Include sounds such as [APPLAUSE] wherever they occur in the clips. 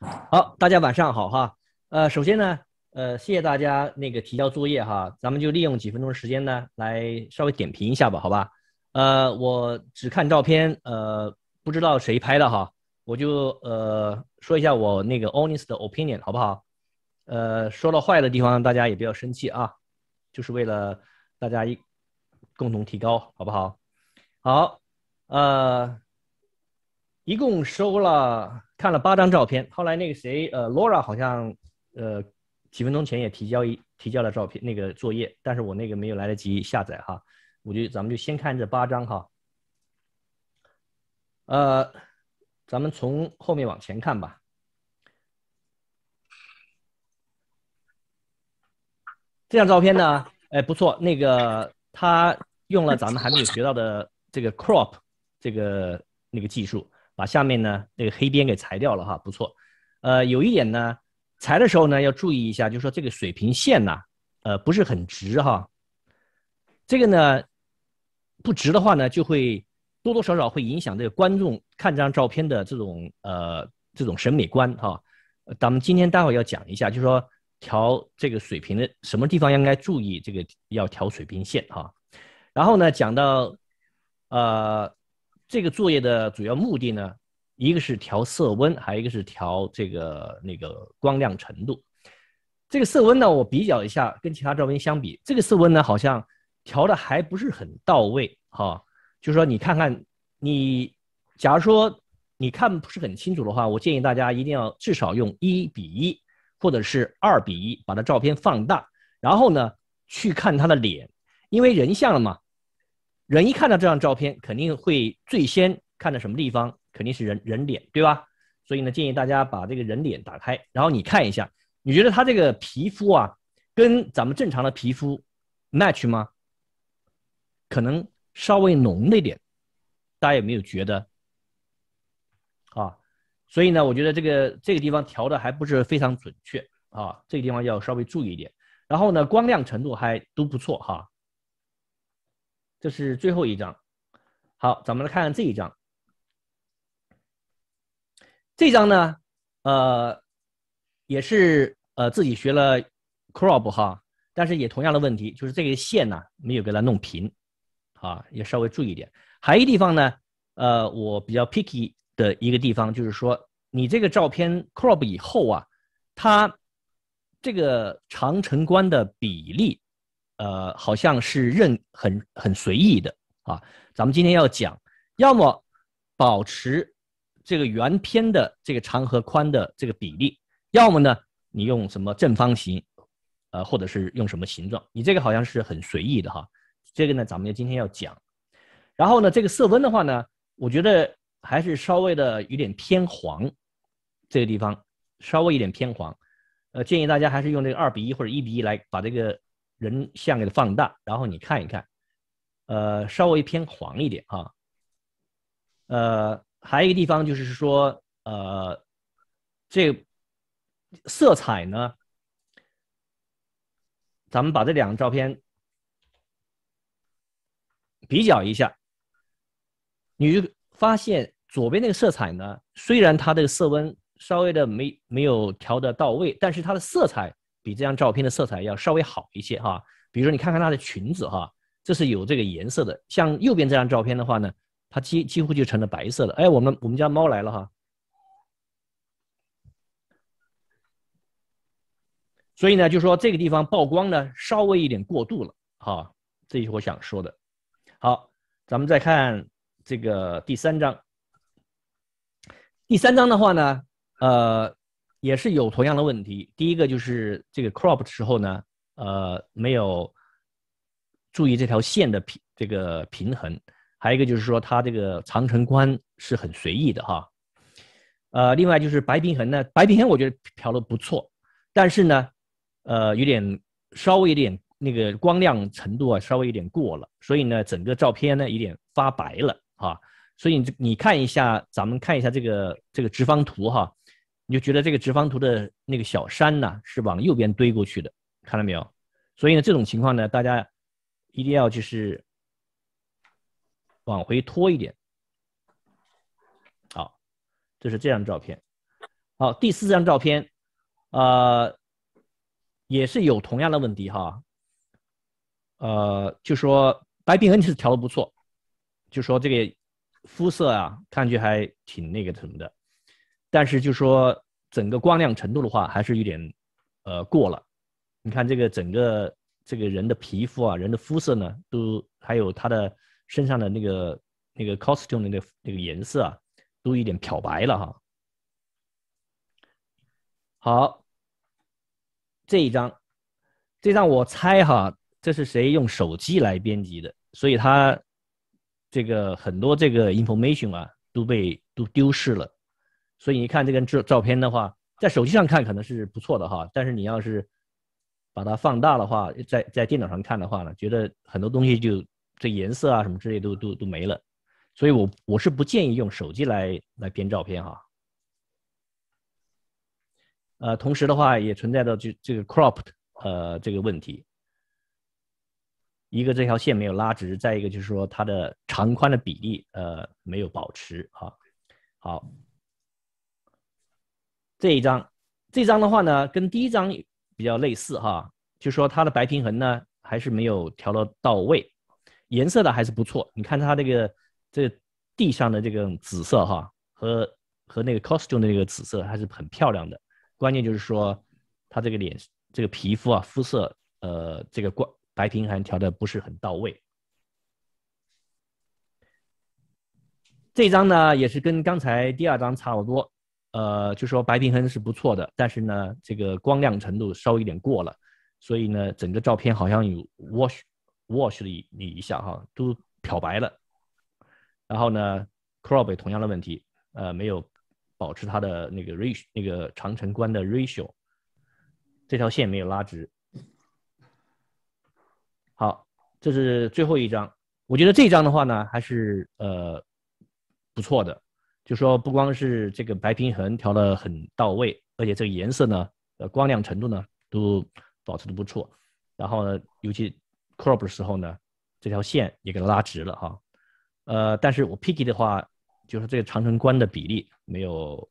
好，大家晚上好哈。呃，首先呢，呃，谢谢大家那个提交作业哈。咱们就利用几分钟时间呢，来稍微点评一下吧，好吧？呃，我只看照片，呃，不知道谁拍的哈，我就呃说一下我那个 honest opinion 好不好？呃，说到坏的地方，大家也不要生气啊，就是为了大家一共同提高，好不好？好，呃。一共收了看了八张照片，后来那个谁，呃，Laura 好像，呃，几分钟前也提交一提交了照片那个作业，但是我那个没有来得及下载哈，我就咱们就先看这八张哈，呃，咱们从后面往前看吧。这张照片呢，哎，不错，那个他用了咱们还没有学到的这个 crop 这个那个技术。把下面呢那个黑边给裁掉了哈，不错，呃，有一点呢，裁的时候呢要注意一下，就是说这个水平线呢，呃，不是很直哈，这个呢不直的话呢，就会多多少少会影响这个观众看这张照片的这种呃这种审美观哈。咱们今天待会要讲一下，就是说调这个水平的什么地方应该注意，这个要调水平线哈。然后呢，讲到呃。这个作业的主要目的呢，一个是调色温，还有一个是调这个那个光亮程度。这个色温呢，我比较一下跟其他照片相比，这个色温呢好像调的还不是很到位哈。就是说，你看看你，假如说你看不是很清楚的话，我建议大家一定要至少用一比一或者是二比一把它照片放大，然后呢去看他的脸，因为人像了嘛。人一看到这张照片，肯定会最先看到什么地方，肯定是人人脸，对吧？所以呢，建议大家把这个人脸打开，然后你看一下，你觉得他这个皮肤啊，跟咱们正常的皮肤 match 吗？可能稍微浓了一点，大家有没有觉得？啊，所以呢，我觉得这个这个地方调的还不是非常准确啊，这个地方要稍微注意一点。然后呢，光亮程度还都不错哈。这是最后一张，好，咱们来看看这一张。这张呢，呃，也是呃自己学了 crop 哈，但是也同样的问题，就是这个线呢没有给它弄平，啊，也稍微注意点。还一地方呢，呃，我比较 picky 的一个地方就是说，你这个照片 crop 以后啊，它这个长城关的比例。呃，好像是任很很随意的啊。咱们今天要讲，要么保持这个原片的这个长和宽的这个比例，要么呢你用什么正方形，呃，或者是用什么形状，你这个好像是很随意的哈。这个呢，咱们就今天要讲。然后呢，这个色温的话呢，我觉得还是稍微的有点偏黄，这个地方稍微有点偏黄，呃，建议大家还是用这个二比一或者一比一来把这个。人像给它放大，然后你看一看，呃，稍微偏黄一点啊。呃，还有一个地方就是说，呃，这色彩呢，咱们把这两张照片比较一下，你就发现左边那个色彩呢，虽然它的色温稍微的没没有调的到位，但是它的色彩。比这张照片的色彩要稍微好一些哈，比如说你看看它的裙子哈，这是有这个颜色的。像右边这张照片的话呢，它几几乎就成了白色的。哎，我们我们家猫来了哈。所以呢，就说这个地方曝光呢稍微一点过度了哈，这是我想说的。好，咱们再看这个第三张。第三张的话呢，呃。也是有同样的问题。第一个就是这个 crop 的时候呢，呃，没有注意这条线的平这个平衡。还有一个就是说，它这个长城宽是很随意的哈。呃，另外就是白平衡呢，白平衡我觉得调的不错，但是呢，呃，有点稍微有点那个光亮程度啊，稍微有点过了，所以呢，整个照片呢有点发白了哈。所以你看一下，咱们看一下这个这个直方图哈。你就觉得这个直方图的那个小山呢是往右边堆过去的，看到没有？所以呢这种情况呢，大家一定要就是往回拖一点。好，这是这张照片。好，第四张照片，呃，也是有同样的问题哈。呃，就说白平衡其实调的不错，就说这个肤色啊，看去还挺那个什么的。但是就说整个光亮程度的话，还是有点，呃，过了。你看这个整个这个人的皮肤啊，人的肤色呢，都还有他的身上的那个那个 costume 的那那个颜色啊，都有点漂白了哈。好，这一张，这张我猜哈，这是谁用手机来编辑的？所以他这个很多这个 information 啊，都被都丢失了。所以你看这个照照片的话，在手机上看可能是不错的哈，但是你要是把它放大的话，在在电脑上看的话呢，觉得很多东西就这颜色啊什么之类都都都没了，所以我我是不建议用手机来来编照片哈。呃，同时的话也存在着就这个 cropped 呃这个问题，一个这条线没有拉直，再一个就是说它的长宽的比例呃没有保持哈。好。这一张，这张的话呢，跟第一张比较类似哈，就说它的白平衡呢还是没有调的到位，颜色的还是不错。你看它这个这地上的这个紫色哈，和和那个 costume 的那个紫色还是很漂亮的。关键就是说，它这个脸这个皮肤啊，肤色呃，这个光白平衡调的不是很到位。这张呢也是跟刚才第二张差不多。呃，就说白平衡是不错的，但是呢，这个光亮程度稍微有点过了，所以呢，整个照片好像有 wash wash 了一一下哈，都漂白了。然后呢，crop 同样的问题，呃，没有保持它的那个 ratio 那个长城关的 ratio，这条线没有拉直。好，这是最后一张，我觉得这张的话呢，还是呃不错的。就说不光是这个白平衡调的很到位，而且这个颜色呢，呃，光亮程度呢都保持的不错。然后呢，尤其 crop 的时候呢，这条线也给它拉直了哈。呃，但是我 pick 的话，就是这个长城关的比例没有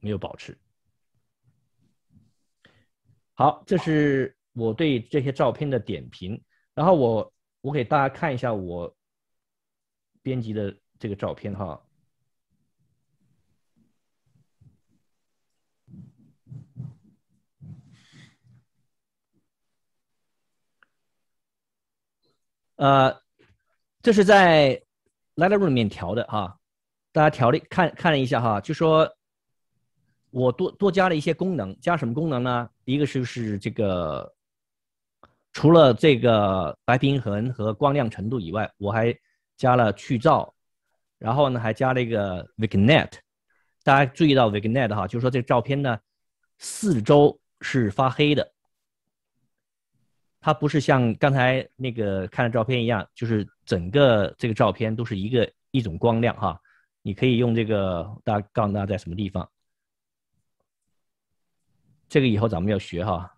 没有保持。好，这是我对这些照片的点评。然后我我给大家看一下我编辑的这个照片哈。呃，这是在 Lightroom 里面调的哈，大家调了看看了一下哈，就说我多多加了一些功能，加什么功能呢？一个就是这个，除了这个白平衡和光亮程度以外，我还加了去噪，然后呢还加了一个 vignette，大家注意到 vignette 哈，就是说这照片呢四周是发黑的。它不是像刚才那个看的照片一样，就是整个这个照片都是一个一种光亮哈。你可以用这个，大家告诉大家在什么地方。这个以后咱们要学哈。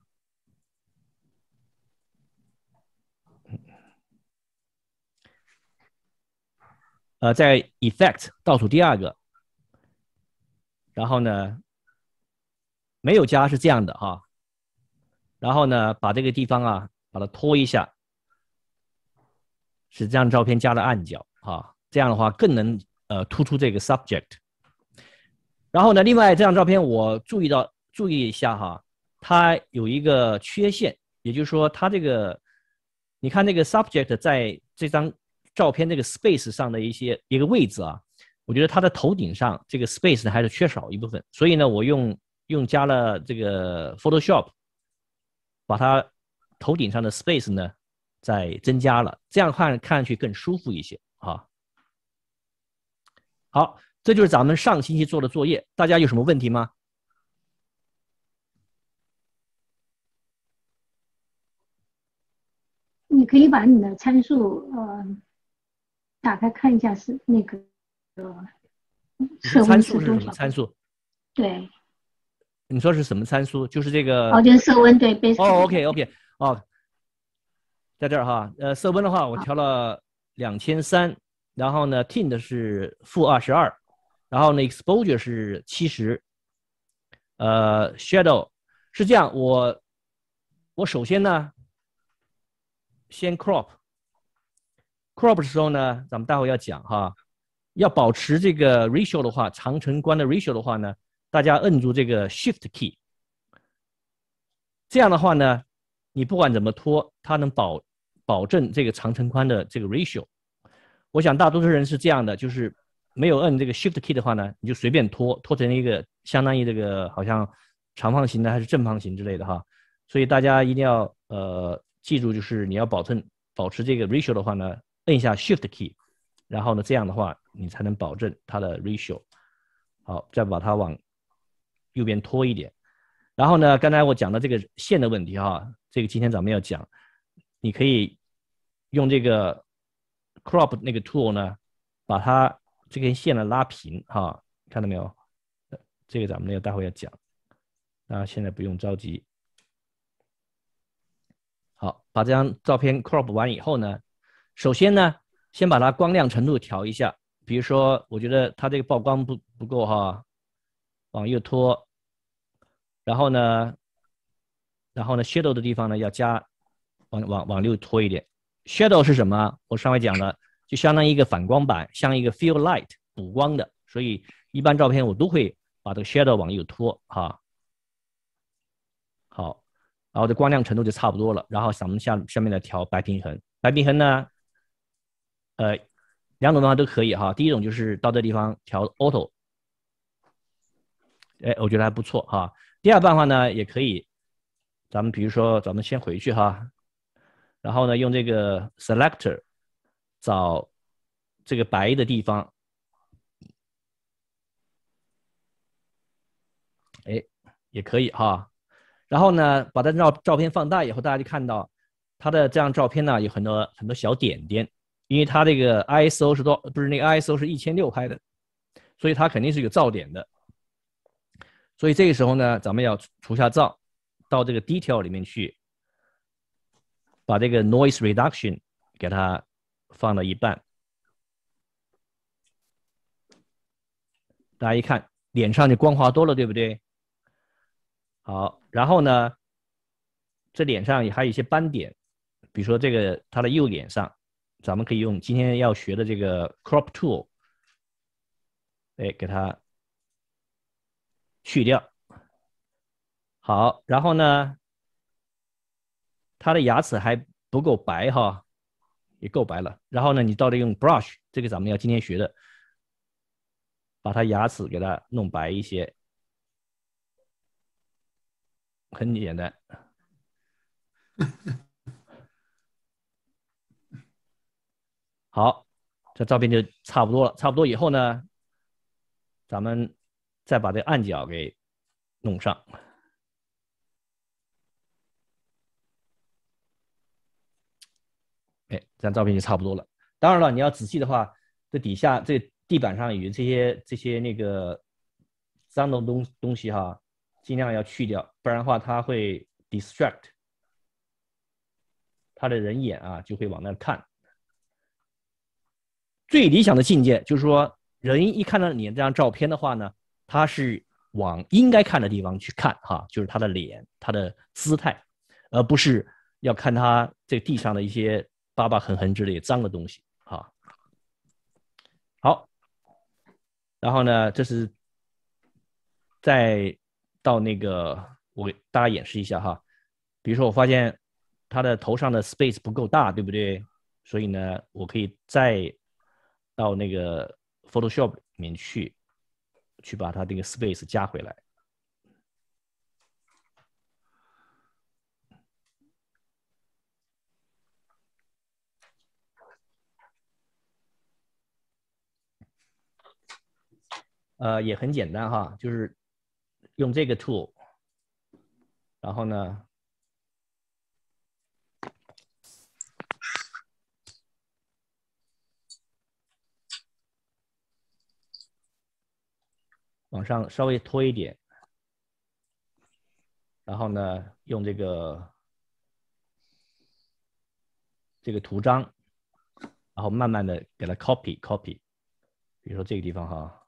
呃，在 Effect 倒数第二个，然后呢，没有加是这样的哈。然后呢，把这个地方啊。把它拖一下，使这张照片加了暗角啊，这样的话更能呃突出这个 subject。然后呢，另外这张照片我注意到，注意一下哈，它有一个缺陷，也就是说它这个，你看那个 subject 在这张照片这个 space 上的一些一个位置啊，我觉得它的头顶上这个 space 还是缺少一部分，所以呢，我用用加了这个 Photoshop 把它。头顶上的 space 呢，在增加了，这样看看上去更舒服一些啊。好，这就是咱们上星期做的作业，大家有什么问题吗？你可以把你的参数呃打开看一下是那个呃参数是什么参数对，你说是什么参数？就是这个哦，就是温对，哦，OK OK。哦，在这儿哈，呃，色温的话我调了两千三，然后呢，tint 是负二十二，然后呢，exposure 是七十，呃，shadow 是这样，我我首先呢，先 crop，crop 的时候呢，咱们待会要讲哈，要保持这个 ratio 的话，长城关的 ratio 的话呢，大家摁住这个 shift key，这样的话呢。你不管怎么拖，它能保保证这个长乘宽的这个 ratio。我想大多数人是这样的，就是没有摁这个 shift key 的话呢，你就随便拖，拖成一个相当于这个好像长方形的还是正方形之类的哈。所以大家一定要呃记住，就是你要保证保持这个 ratio 的话呢，摁一下 shift key，然后呢这样的话你才能保证它的 ratio。好，再把它往右边拖一点。然后呢，刚才我讲的这个线的问题哈。这个今天咱们要讲，你可以用这个 crop 那个 tool 呢，把它这根线呢拉平哈，看到没有？这个咱们要待会要讲，啊，现在不用着急。好，把这张照片 crop 完以后呢，首先呢，先把它光亮程度调一下，比如说我觉得它这个曝光不不够哈，往右拖，然后呢。然后呢，shadow 的地方呢要加，往往往右拖一点。shadow 是什么？我上回讲了，就相当于一个反光板，像一个 f i e l d light 补光的。所以一般照片我都会把这个 shadow 往右拖，哈。好，然后这光亮程度就差不多了。然后咱们下下面来调白平衡。白平衡呢，呃，两种方法都可以哈。第一种就是到这地方调 auto，哎，我觉得还不错哈。第二办法呢也可以。咱们比如说，咱们先回去哈，然后呢，用这个 selector 找这个白的地方，哎，也可以哈。然后呢，把它照照片放大以后，大家就看到它的这张照片呢，有很多很多小点点，因为它这个 ISO 是多，不是那 ISO 是一千六拍的，所以它肯定是有噪点的。所以这个时候呢，咱们要除下噪。到这个 detail 里面去，把这个 noise reduction 给它放到一半，大家一看脸上就光滑多了，对不对？好，然后呢，这脸上也还有一些斑点，比如说这个他的右脸上，咱们可以用今天要学的这个 crop tool，哎，给它去掉。好，然后呢，他的牙齿还不够白哈，也够白了。然后呢，你到底用 brush，这个咱们要今天学的，把他牙齿给他弄白一些，很简单。好，这照片就差不多了。差不多以后呢，咱们再把这个暗角给弄上。这张照片就差不多了。当然了，你要仔细的话，这底下这地板上有这些这些那个脏的东东西哈，尽量要去掉，不然的话，它会 distract，他的人眼啊就会往那看。最理想的境界就是说，人一看到你这张照片的话呢，他是往应该看的地方去看哈，就是他的脸、他的姿态，而不是要看他这地上的一些。粑粑痕痕之类脏的东西啊，好，然后呢，这是再到那个我给大家演示一下哈，比如说我发现他的头上的 space 不够大，对不对？所以呢，我可以再到那个 Photoshop 里面去，去把他这个 space 加回来。呃，也很简单哈，就是用这个 tool，然后呢，往上稍微拖一点，然后呢，用这个这个图章，然后慢慢的给它 copy copy，比如说这个地方哈。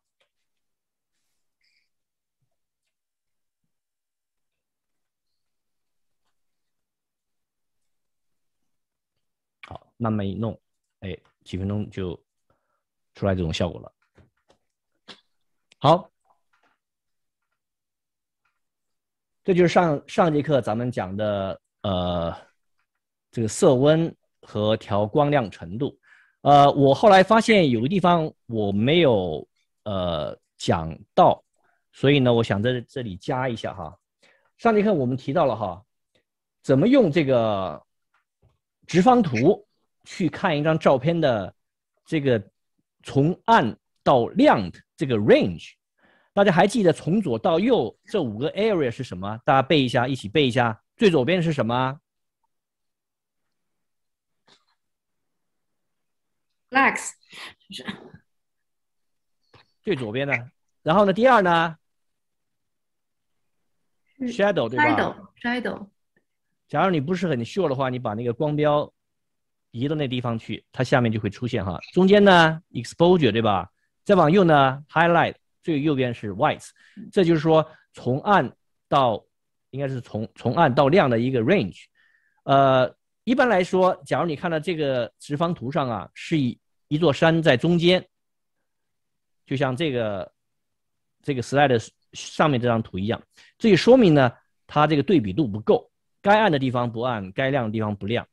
慢慢一弄，哎，几分钟就出来这种效果了。好，这就是上上节课咱们讲的呃，这个色温和调光亮程度。呃，我后来发现有个地方我没有呃讲到，所以呢，我想在这里加一下哈。上节课我们提到了哈，怎么用这个直方图。去看一张照片的这个从暗到亮的这个 range，大家还记得从左到右这五个 area 是什么？大家背一下，一起背一下。最左边是什么 l a x k 最左边的。然后呢？第二呢？Shadow，对吧？Shadow，Shadow。假如你不是很 sure 的话，你把那个光标。移到那地方去，它下面就会出现哈。中间呢，exposure 对吧？再往右呢，highlight，最右边是 white。s 这就是说，从暗到，应该是从从暗到亮的一个 range。呃，一般来说，假如你看到这个直方图上啊，是一一座山在中间，就像这个这个时代的上面这张图一样，这也说明呢，它这个对比度不够，该暗的地方不暗，该亮的地方不亮。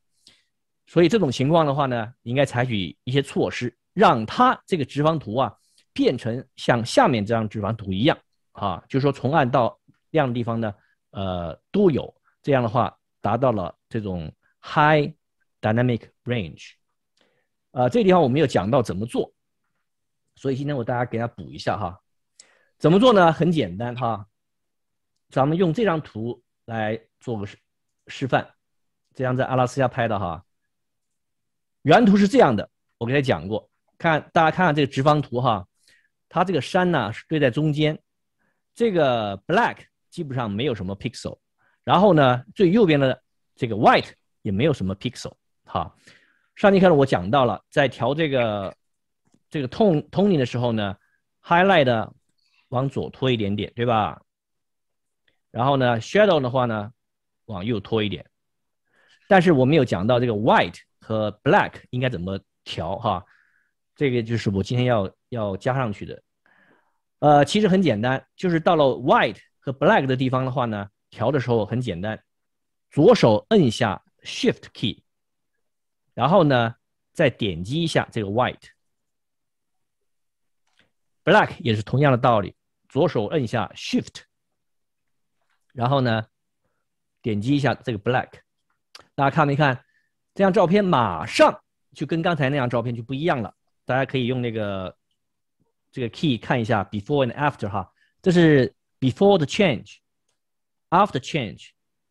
所以这种情况的话呢，应该采取一些措施，让它这个直方图啊，变成像下面这张直方图一样啊，就说从暗到亮的地方呢，呃都有。这样的话，达到了这种 high dynamic range。啊，这个地方我们要讲到怎么做，所以今天我大家给大家补一下哈，怎么做呢？很简单哈，咱们用这张图来做个示示范，这张在阿拉斯加拍的哈。原图是这样的，我刚才讲过，看大家看看这个直方图哈，它这个山呢是对在中间，这个 black 基本上没有什么 pixel，然后呢最右边的这个 white 也没有什么 pixel 哈。上节课呢我讲到了，在调这个这个 toning 的时候呢，highlight 往左拖一点点，对吧？然后呢 shadow 的话呢往右拖一点，但是我没有讲到这个 white。和 black 应该怎么调哈？这个就是我今天要要加上去的。呃，其实很简单，就是到了 white 和 black 的地方的话呢，调的时候很简单。左手摁一下 shift key，然后呢再点击一下这个 white。black 也是同样的道理，左手摁一下 shift，然后呢点击一下这个 black。大家看没看？这张照片马上就跟刚才那张照片就不一样了。大家可以用那个这个 key 看一下 before and after 哈，这是 before the change，after change，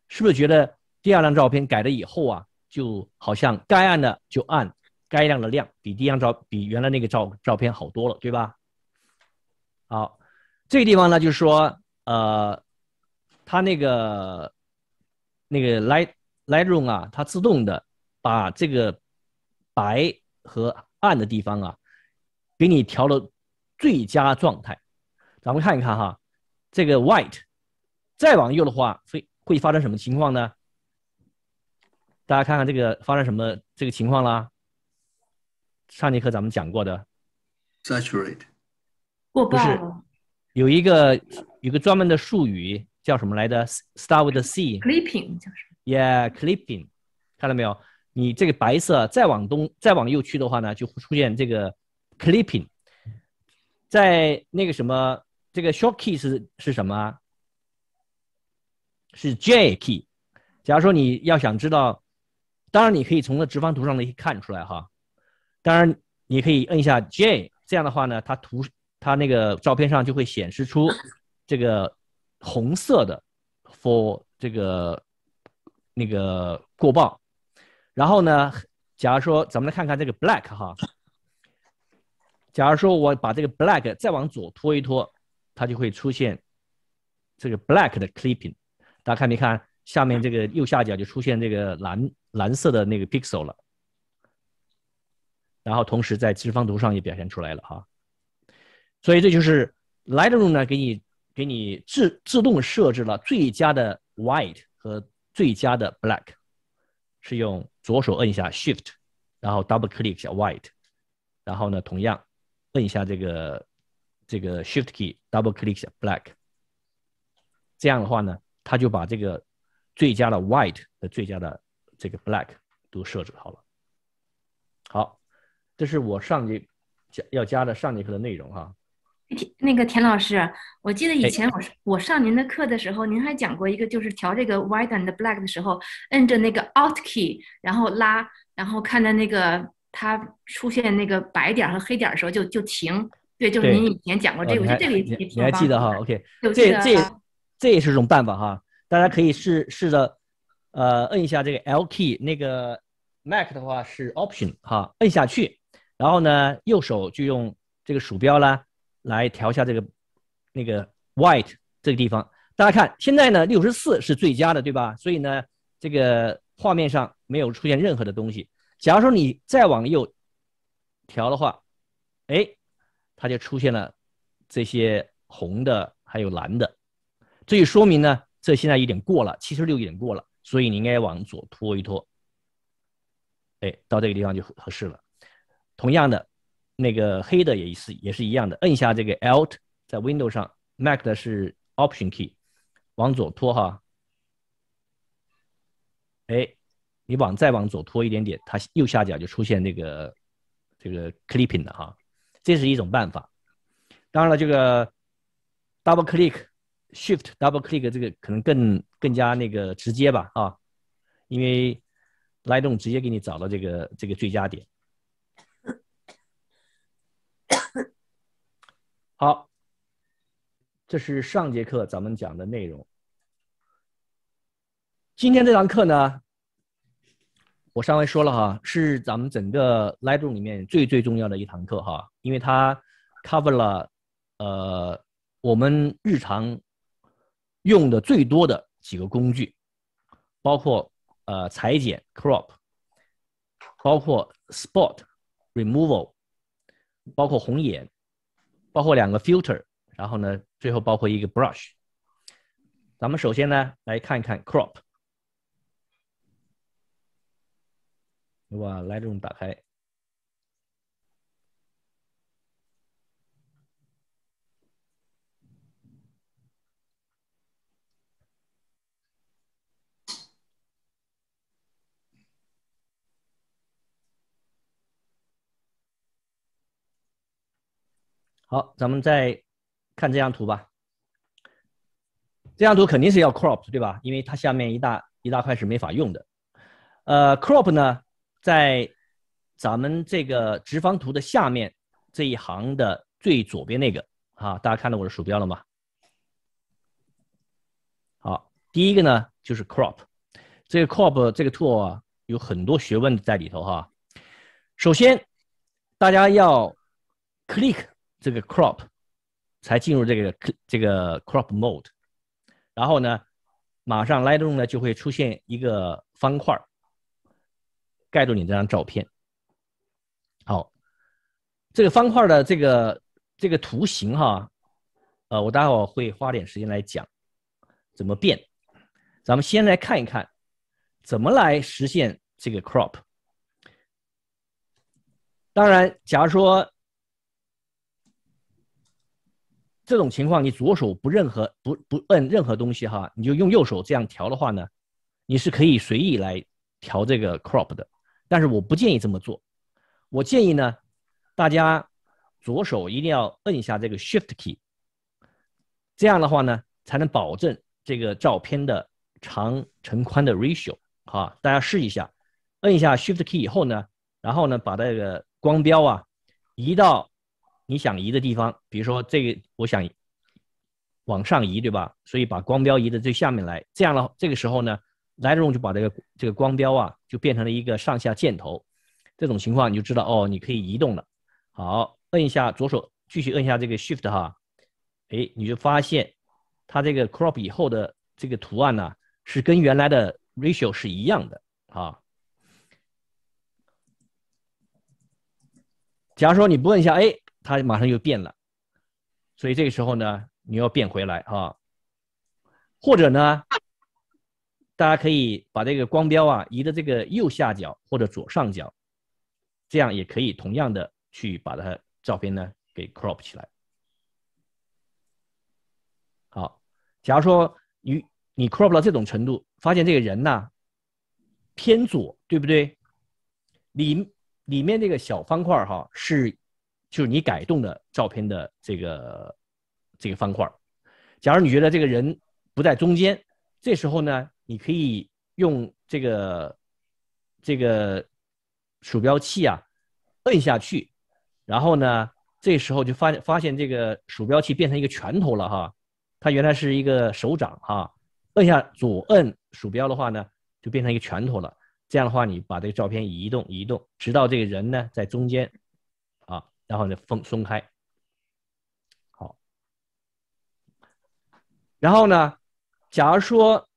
是不是觉得第二张照片改了以后啊，就好像该暗的就暗，该亮的亮，比第一张照比原来那个照照片好多了，对吧？好，这个地方呢就是说，呃，它那个那个 light lightroom 啊，它自动的。把这个白和暗的地方啊，给你调了最佳状态。咱们看一看哈，这个 white 再往右的话会会发生什么情况呢？大家看看这个发生什么这个情况啦？上节课咱们讲过的 saturate 过不是有一个有个专门的术语叫什么来的 s t a r v e sea clipping 叫什么？Yeah clipping 看到没有？你这个白色再往东、再往右去的话呢，就会出现这个 clipping。在那个什么，这个 s h o r t key 是是什么？是 J key。假如说你要想知道，当然你可以从那直方图上的一些看出来哈。当然你可以摁一下 J，这样的话呢，它图、它那个照片上就会显示出这个红色的 for 这个那个过曝。然后呢？假如说咱们来看看这个 black 哈，假如说我把这个 black 再往左拖一拖，它就会出现这个 black 的 clipping。大家看没看下面这个右下角就出现这个蓝蓝色的那个 pixel 了。然后同时在直方图上也表现出来了哈。所以这就是 Lightroom 呢给你给你自自动设置了最佳的 white 和最佳的 black。是用左手摁一下 Shift，然后 Double Click 一下 White，然后呢，同样摁一下这个这个 Shift k e y d o u b l e Click 一下 Black。这样的话呢，它就把这个最佳的 White 和最佳的这个 Black 都设置好了。好，这是我上节讲要加的上节课的内容哈。那个田老师，我记得以前我我上您的课的时候，您还讲过一个，就是调这个 white and black 的时候，摁着那个 alt key，然后拉，然后看到那个它出现那个白点和黑点的时候就就停。对，就是您以前讲过这个，我觉得这个也挺你还记得哈？OK，这这这也是种办法哈，大家可以试试着，呃，摁一下这个 l key，那个 mac 的话是 option 哈，摁下去，然后呢右手就用这个鼠标啦。来调一下这个那个 white 这个地方，大家看，现在呢六十四是最佳的，对吧？所以呢这个画面上没有出现任何的东西。假如说你再往右调的话，哎，它就出现了这些红的，还有蓝的，这就说明呢这现在有点过了，七十六有点过了，所以你应该往左拖一拖。哎，到这个地方就合适了。同样的。那个黑的也是也是一样的，摁下这个 Alt，在 Windows 上，Mac 的是 Option key，往左拖哈。哎，你往再往左拖一点点，它右下角就出现那个这个 clipping 的哈，这是一种办法。当然了，这个 double click shift double click 这个可能更更加那个直接吧啊，因为 Lightroom 直接给你找到这个这个最佳点。好，这是上节课咱们讲的内容。今天这堂课呢，我上回说了哈，是咱们整个 Lightroom 里面最最重要的一堂课哈，因为它 cover 了呃我们日常用的最多的几个工具，包括呃裁剪 Crop，包括 Spot Removal，包括红眼。包括两个 filter，然后呢，最后包括一个 brush。咱们首先呢，来看一看 crop，对吧？来，这种打开。好，咱们再看这张图吧。这张图肯定是要 crop 对吧？因为它下面一大一大块是没法用的。呃，crop 呢，在咱们这个直方图的下面这一行的最左边那个，啊，大家看到我的鼠标了吗？好，第一个呢就是 crop，这个 crop 这个 tool 有很多学问在里头哈。首先，大家要 click。这个 crop 才进入这个这个 crop mode，然后呢，马上 Lightroom 呢就会出现一个方块儿，盖住你这张照片。好，这个方块的这个这个图形哈，呃，我待会儿会花点时间来讲怎么变。咱们先来看一看怎么来实现这个 crop。当然，假如说这种情况，你左手不任何不不摁任何东西哈，你就用右手这样调的话呢，你是可以随意来调这个 crop 的。但是我不建议这么做。我建议呢，大家左手一定要摁一下这个 shift key，这样的话呢，才能保证这个照片的长乘宽的 ratio。哈，大家试一下，摁一下 shift key 以后呢，然后呢，把那个光标啊移到。你想移的地方，比如说这个，我想往上移，对吧？所以把光标移到最下面来。这样的，这个时候呢，l i g h t r o o m 就把这个这个光标啊，就变成了一个上下箭头。这种情况你就知道哦，你可以移动了。好，摁一下左手，继续摁一下这个 Shift 哈。哎，你就发现它这个 Crop 以后的这个图案呢，是跟原来的 Ratio 是一样的。啊。假如说你不摁一下，哎。它马上就变了，所以这个时候呢，你要变回来啊，或者呢，大家可以把这个光标啊移到这个右下角或者左上角，这样也可以同样的去把它照片呢给 crop 起来。好，假如说你你 crop 到这种程度，发现这个人呢偏左，对不对？里里面这个小方块哈是。就是你改动的照片的这个这个方块假如你觉得这个人不在中间，这时候呢，你可以用这个这个鼠标器啊，摁下去，然后呢，这时候就发发现这个鼠标器变成一个拳头了哈，它原来是一个手掌哈，摁下左摁鼠标的话呢，就变成一个拳头了，这样的话，你把这个照片移动移动，直到这个人呢在中间。然后呢，放松开，好。然后呢，假如说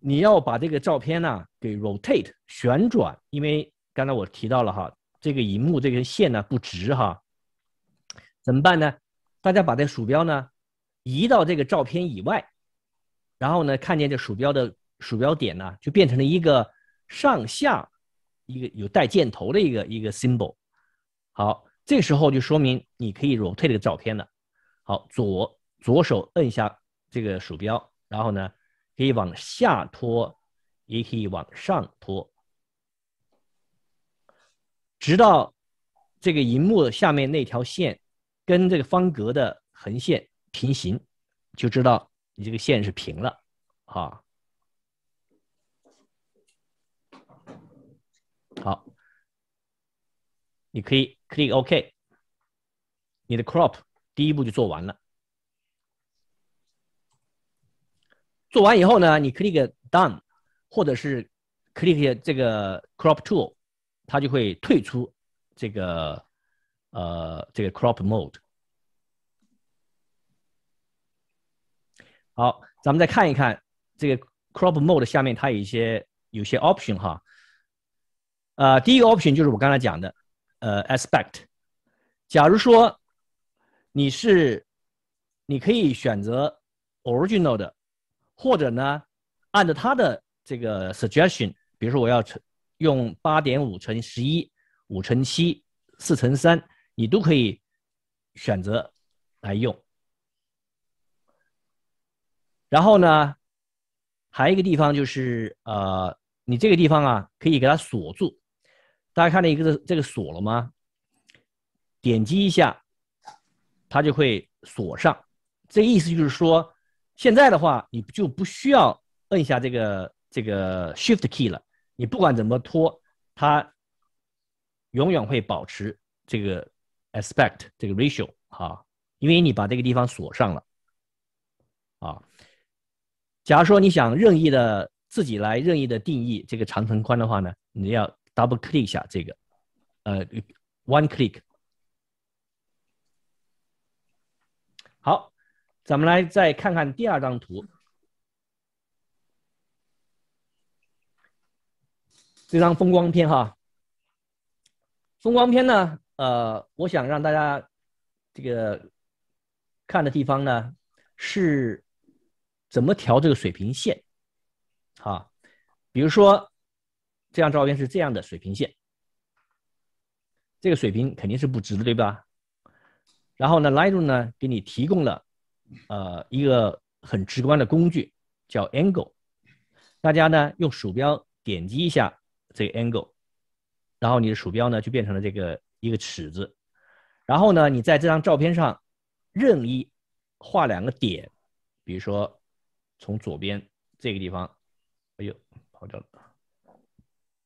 你要把这个照片呢给 rotate 旋转，因为刚才我提到了哈，这个荧幕这根线呢不直哈，怎么办呢？大家把这鼠标呢移到这个照片以外，然后呢看见这鼠标的鼠标点呢就变成了一个上下一个有带箭头的一个一个 symbol，好。这时候就说明你可以 rotate 这个照片了。好，左左手摁一下这个鼠标，然后呢，可以往下拖，也可以往上拖，直到这个荧幕下面那条线跟这个方格的横线平行，就知道你这个线是平了。啊，好，你可以。click OK，你的 crop 第一步就做完了。做完以后呢，你 click done，或者是 click 这个 crop tool，它就会退出这个呃这个 crop mode。好，咱们再看一看这个 crop mode 下面它有一些有些 option 哈。呃，第一个 option 就是我刚才讲的。呃，aspect，假如说你是，你可以选择 original 的，或者呢，按照它的这个 suggestion，比如说我要乘用八点五乘十一，五乘七，四乘三，你都可以选择来用。然后呢，还一个地方就是，呃，你这个地方啊，可以给它锁住。大家看到一个这个锁了吗？点击一下，它就会锁上。这意思就是说，现在的话，你就不需要摁下这个这个 Shift key 了。你不管怎么拖，它永远会保持这个 aspect 这个 ratio 哈，因为你把这个地方锁上了啊。假如说你想任意的自己来任意的定义这个长乘宽的话呢，你要。Double click 一下这个，呃，One click。好，咱们来再看看第二张图，这张风光片哈。风光片呢，呃，我想让大家这个看的地方呢是怎么调这个水平线，哈，比如说。这张照片是这样的水平线，这个水平肯定是不直的，对吧？然后呢，Lightroom 呢给你提供了，呃，一个很直观的工具，叫 Angle。大家呢用鼠标点击一下这个 Angle，然后你的鼠标呢就变成了这个一个尺子。然后呢，你在这张照片上任意画两个点，比如说从左边这个地方，哎呦，跑掉了。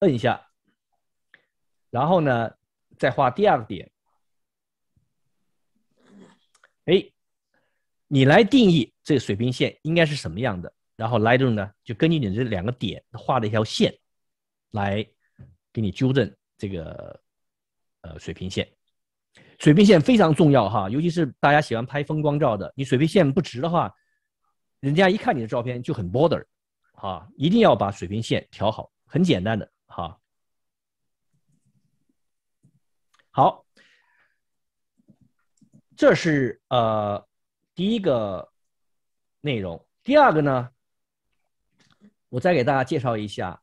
摁一下，然后呢，再画第二个点。哎，你来定义这个水平线应该是什么样的，然后 Lightroom 呢就根据你这两个点画了一条线，来给你纠正这个呃水平线。水平线非常重要哈，尤其是大家喜欢拍风光照的，你水平线不直的话，人家一看你的照片就很 b o r e r 啊，一定要把水平线调好，很简单的。好，好，这是呃第一个内容。第二个呢，我再给大家介绍一下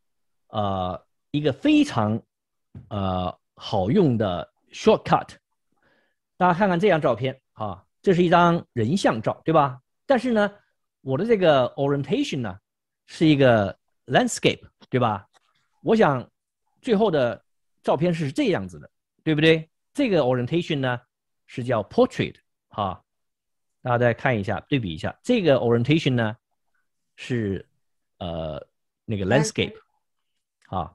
呃一个非常呃好用的 shortcut。大家看看这张照片啊，这是一张人像照，对吧？但是呢，我的这个 orientation 呢是一个 landscape，对吧？我想，最后的照片是这样子的，对不对？这个 orientation 呢是叫 portrait 哈，大家再看一下，对比一下，这个 orientation 呢是呃那个 landscape 哈。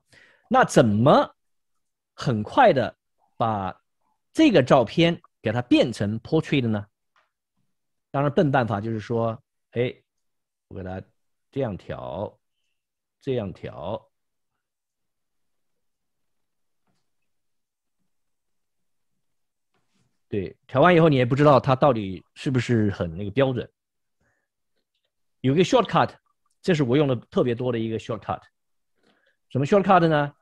那怎么很快的把这个照片给它变成 portrait 呢？当然笨办法就是说，哎，我给它这样调，这样调。对，调完以后你也不知道它到底是不是很那个标准。有个 shortcut，这是我用的特别多的一个 shortcut。什么 shortcut 呢？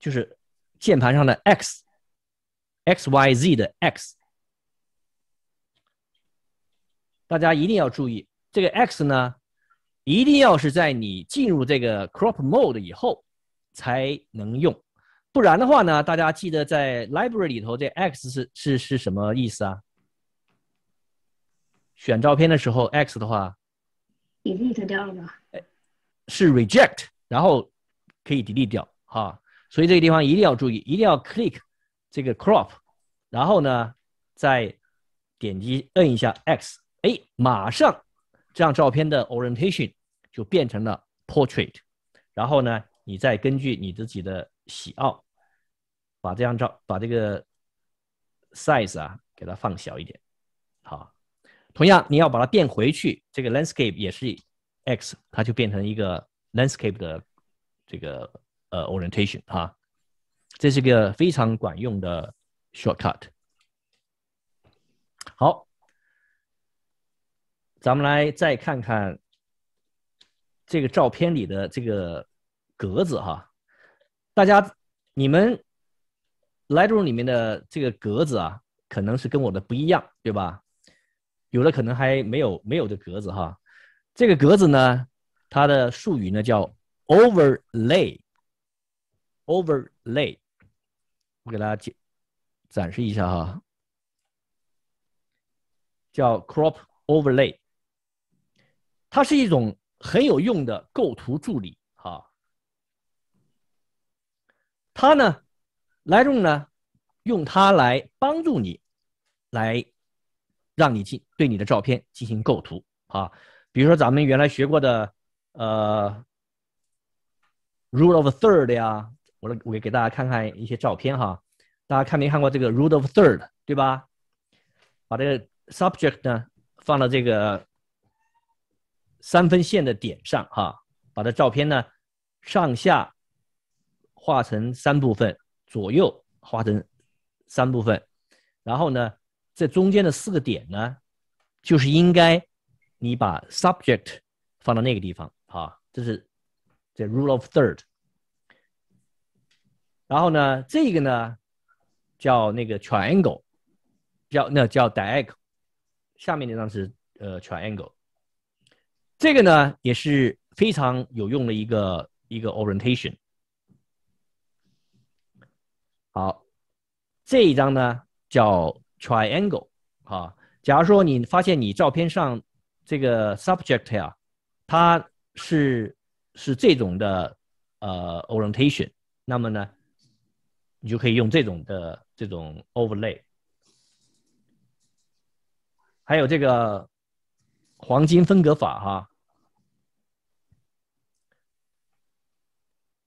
就是键盘上的 x，xyz 的 x。大家一定要注意，这个 x 呢，一定要是在你进入这个 crop mode 以后才能用。不然的话呢？大家记得在 library 里头，这 X 是是是什么意思啊？选照片的时候，X 的话，delete 掉了，是 reject，然后可以 delete 掉哈。所以这个地方一定要注意，一定要 click 这个 crop，然后呢再点击摁一下 X，哎，马上这张照片的 orientation 就变成了 portrait，然后呢你再根据你自己的喜好。把这张照把这个 size 啊给它放小一点，好，同样你要把它变回去，这个 landscape 也是 x，它就变成一个 landscape 的这个呃 orientation 哈，这是个非常管用的 shortcut。好，咱们来再看看这个照片里的这个格子哈，大家你们。l g h e r 里面的这个格子啊，可能是跟我的不一样，对吧？有的可能还没有没有这格子哈。这个格子呢，它的术语呢叫 Overlay，Overlay，我给大家解展示一下哈，叫 Crop Overlay，它是一种很有用的构图助理，哈。它呢。Lightroom 呢，用它来帮助你，来让你进对你的照片进行构图啊。比如说咱们原来学过的，呃，rule of third 呀，我我给大家看看一些照片哈。大家看没看过这个 rule of third？对吧？把这个 subject 呢放到这个三分线的点上哈，把它照片呢上下画成三部分。左右划成三部分，然后呢，这中间的四个点呢，就是应该你把 subject 放到那个地方，好，这是这 rule of third。然后呢，这个呢叫那个 triangle，叫那叫 diac，下面那张是呃 triangle，这个呢也是非常有用的一个一个 orientation。好，这一张呢叫 triangle 啊。假如说你发现你照片上这个 subject 啊，它是是这种的呃 orientation，那么呢，你就可以用这种的这种 overlay。还有这个黄金分割法哈，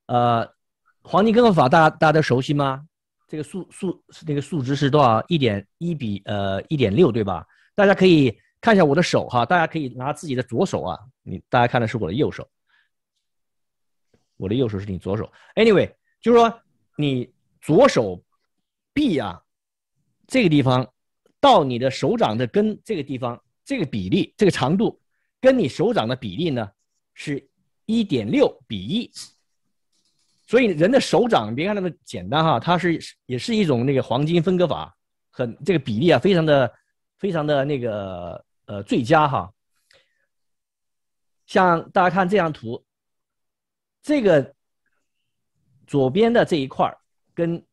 呃，黄金分割法大家大家都熟悉吗？这个数数那个数值是多少？一点一比呃一点六，对吧？大家可以看一下我的手哈，大家可以拿自己的左手啊，你大家看的是我的右手，我的右手是你左手。Anyway，就是说你左手臂啊，这个地方到你的手掌的根这个地方，这个比例这个长度跟你手掌的比例呢是一点六比一。所以人的手掌，别看那么简单哈，它是也是一种那个黄金分割法，很这个比例啊，非常的、非常的那个呃最佳哈。像大家看这张图，这个左边的这一块跟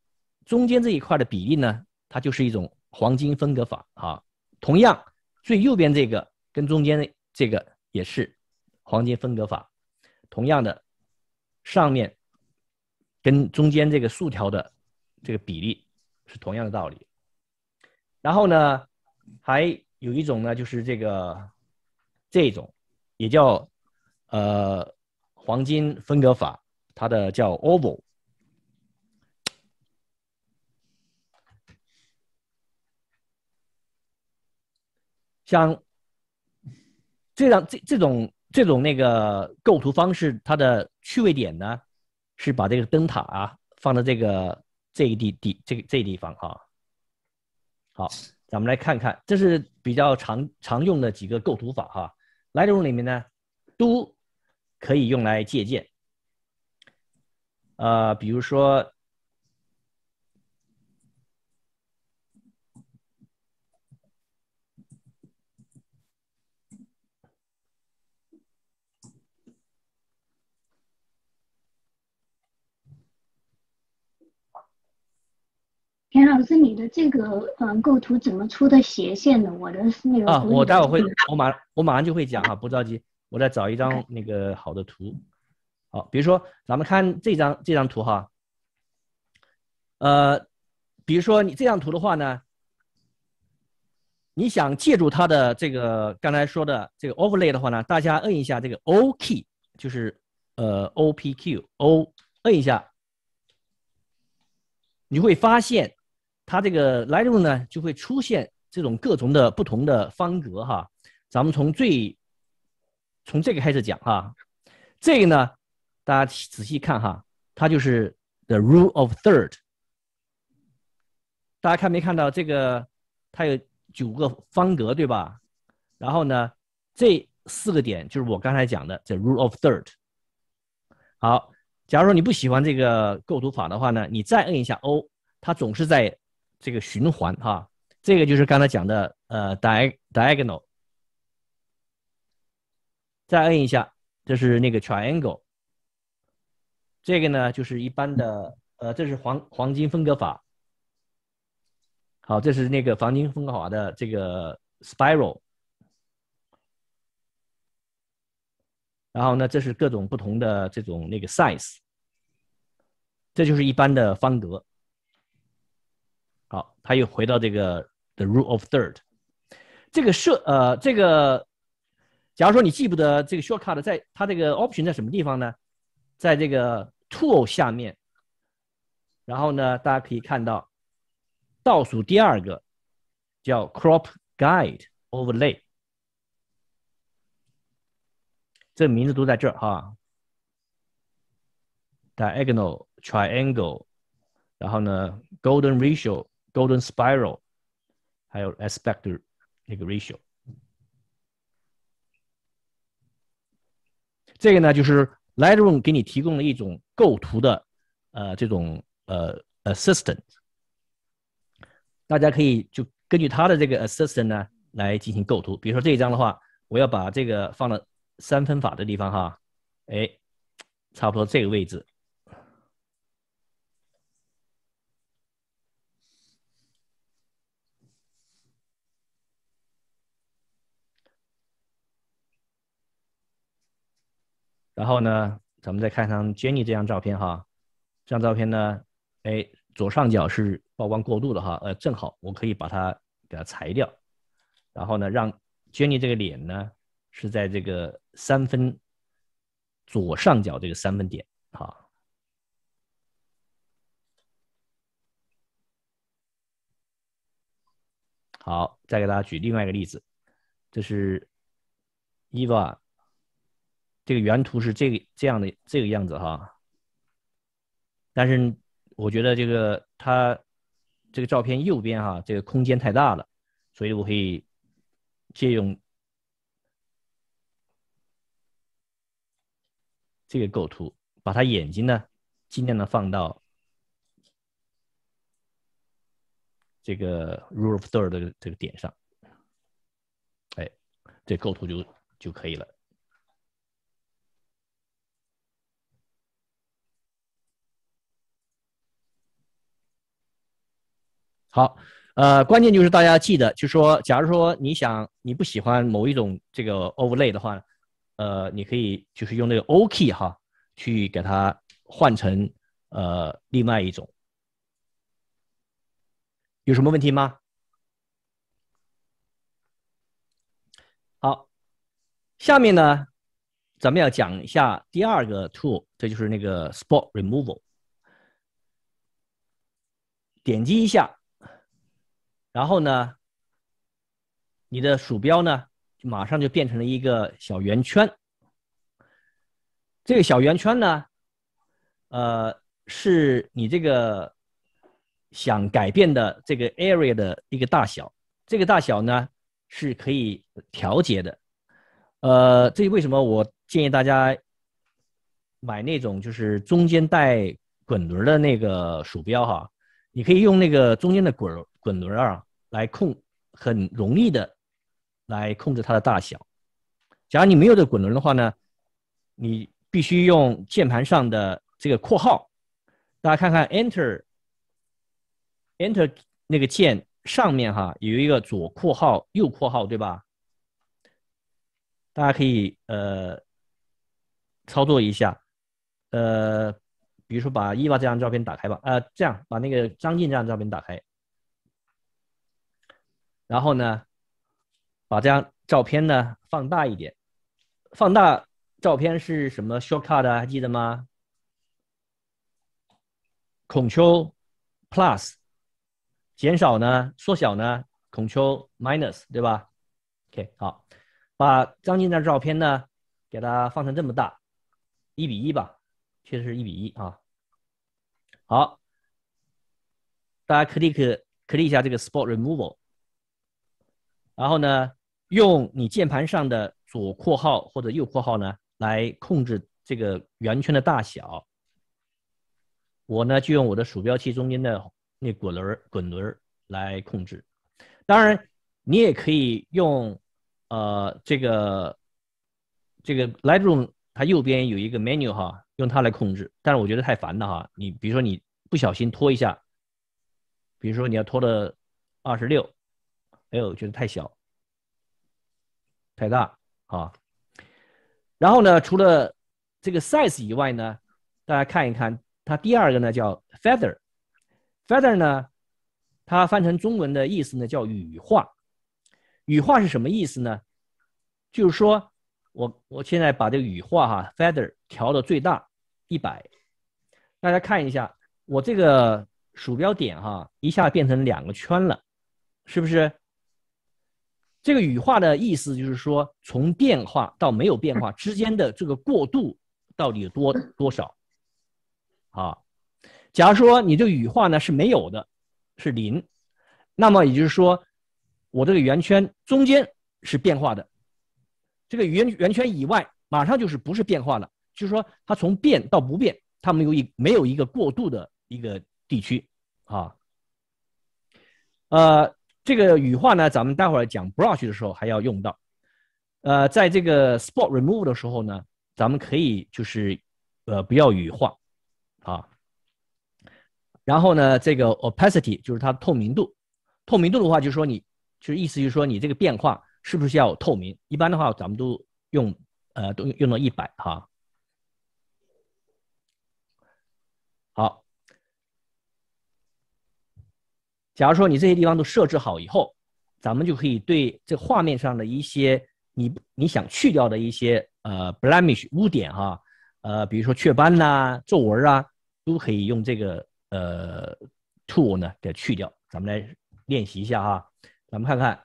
中间这一块的比例呢，它就是一种黄金分割法啊。同样，最右边这个跟中间的这个也是黄金分割法，同样的上面。跟中间这个竖条的这个比例是同样的道理。然后呢，还有一种呢，就是这个这种也叫呃黄金分割法，它的叫 oval。像这样这这种这种那个构图方式，它的趣味点呢？是把这个灯塔啊放在这个这个地地这个这地方啊，好，咱们来看看，这是比较常常用的几个构图法哈，lightroom 里面呢都可以用来借鉴，呃，比如说。田老师，你的这个嗯构图怎么出的斜线呢？我的是那个啊，我待会儿会，我马上我马上就会讲哈，不着急，我再找一张那个好的图。好，比如说咱们看这张这张图哈，呃，比如说你这张图的话呢，你想借助它的这个刚才说的这个 overlay 的话呢，大家摁一下这个 O key，就是呃 O P Q O 摁一下，你会发现。它这个 l i g h t r o o m 呢，就会出现这种各种的不同的方格哈。咱们从最从这个开始讲哈。这个呢，大家仔细看哈，它就是 the rule of third。大家看没看到这个？它有九个方格对吧？然后呢，这四个点就是我刚才讲的 the rule of third。好，假如说你不喜欢这个构图法的话呢，你再摁一下 O，它总是在。这个循环哈，这个就是刚才讲的呃，di diagonal。再摁一下，这是那个 triangle。这个呢就是一般的呃，这是黄黄金分割法。好，这是那个黄金分割法的这个 spiral。然后呢，这是各种不同的这种那个 size。这就是一般的方格。好，他又回到这个 The Rule of Third。这个设，呃，这个假如说你记不得这个 Shortcut，在它这个 Option 在什么地方呢？在这个 Tool 下面。然后呢，大家可以看到倒数第二个叫 Crop Guide Overlay。这名字都在这儿哈。Diagonal Triangle，然后呢 Golden Ratio。Golden Spiral，还有 Aspect 那个 Ratio，这个呢就是 Lightroom 给你提供了一种构图的呃这种呃 Assistant，大家可以就根据它的这个 Assistant 呢来进行构图。比如说这一张的话，我要把这个放到三分法的地方哈，哎，差不多这个位置。然后呢，咱们再看上 Jenny 这张照片哈，这张照片呢，哎，左上角是曝光过度的哈，呃，正好我可以把它给它裁掉，然后呢，让 Jenny 这个脸呢是在这个三分左上角这个三分点。好，好，再给大家举另外一个例子，这是 Eva。这个原图是这个这样的这个样子哈，但是我觉得这个他这个照片右边哈，这个空间太大了，所以我可以借用这个构图，把他眼睛呢尽量的放到这个 rule of t h i r d 这个这个点上，哎，这构图就就可以了。好，呃，关键就是大家记得，就说，假如说你想你不喜欢某一种这个 overlay 的话，呃，你可以就是用那个 O key 哈，去给它换成呃另外一种。有什么问题吗？好，下面呢，咱们要讲一下第二个 tool，这就是那个 spot removal。点击一下。然后呢，你的鼠标呢，马上就变成了一个小圆圈。这个小圆圈呢，呃，是你这个想改变的这个 area 的一个大小。这个大小呢，是可以调节的。呃，这为什么我建议大家买那种就是中间带滚轮的那个鼠标哈？你可以用那个中间的滚滚轮儿来控，很容易的来控制它的大小。假如你没有这滚轮的话呢，你必须用键盘上的这个括号。大家看看 Enter Enter 那个键上面哈有一个左括号、右括号，对吧？大家可以呃操作一下，呃。比如说把伊娃这张照片打开吧，呃，这样把那个张晋这张照片打开，然后呢，把这张照片呢放大一点，放大照片是什么 shortcut 还记得吗？Control Plus，减少呢，缩小呢，Control Minus，对吧？OK，好，把张晋那照片呢给它放成这么大，一比一吧，确实是一比一啊。好，大家 click click 一下这个 spot removal，然后呢，用你键盘上的左括号或者右括号呢来控制这个圆圈的大小。我呢就用我的鼠标器中间的那滚轮滚轮来控制。当然，你也可以用呃这个这个 lightroom 它右边有一个 menu 哈。用它来控制，但是我觉得太烦了哈。你比如说你不小心拖一下，比如说你要拖的二十六，哎呦，觉得太小、太大啊。然后呢，除了这个 size 以外呢，大家看一看，它第二个呢叫 feather，feather 呢，它翻成中文的意思呢叫羽化。羽化是什么意思呢？就是说，我我现在把这个羽化哈 feather 调到最大。一百，大家看一下，我这个鼠标点哈，一下变成两个圈了，是不是？这个羽化的意思就是说，从变化到没有变化之间的这个过渡到底有多多少？啊，假如说你这个羽化呢是没有的，是零，那么也就是说，我这个圆圈中间是变化的，这个圆圆圈以外马上就是不是变化了。就是说，它从变到不变，它没有一没有一个过渡的一个地区，啊，呃，这个羽化呢，咱们待会儿讲 brush 的时候还要用到，呃，在这个 spot remove 的时候呢，咱们可以就是，呃，不要羽化，啊，然后呢，这个 opacity 就是它透明度，透明度的话，就说你，就是意思就是说你这个变化是不是要透明？一般的话，咱们都用，呃，都用到一百哈。假如说你这些地方都设置好以后，咱们就可以对这画面上的一些你你想去掉的一些呃 blemish 污点哈，呃，比如说雀斑呐、皱纹啊，都可以用这个呃 tool 呢给去掉。咱们来练习一下哈，咱们看看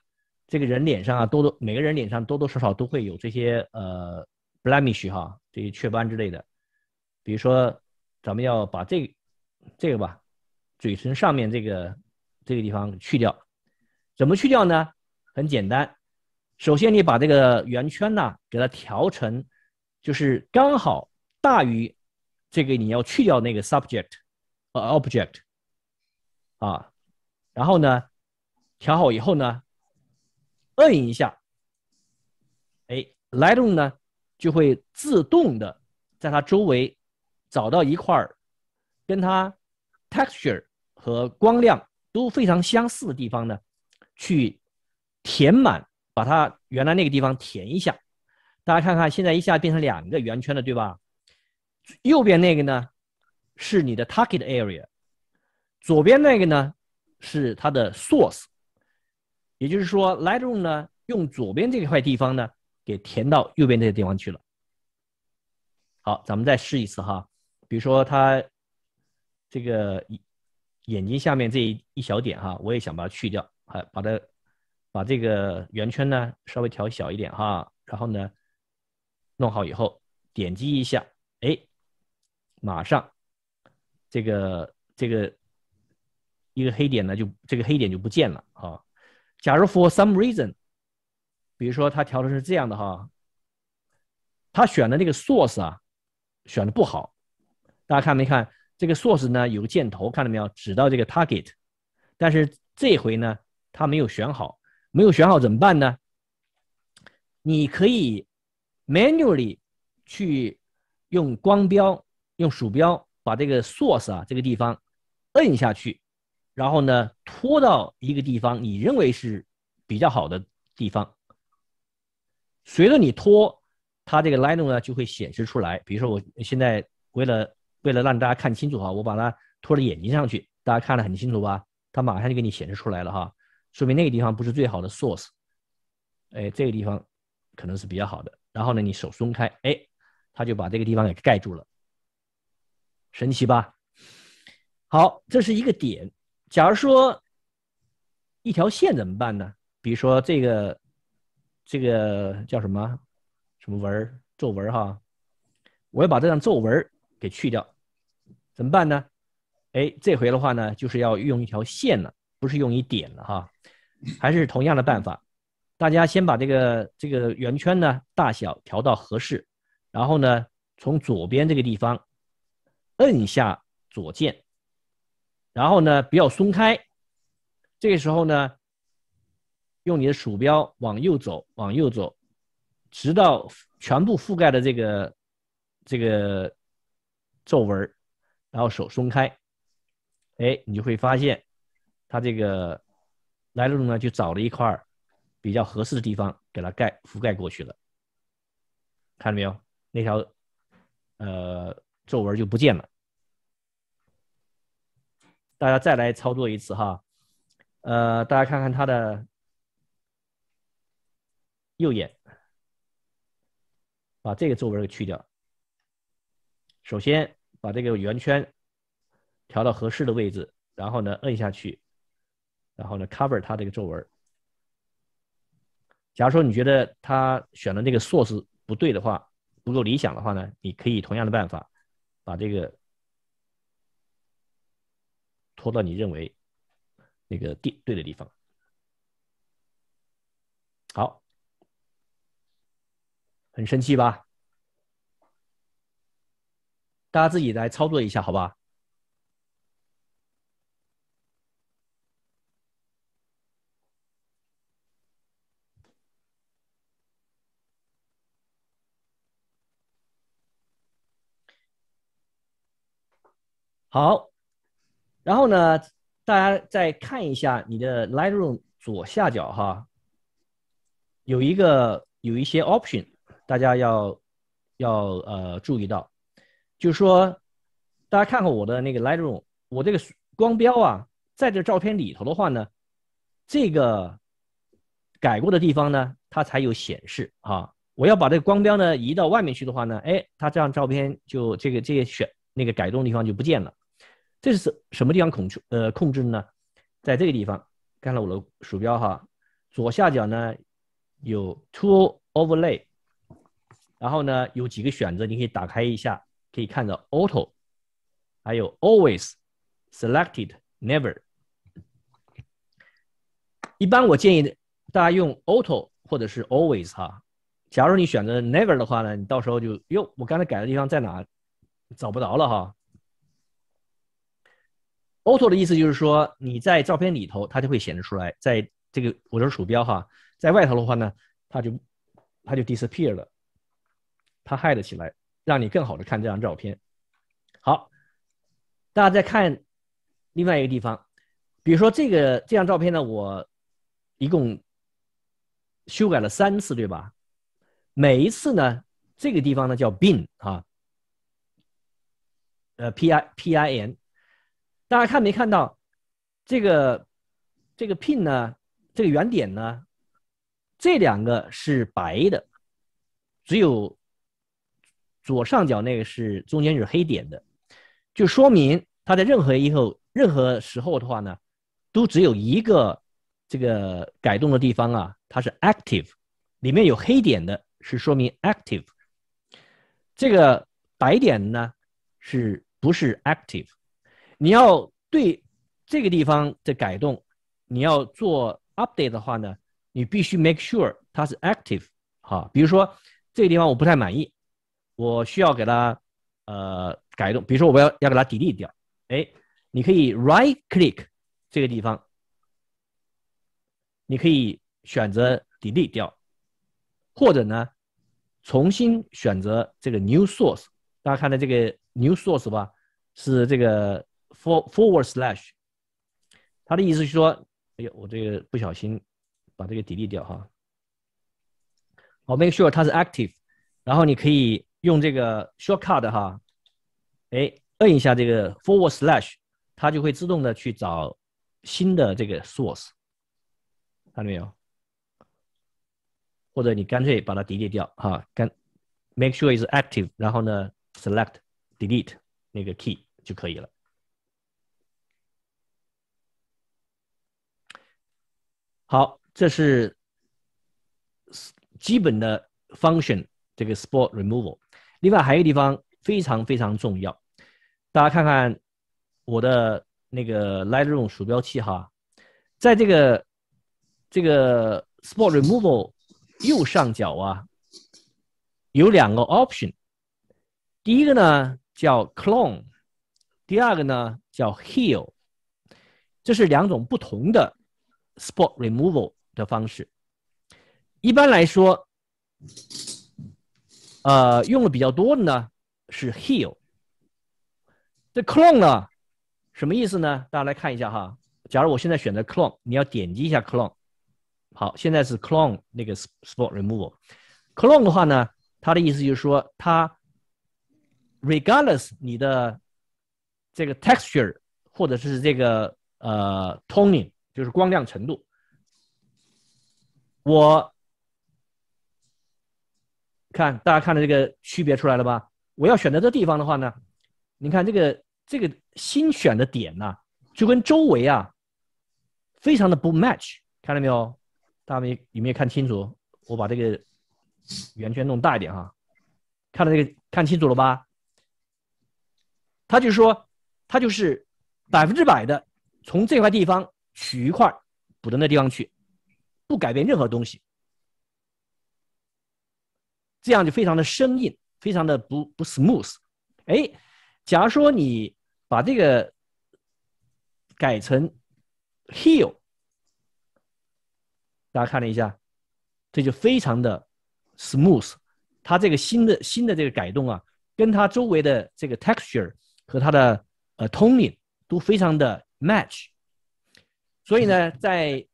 这个人脸上啊，多多每个人脸上多多少少都会有这些呃 blemish 哈，这些雀斑之类的。比如说，咱们要把这这个吧，嘴唇上面这个。这个地方去掉，怎么去掉呢？很简单，首先你把这个圆圈呢，给它调成，就是刚好大于这个你要去掉那个 subject 呃 object 啊，然后呢，调好以后呢，摁一下，哎，lightroom 呢就会自动的在它周围找到一块儿，跟它 texture 和光亮。都非常相似的地方呢，去填满，把它原来那个地方填一下。大家看看，现在一下变成两个圆圈了，对吧？右边那个呢是你的 target area，左边那个呢是它的 source。也就是说，lightroom 呢用左边这一块地方呢给填到右边这个地方去了。好，咱们再试一次哈。比如说它这个。眼睛下面这一一小点哈，我也想把它去掉，还把它把这个圆圈呢稍微调小一点哈，然后呢弄好以后点击一下，哎，马上这个这个一个黑点呢就这个黑点就不见了啊。假如 for some reason，比如说他调的是这样的哈，他选的那个 source 啊选的不好，大家看没看？这个 source 呢有个箭头，看到没有？指到这个 target，但是这回呢，它没有选好，没有选好怎么办呢？你可以 manually 去用光标、用鼠标把这个 source 啊这个地方摁下去，然后呢拖到一个地方你认为是比较好的地方。随着你拖，它这个 line 呢就会显示出来。比如说我现在为了为了让大家看清楚哈，我把它拖到眼睛上去，大家看得很清楚吧？它马上就给你显示出来了哈，说明那个地方不是最好的 source，哎，这个地方可能是比较好的。然后呢，你手松开，哎，它就把这个地方给盖住了，神奇吧？好，这是一个点。假如说一条线怎么办呢？比如说这个这个叫什么什么纹儿皱纹哈，我要把这张皱纹给去掉。怎么办呢？哎，这回的话呢，就是要用一条线了，不是用一点了哈。还是同样的办法，大家先把这个这个圆圈呢大小调到合适，然后呢，从左边这个地方摁一下左键，然后呢不要松开。这个时候呢，用你的鼠标往右走，往右走，直到全部覆盖的这个这个皱纹然后手松开，哎，你就会发现，它这个来路呢，就找了一块比较合适的地方给它盖覆盖过去了。看到没有，那条呃皱纹就不见了。大家再来操作一次哈，呃，大家看看它的右眼，把这个皱纹给去掉。首先。把这个圆圈调到合适的位置，然后呢，摁下去，然后呢，cover 它这个皱纹。假如说你觉得他选的那个 source 不对的话，不够理想的话呢，你可以同样的办法，把这个拖到你认为那个地对的地方。好，很生气吧？大家自己来操作一下，好吧？好，然后呢，大家再看一下你的 Lightroom 左下角哈，有一个有一些 option，大家要要呃注意到。就是说，大家看看我的那个 Lightroom，我这个光标啊，在这照片里头的话呢，这个改过的地方呢，它才有显示啊。我要把这个光标呢移到外面去的话呢，哎，它这张照片就这个这些选那个改动的地方就不见了。这是什么地方控呃控制呢？在这个地方，看了我的鼠标哈，左下角呢有 Tool Overlay，然后呢有几个选择，你可以打开一下。可以看到 auto，还有 always，selected，never。一般我建议大家用 auto 或者是 always 哈。假如你选择 never 的话呢，你到时候就哟，我刚才改的地方在哪？找不着了哈。auto 的意思就是说你在照片里头它就会显示出来，在这个我的鼠标哈，在外头的话呢，它就它就 disappear 了，它 hide 起来。让你更好的看这张照片。好，大家再看另外一个地方，比如说这个这张照片呢，我一共修改了三次，对吧？每一次呢，这个地方呢叫 b i n 啊，呃 p i p i n，大家看没看到这个这个 pin 呢？这个原点呢？这两个是白的，只有。左上角那个是中间是黑点的，就说明它在任何以后任何时候的话呢，都只有一个这个改动的地方啊，它是 active，里面有黑点的是说明 active，这个白点呢是不是 active？你要对这个地方的改动，你要做 update 的话呢，你必须 make sure 它是 active，哈，比如说这个地方我不太满意。我需要给它，呃，改动，比如说我要要给它 delete 掉，哎，你可以 right click 这个地方，你可以选择 delete 掉，或者呢，重新选择这个 new source。大家看到这个 new source 吧，是这个 forward f o r slash。它的意思是说，哎呦，我这个不小心把这个 delete 掉哈。我 make sure 它是 active，然后你可以。用这个 shortcut 哈，哎，摁一下这个 forward slash，它就会自动的去找新的这个 source，看到没有？或者你干脆把它 delete 掉哈，干，make sure i s active，然后呢，select delete 那个 key 就可以了。好，这是基本的 function，这个 spot removal。另外还有一个地方非常非常重要，大家看看我的那个 Lightroom 鼠标器哈，在这个这个 Spot Removal 右上角啊，有两个 Option，第一个呢叫 Clone，第二个呢叫 Heal，这是两种不同的 Spot Removal 的方式。一般来说。呃，用的比较多的呢是 heal。这 clone 呢，什么意思呢？大家来看一下哈。假如我现在选择 clone，你要点击一下 clone。好，现在是 clone 那个 spot removal。clone 的话呢，它的意思就是说，它 regardless 你的这个 texture 或者是这个呃 toning，就是光亮程度，我。看，大家看到这个区别出来了吧？我要选择这地方的话呢，你看这个这个新选的点呐，就跟周围啊，非常的不 match，看到没有？大家没有没有看清楚？我把这个圆圈弄大一点哈，看到这个看清楚了吧？它就说，它就是百分之百的从这块地方取一块补到那地方去，不改变任何东西。这样就非常的生硬，非常的不不 smooth。哎，假如说你把这个改成 hill，大家看了一下，这就非常的 smooth。它这个新的新的这个改动啊，跟它周围的这个 texture 和它的呃 toning 都非常的 match。所以呢，在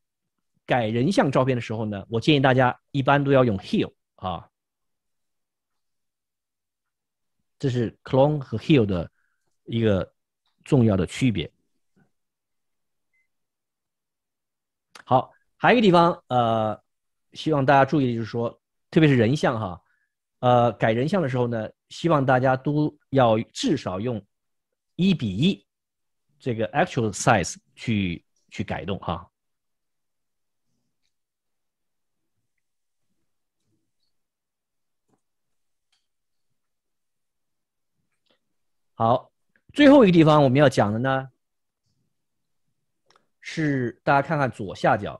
改人像照片的时候呢，我建议大家一般都要用 hill 啊。这是 clone 和 heal 的一个重要的区别。好，还有一个地方，呃，希望大家注意就是说，特别是人像哈，呃，改人像的时候呢，希望大家都要至少用一比一这个 actual size 去去改动哈。好，最后一个地方我们要讲的呢，是大家看看左下角，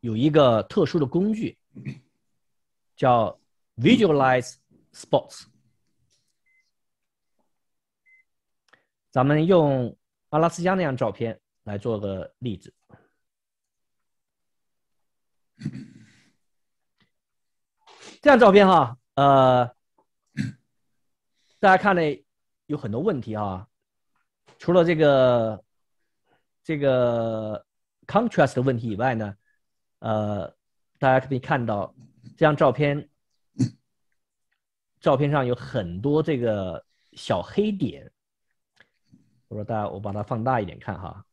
有一个特殊的工具，叫 Visualize Spots。咱们用阿拉斯加那张照片来做个例子。这张照片哈，呃，大家看呢。有很多问题啊，除了这个这个 contrast 的问题以外呢，呃，大家可以看到这张照片，照片上有很多这个小黑点。我说大家，我把它放大一点看哈。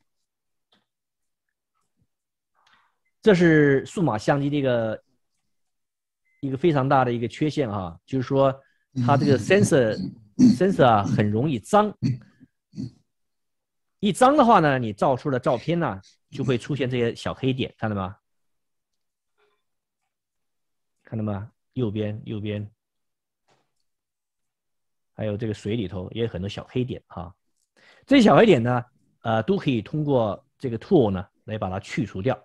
这是数码相机这个一个非常大的一个缺陷啊，就是说它这个 [LAUGHS] sensor。深色啊，很容易脏。一脏的话呢，你照出的照片呢就会出现这些小黑点，看到吗？看到吗？右边，右边，还有这个水里头也有很多小黑点哈。这些小黑点呢，呃，都可以通过这个 tool 呢来把它去除掉。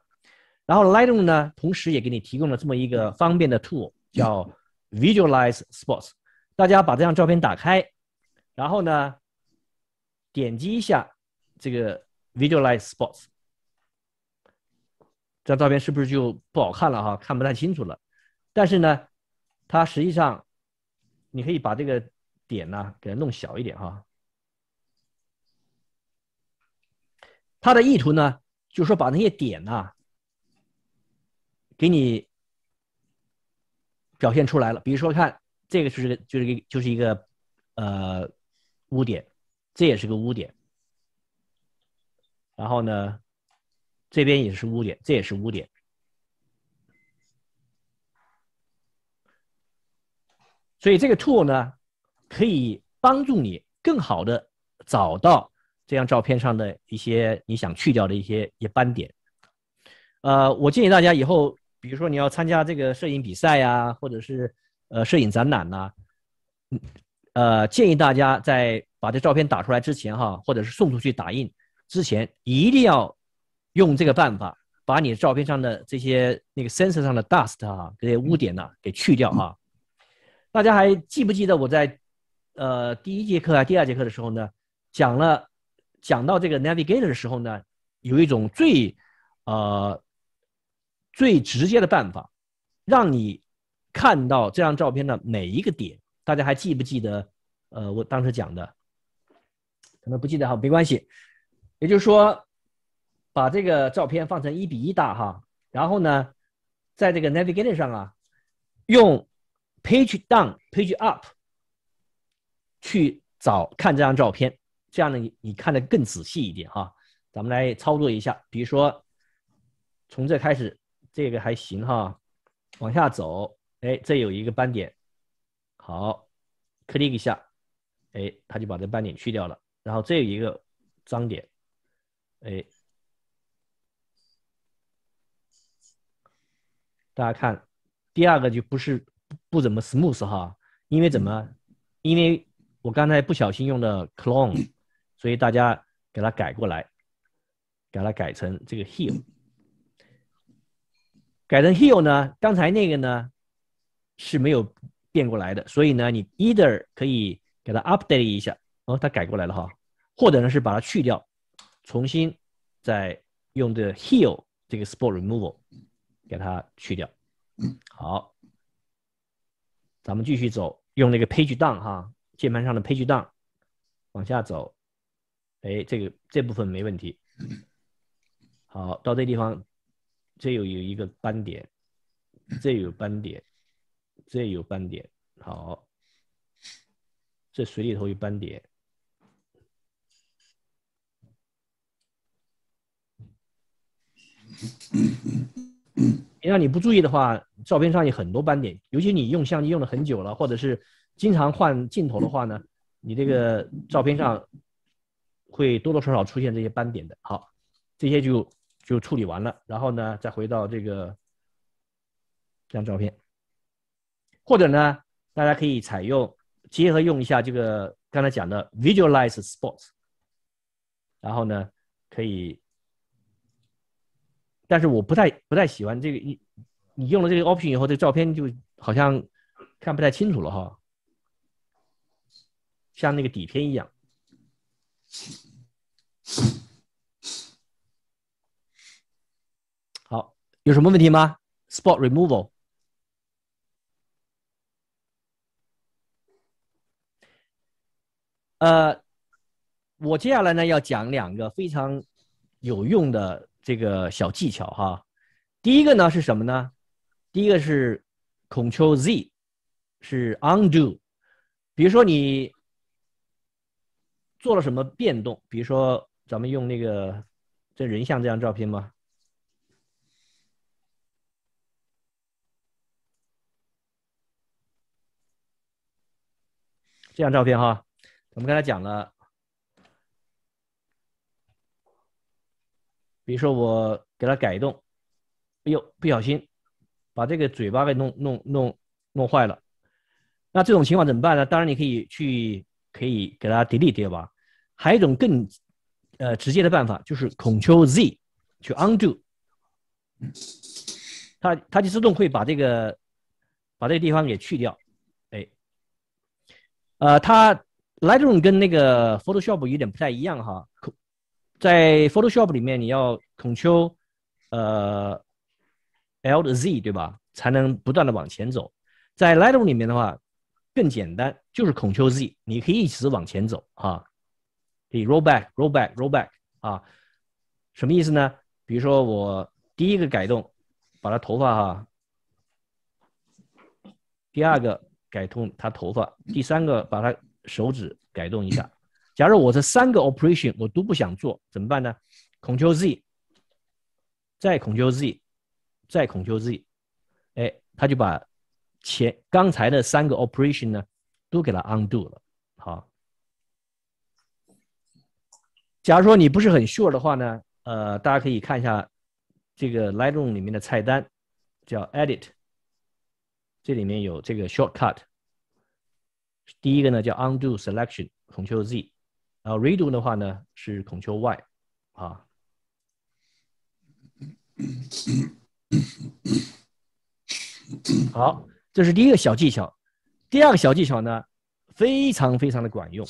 然后 Lightroom 呢，同时也给你提供了这么一个方便的 tool，叫 Visualize Spots。大家把这张照片打开，然后呢，点击一下这个 visualize spots。这张照片是不是就不好看了哈？看不太清楚了。但是呢，它实际上，你可以把这个点呢给它弄小一点哈。它的意图呢，就是说把那些点呢，给你表现出来了。比如说看。这个就是就是个，就是一个，呃，污点，这也是个污点。然后呢，这边也是污点，这也是污点。所以这个 tool 呢，可以帮助你更好的找到这张照片上的一些你想去掉的一些一些斑点。呃，我建议大家以后，比如说你要参加这个摄影比赛呀，或者是。呃，摄影展览呢，呃，建议大家在把这照片打出来之前哈，或者是送出去打印之前，一定要用这个办法把你的照片上的这些那个 sensor 上的 dust 啊，这些污点呢给去掉啊。大家还记不记得我在呃第一节课还第二节课的时候呢，讲了讲到这个 navigator 的时候呢，有一种最呃最直接的办法，让你。看到这张照片的每一个点，大家还记不记得？呃，我当时讲的，可能不记得哈，没关系。也就是说，把这个照片放成一比一大哈，然后呢，在这个 Navigator 上啊，用 Page Down、Page Up 去找看这张照片，这样呢，你你看的更仔细一点哈。咱们来操作一下，比如说从这开始，这个还行哈，往下走。哎，这有一个斑点，好，click 一下，哎，他就把这斑点去掉了。然后这有一个脏点，哎，大家看，第二个就不是不怎么 smooth 哈，因为怎么？因为我刚才不小心用的 clone，所以大家给它改过来，给它改成这个 hill，改成 hill 呢？刚才那个呢？是没有变过来的，所以呢，你 either 可以给它 update 一下，哦，它改过来了哈，或者呢是把它去掉，重新再用的 heal 这个 spot removal 给它去掉。好，咱们继续走，用那个 page down 哈，键盘上的 page down 往下走，哎，这个这部分没问题。好，到这地方，这有有一个斑点，这有斑点。这有斑点，好，这水里头有斑点。[COUGHS] 让你不注意的话，照片上有很多斑点，尤其你用相机用了很久了，或者是经常换镜头的话呢，你这个照片上会多多少少出现这些斑点的。好，这些就就处理完了，然后呢，再回到这个这张照片。或者呢，大家可以采用结合用一下这个刚才讲的 Visualize Sports，然后呢可以，但是我不太不太喜欢这个你你用了这个 option 以后，这照片就好像看不太清楚了哈，像那个底片一样。好，有什么问题吗？Spot Removal。呃，我接下来呢要讲两个非常有用的这个小技巧哈。第一个呢是什么呢？第一个是 Control Z，是 Undo。比如说你做了什么变动，比如说咱们用那个这人像这张照片吗？这张照片哈。我们刚才讲了，比如说我给它改动，哎呦，不小心把这个嘴巴给弄弄弄弄坏了，那这种情况怎么办呢？当然你可以去，可以给它叠叠叠吧。还有一种更呃直接的办法，就是 Control Z 去 Undo，它它就自动会把这个把这个地方给去掉。哎，呃，它。Lightroom 跟那个 Photoshop 有点不太一样哈。在 Photoshop 里面，你要 Ctrl 呃 L 的 Z 对吧，才能不断的往前走。在 Lightroom 里面的话，更简单，就是 Ctrl Z，你可以一直往前走啊，可以 roll back，roll back，roll back 啊，什么意思呢？比如说我第一个改动，把他头发哈；第二个改动他头发；第三个把他。手指改动一下。假如我这三个 operation 我都不想做，怎么办呢？Ctrl Z，再 Ctrl Z，再 Ctrl Z，哎，他就把前刚才的三个 operation 呢，都给它 undo 了。好，假如说你不是很 sure 的话呢，呃，大家可以看一下这个 Lightroom 里面的菜单，叫 Edit，这里面有这个 shortcut。第一个呢叫 Undo s e l e c t i o n 孔 t Z，然后 Redo 的话呢是 Ctrl Y，啊，好，这是第一个小技巧。第二个小技巧呢非常非常的管用，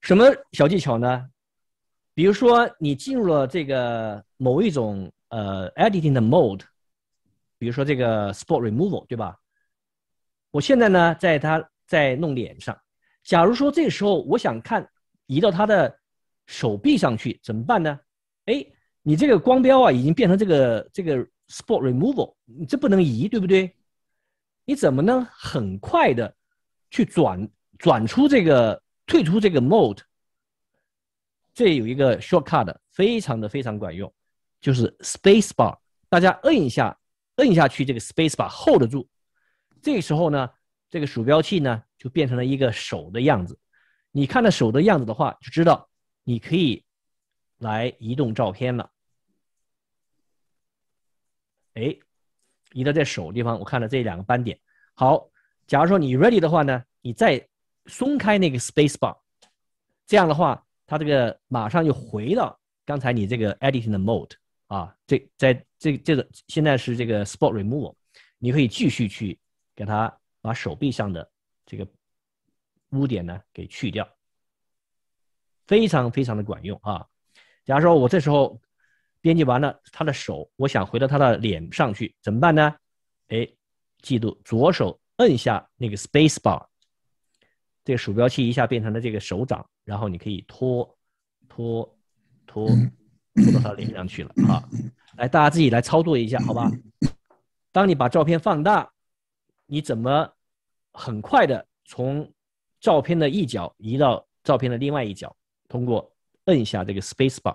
什么小技巧呢？比如说你进入了这个某一种呃 Editing 的 Mode，比如说这个 Spot Removal，对吧？我现在呢，在他在弄脸上。假如说这时候我想看，移到他的手臂上去怎么办呢？哎，你这个光标啊，已经变成这个这个 spot removal，你这不能移，对不对？你怎么能很快的去转转出这个退出这个 mode？这有一个 shortcut，非常的非常管用，就是 space bar。大家摁一下，摁下去这个 space bar，hold 住。这时候呢，这个鼠标器呢就变成了一个手的样子。你看到手的样子的话，就知道你可以来移动照片了。哎，移到这手地方，我看到这两个斑点。好，假如说你 ready 的话呢，你再松开那个 space bar，这样的话，它这个马上就回到刚才你这个 editing 的 mode 啊。这在这这个现在是这个 spot removal，你可以继续去。给他把手臂上的这个污点呢给去掉，非常非常的管用啊！假如说我这时候编辑完了他的手，我想回到他的脸上去怎么办呢？哎，记住左手摁下那个 space bar，这个鼠标器一下变成了这个手掌，然后你可以拖拖拖拖到他脸上去了啊！来，大家自己来操作一下，好吧？当你把照片放大。你怎么很快的从照片的一角移到照片的另外一角？通过摁一下这个 space bar。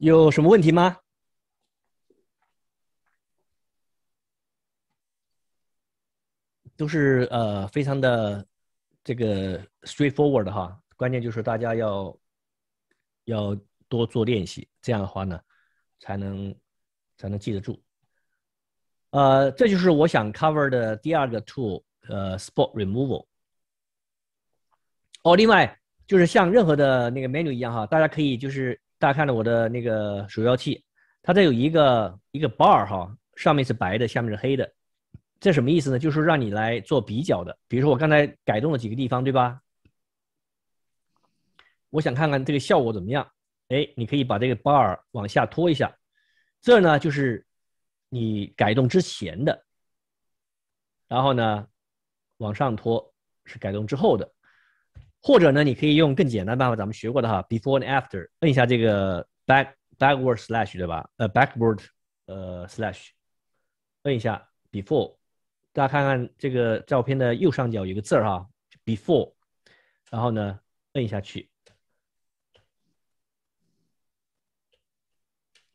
有什么问题吗？都是呃，非常的这个 straightforward 的哈。关键就是大家要要多做练习，这样的话呢，才能才能记得住。呃，这就是我想 cover 的第二个 tool，呃，spot removal。哦，另外就是像任何的那个 menu 一样哈，大家可以就是。大家看到我的那个鼠标器，它这有一个一个 bar 哈，上面是白的，下面是黑的，这什么意思呢？就是让你来做比较的。比如说我刚才改动了几个地方，对吧？我想看看这个效果怎么样。哎，你可以把这个 bar 往下拖一下，这呢就是你改动之前的，然后呢往上拖是改动之后的。或者呢，你可以用更简单办法，咱们学过的哈，before and after，摁一下这个 back backward slash 对吧？呃，backward 呃 slash，摁一下 before，大家看看这个照片的右上角有个字儿哈，before，然后呢，摁下去。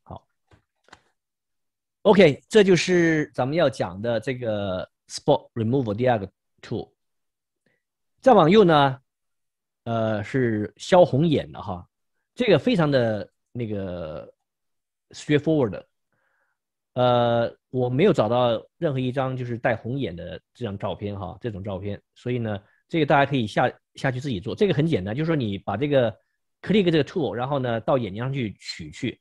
好，OK，这就是咱们要讲的这个 spot removal 第二个 tool。再往右呢？呃，是萧红演的哈，这个非常的那个 straightforward。呃，我没有找到任何一张就是带红眼的这张照片哈，这种照片，所以呢，这个大家可以下下去自己做，这个很简单，就是说你把这个 click 这个 tool，然后呢到眼睛上去取去，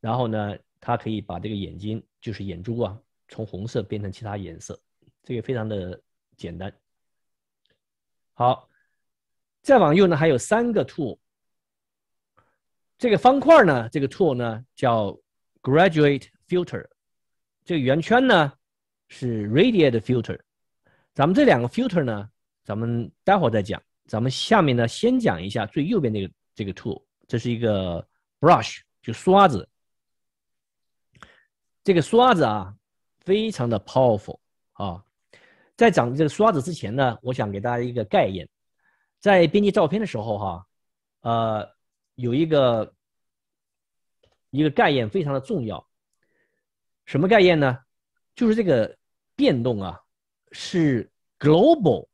然后呢，它可以把这个眼睛就是眼珠啊，从红色变成其他颜色，这个非常的简单。好。再往右呢，还有三个 tool。这个方块呢，这个 tool 呢叫 graduate filter。这个圆圈呢是 radiate filter。咱们这两个 filter 呢，咱们待会儿再讲。咱们下面呢，先讲一下最右边那个这个 tool。这是一个 brush，就刷子。这个刷子啊，非常的 powerful 啊。在讲这个刷子之前呢，我想给大家一个概念。在编辑照片的时候，哈，呃，有一个一个概念非常的重要，什么概念呢？就是这个变动啊，是 global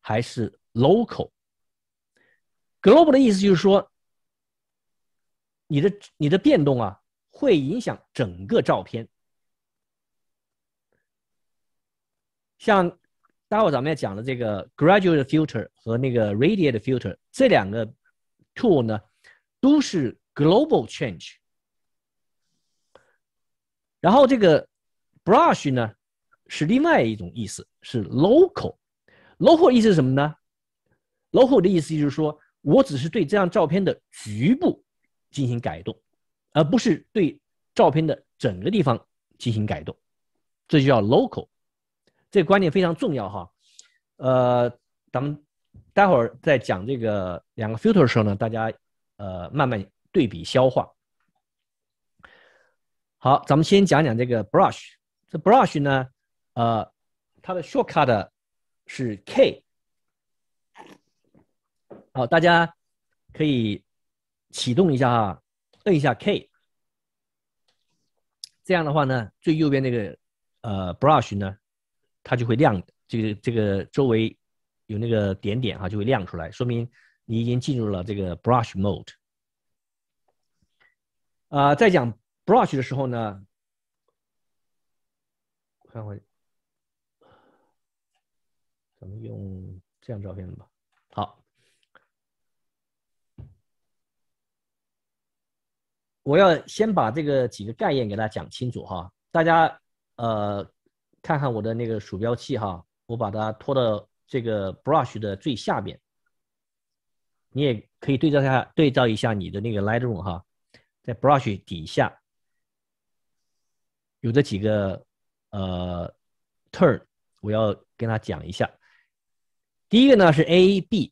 还是 local？global 的意思就是说，你的你的变动啊，会影响整个照片，像。待会咱们要讲的这个 g r a d u a t e filter 和那个 r a d i a t e filter 这两个 tool 呢，都是 global change。然后这个 brush 呢，是另外一种意思，是 local。local 意思是什么呢？local 的意思就是说我只是对这张照片的局部进行改动，而不是对照片的整个地方进行改动，这就叫 local。这个观念非常重要哈，呃，咱们待会儿在讲这个两个 filter 的时候呢，大家呃慢慢对比消化。好，咱们先讲讲这个 brush。这 brush 呢，呃，它的 shortcut 是 K。好，大家可以启动一下哈，摁一下 K。这样的话呢，最右边那个呃 brush 呢。它就会亮这个这个周围有那个点点啊，就会亮出来，说明你已经进入了这个 brush mode。啊，在讲 brush 的时候呢，看会，咱们用这张照片吧。好，我要先把这个几个概念给大家讲清楚哈，大家呃。看看我的那个鼠标器哈，我把它拖到这个 brush 的最下边。你也可以对照下，对照一下你的那个 Lightroom 哈，在 brush 底下有这几个呃 turn，我要跟他讲一下。第一个呢是 A B，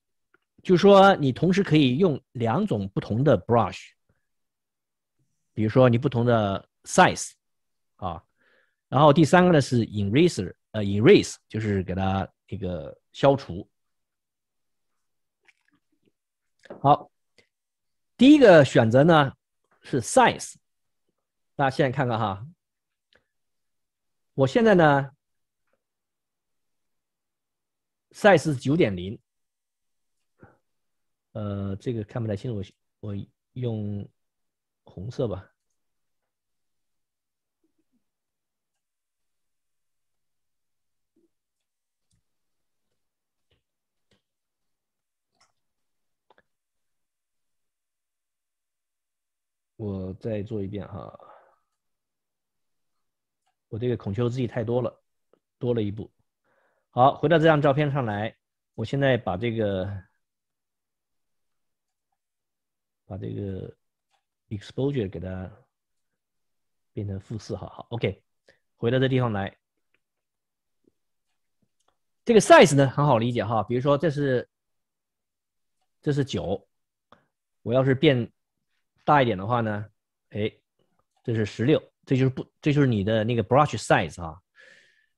就说你同时可以用两种不同的 brush，比如说你不同的 size 啊。然后第三个呢是 erase，呃，erase 就是给它一个消除。好，第一个选择呢是 size，大家现在看看哈，我现在呢 size 九点零，呃，这个看不太清楚，我我用红色吧。我再做一遍哈，我这个孔丘己太多了，多了一步。好，回到这张照片上来，我现在把这个把这个 exposure 给它变成负四号，好，OK，回到这地方来。这个 size 呢很好理解哈，比如说这是这是九，我要是变。大一点的话呢，哎，这是十六，这就是不，这就是你的那个 brush size 啊。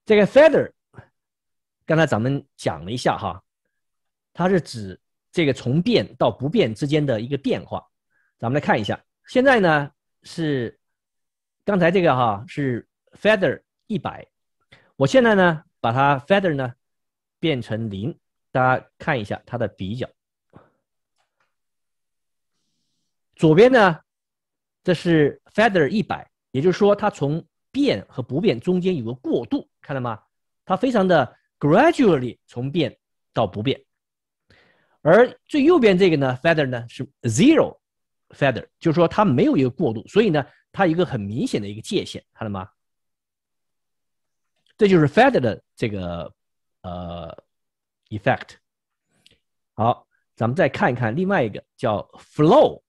这个 feather，刚才咱们讲了一下哈，它是指这个从变到不变之间的一个变化。咱们来看一下，现在呢是刚才这个哈是 feather 一百，我现在呢把它 feather 呢变成零，大家看一下它的比较。左边呢，这是 feather 一百，也就是说它从变和不变中间有个过渡，看到吗？它非常的 gradually 从变到不变，而最右边这个呢，feather 呢是 zero feather，就是说它没有一个过渡，所以呢，它一个很明显的一个界限，看到吗？这就是 feather 的这个呃 effect。好，咱们再看一看另外一个叫 flow。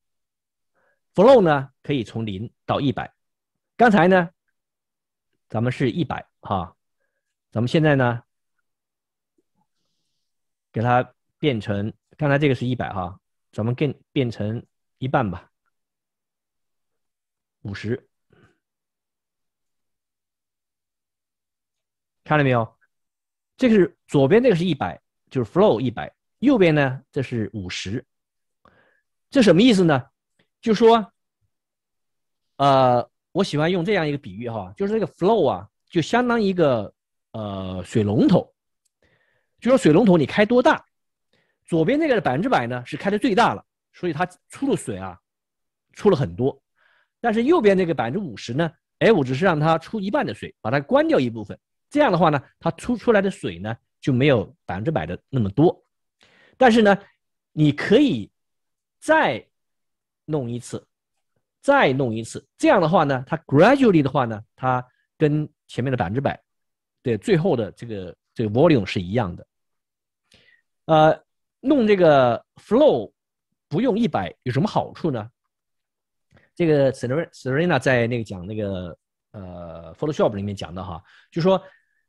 Flow 呢可以从零到一百，刚才呢咱们是一百哈，咱们现在呢给它变成刚才这个是一百哈，咱们更变成一半吧，五十，看到没有？这个是左边这个是一百，就是 Flow 一百，右边呢这是五十，这什么意思呢？就说，呃，我喜欢用这样一个比喻哈，就是这个 flow 啊，就相当于一个呃水龙头。就说水龙头你开多大，左边那个百分之百呢是开的最大了，所以它出的水啊，出了很多。但是右边这个百分之五十呢，哎，我只是让它出一半的水，把它关掉一部分。这样的话呢，它出出来的水呢就没有百分之百的那么多。但是呢，你可以再。弄一次，再弄一次，这样的话呢，它 gradually 的话呢，它跟前面的百分之百的最后的这个这个 volume 是一样的。呃，弄这个 flow 不用一百有什么好处呢？这个 Seren Serena 在那个讲那个呃 Photoshop 里面讲的哈，就说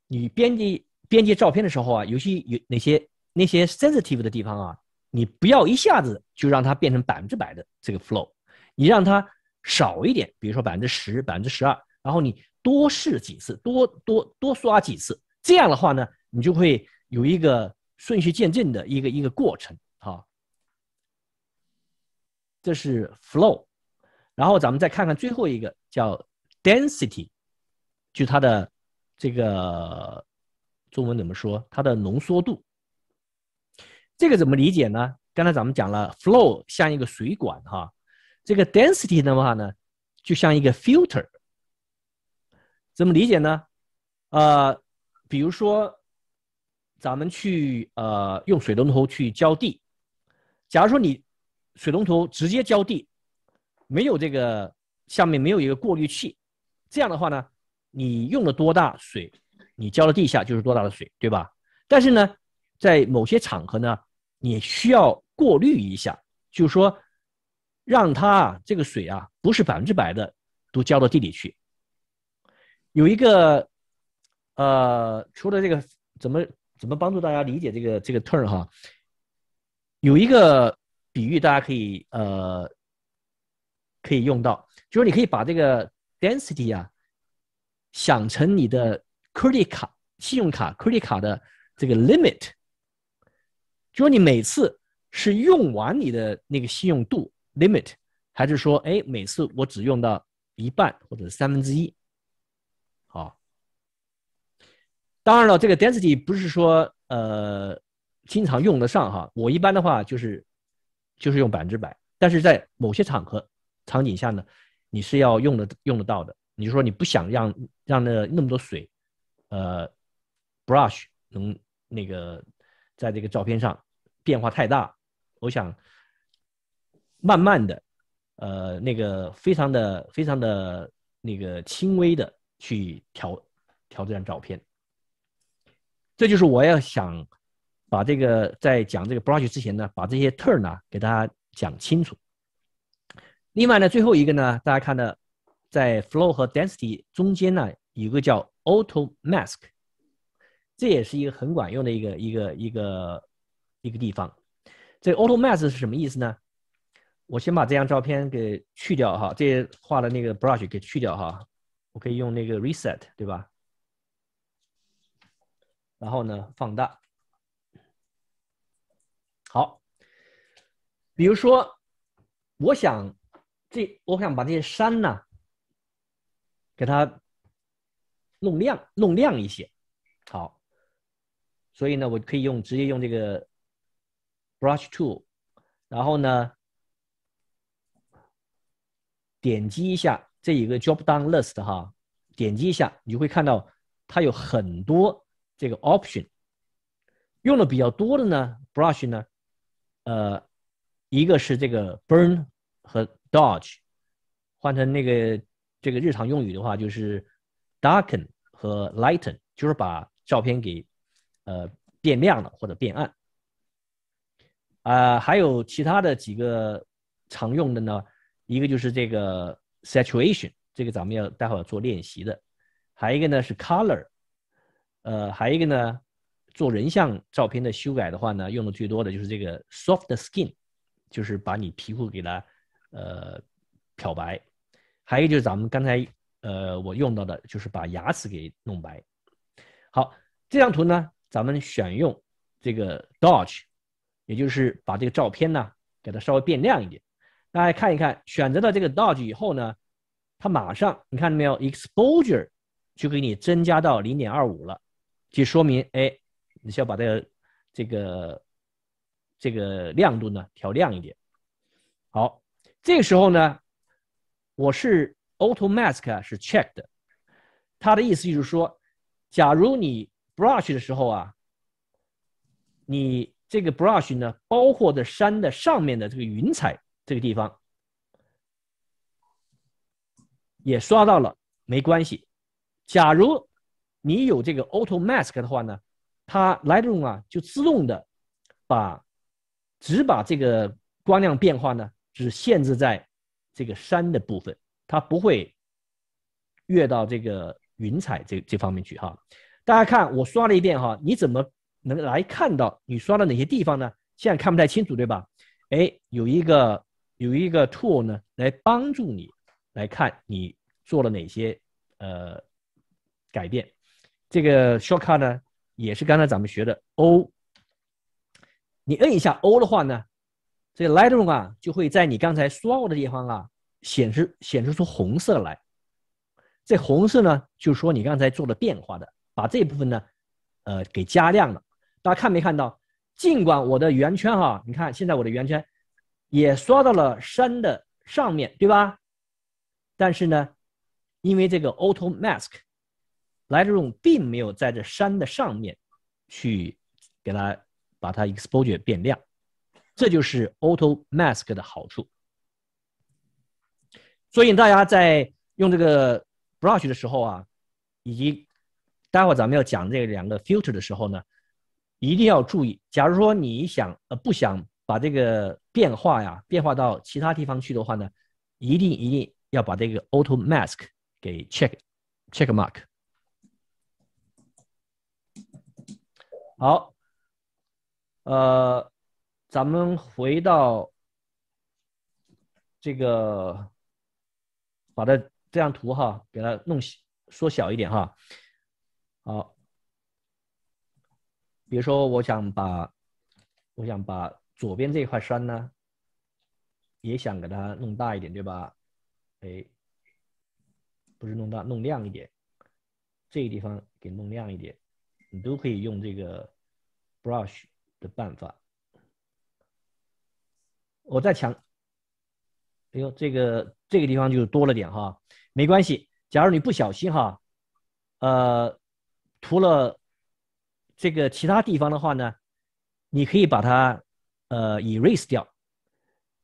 你编辑编辑照片的时候啊，尤其有哪些那些 sensitive 的地方啊。你不要一下子就让它变成百分之百的这个 flow，你让它少一点，比如说百分之十、百分之十二，然后你多试几次，多多多刷几次，这样的话呢，你就会有一个顺序渐进的一个一个过程，啊。这是 flow，然后咱们再看看最后一个叫 density，就它的这个中文怎么说，它的浓缩度。这个怎么理解呢？刚才咱们讲了，flow 像一个水管哈，这个 density 的话呢，就像一个 filter。怎么理解呢？呃，比如说，咱们去呃用水龙头去浇地，假如说你水龙头直接浇地，没有这个下面没有一个过滤器，这样的话呢，你用了多大水，你浇了地下就是多大的水，对吧？但是呢，在某些场合呢，你需要过滤一下，就是说，让它这个水啊不是百分之百的都浇到地里去。有一个呃，除了这个怎么怎么帮助大家理解这个这个 turn 哈，有一个比喻大家可以呃可以用到，就是你可以把这个 density 啊想成你的 credit 卡信用卡 credit 卡的这个 limit。就说你每次是用完你的那个信用度 limit，还是说，哎，每次我只用到一半或者三分之一？好，当然了，这个 density 不是说呃经常用得上哈。我一般的话就是就是用百分之百，但是在某些场合场景下呢，你是要用的用得到的。你就说你不想让让那那么多水，呃，brush 能那个在这个照片上。变化太大，我想慢慢的，呃，那个非常的非常的那个轻微的去调调这张照片。这就是我要想把这个在讲这个 brush 之前呢，把这些 turn 呢给大家讲清楚。另外呢，最后一个呢，大家看到在 flow 和 density 中间呢，有个叫 auto mask，这也是一个很管用的一个一个一个。一个地方，这 auto mask 是什么意思呢？我先把这张照片给去掉哈，这画的那个 brush 给去掉哈，我可以用那个 reset 对吧？然后呢，放大。好，比如说，我想这，我想把这些山呢，给它弄亮，弄亮一些。好，所以呢，我可以用直接用这个。Brush Tool，然后呢，点击一下这一个 Drop Down List 哈，点击一下你就会看到它有很多这个 Option，用的比较多的呢，Brush 呢，呃，一个是这个 Burn 和 Dodge，换成那个这个日常用语的话就是 Darken 和 Lighten，就是把照片给呃变亮了或者变暗。啊，还有其他的几个常用的呢，一个就是这个 saturation，这个咱们要待会儿做练习的，还一个呢是 color，呃，还一个呢，做人像照片的修改的话呢，用的最多的就是这个 soft skin，就是把你皮肤给它呃漂白，还有就是咱们刚才呃我用到的就是把牙齿给弄白。好，这张图呢，咱们选用这个 dodge。也就是把这个照片呢，给它稍微变亮一点。大家看一看，选择了这个 Dodge 以后呢，它马上你看到没有，Exposure 就给你增加到0.25了，就说明哎，你需要把这个这个这个亮度呢调亮一点。好，这个时候呢，我是 Auto Mask 是 c h e c k 的，它的意思就是说，假如你 Brush 的时候啊，你这个 brush 呢，包括的山的上面的这个云彩这个地方，也刷到了，没关系。假如你有这个 auto mask 的话呢，它 Lightroom 啊，就自动的把只把这个光亮变化呢，只限制在这个山的部分，它不会越到这个云彩这这方面去哈。大家看，我刷了一遍哈，你怎么？能来看到你刷到哪些地方呢？现在看不太清楚，对吧？哎，有一个有一个 tool 呢，来帮助你来看你做了哪些呃改变。这个 shortcut 呢，也是刚才咱们学的 O。你摁一下 O 的话呢，这个 Lightroom 啊就会在你刚才刷过的地方啊显示显示出红色来。这红色呢，就是说你刚才做了变化的，把这部分呢呃给加亮了。大家看没看到？尽管我的圆圈哈，你看现在我的圆圈也刷到了山的上面对吧？但是呢，因为这个 auto mask Lightroom 并没有在这山的上面去给它把它 exposure 变亮，这就是 auto mask 的好处。所以大家在用这个 brush 的时候啊，以及待会咱们要讲这两个 filter 的时候呢。一定要注意，假如说你想呃不想把这个变化呀变化到其他地方去的话呢，一定一定要把这个 auto mask 给 check check mark。好，呃，咱们回到这个，把它这张图哈给它弄缩小一点哈，好。比如说，我想把，我想把左边这一块山呢，也想给它弄大一点，对吧？哎，不是弄大，弄亮一点，这个地方给弄亮一点，你都可以用这个 brush 的办法。我再强，哎呦，这个这个地方就多了点哈，没关系。假如你不小心哈，呃，涂了。这个其他地方的话呢，你可以把它呃 erase 掉。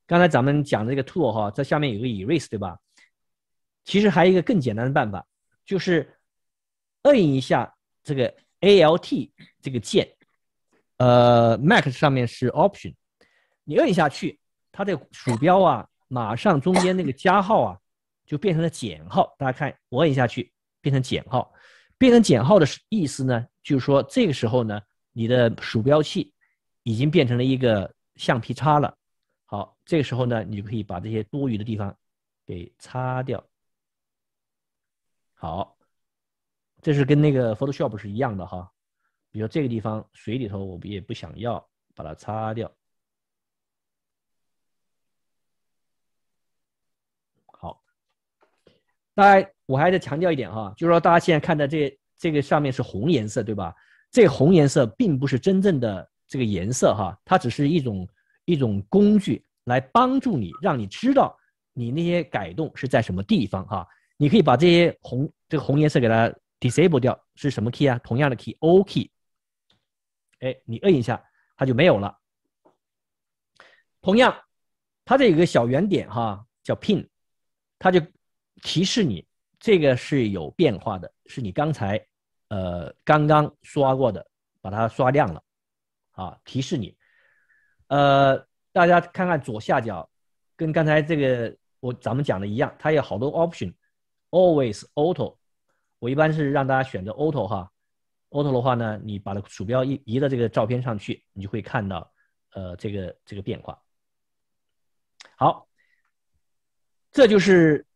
刚才咱们讲这个 tool 哈，在下面有个 erase 对吧？其实还有一个更简单的办法，就是摁一下这个 ALT 这个键，呃，Mac 上面是 Option，你摁下去，它的鼠标啊，马上中间那个加号啊，就变成了减号。大家看，我摁下去变成减号，变成减号的意思呢？就是说，这个时候呢，你的鼠标器已经变成了一个橡皮擦了。好，这个时候呢，你就可以把这些多余的地方给擦掉。好，这是跟那个 Photoshop 是一样的哈。比如这个地方水里头，我们也不想要，把它擦掉。好，当然我还得强调一点哈，就是说大家现在看的这。这个上面是红颜色，对吧？这红颜色并不是真正的这个颜色哈，它只是一种一种工具来帮助你，让你知道你那些改动是在什么地方哈。你可以把这些红这个红颜色给它 disable 掉，是什么 key 啊？同样的 key，O key，哎，你摁一下它就没有了。同样，它这有个小圆点哈，叫 pin，它就提示你这个是有变化的，是你刚才。呃，刚刚刷过的，把它刷亮了，啊，提示你。呃，大家看看左下角，跟刚才这个我咱们讲的一样，它有好多 option，always auto，我一般是让大家选择 auto 哈，auto 的话呢，你把鼠标移移到这个照片上去，你就会看到呃这个这个变化。好，这就是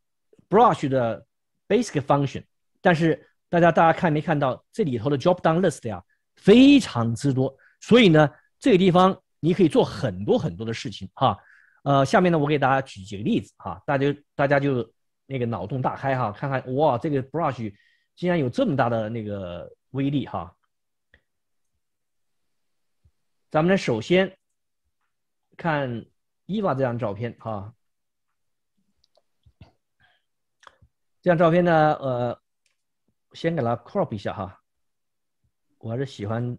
brush 的 basic function，但是。大家，大家看没看到这里头的 drop down list 呀？非常之多，所以呢，这个地方你可以做很多很多的事情哈。呃，下面呢，我给大家举几个例子哈。大家，大家就那个脑洞大开哈，看看哇，这个 brush 竟然有这么大的那个威力哈。咱们呢，首先看伊娃这张照片哈。这张照片呢，呃。先给它 crop 一下哈，我还是喜欢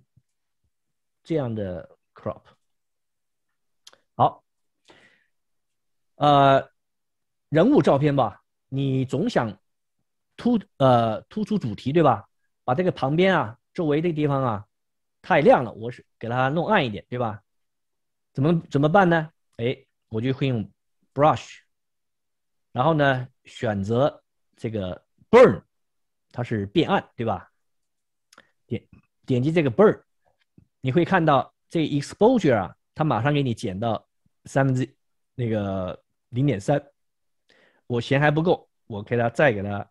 这样的 crop。好，呃，人物照片吧，你总想突呃突出主题对吧？把这个旁边啊、周围的地方啊太亮了，我是给它弄暗一点对吧？怎么怎么办呢？哎，我就会用 brush，然后呢选择这个 burn。它是变暗，对吧？点点击这个 bird，你会看到这 exposure 啊，它马上给你减到三分之那个零点三。我嫌还不够，我给它再给它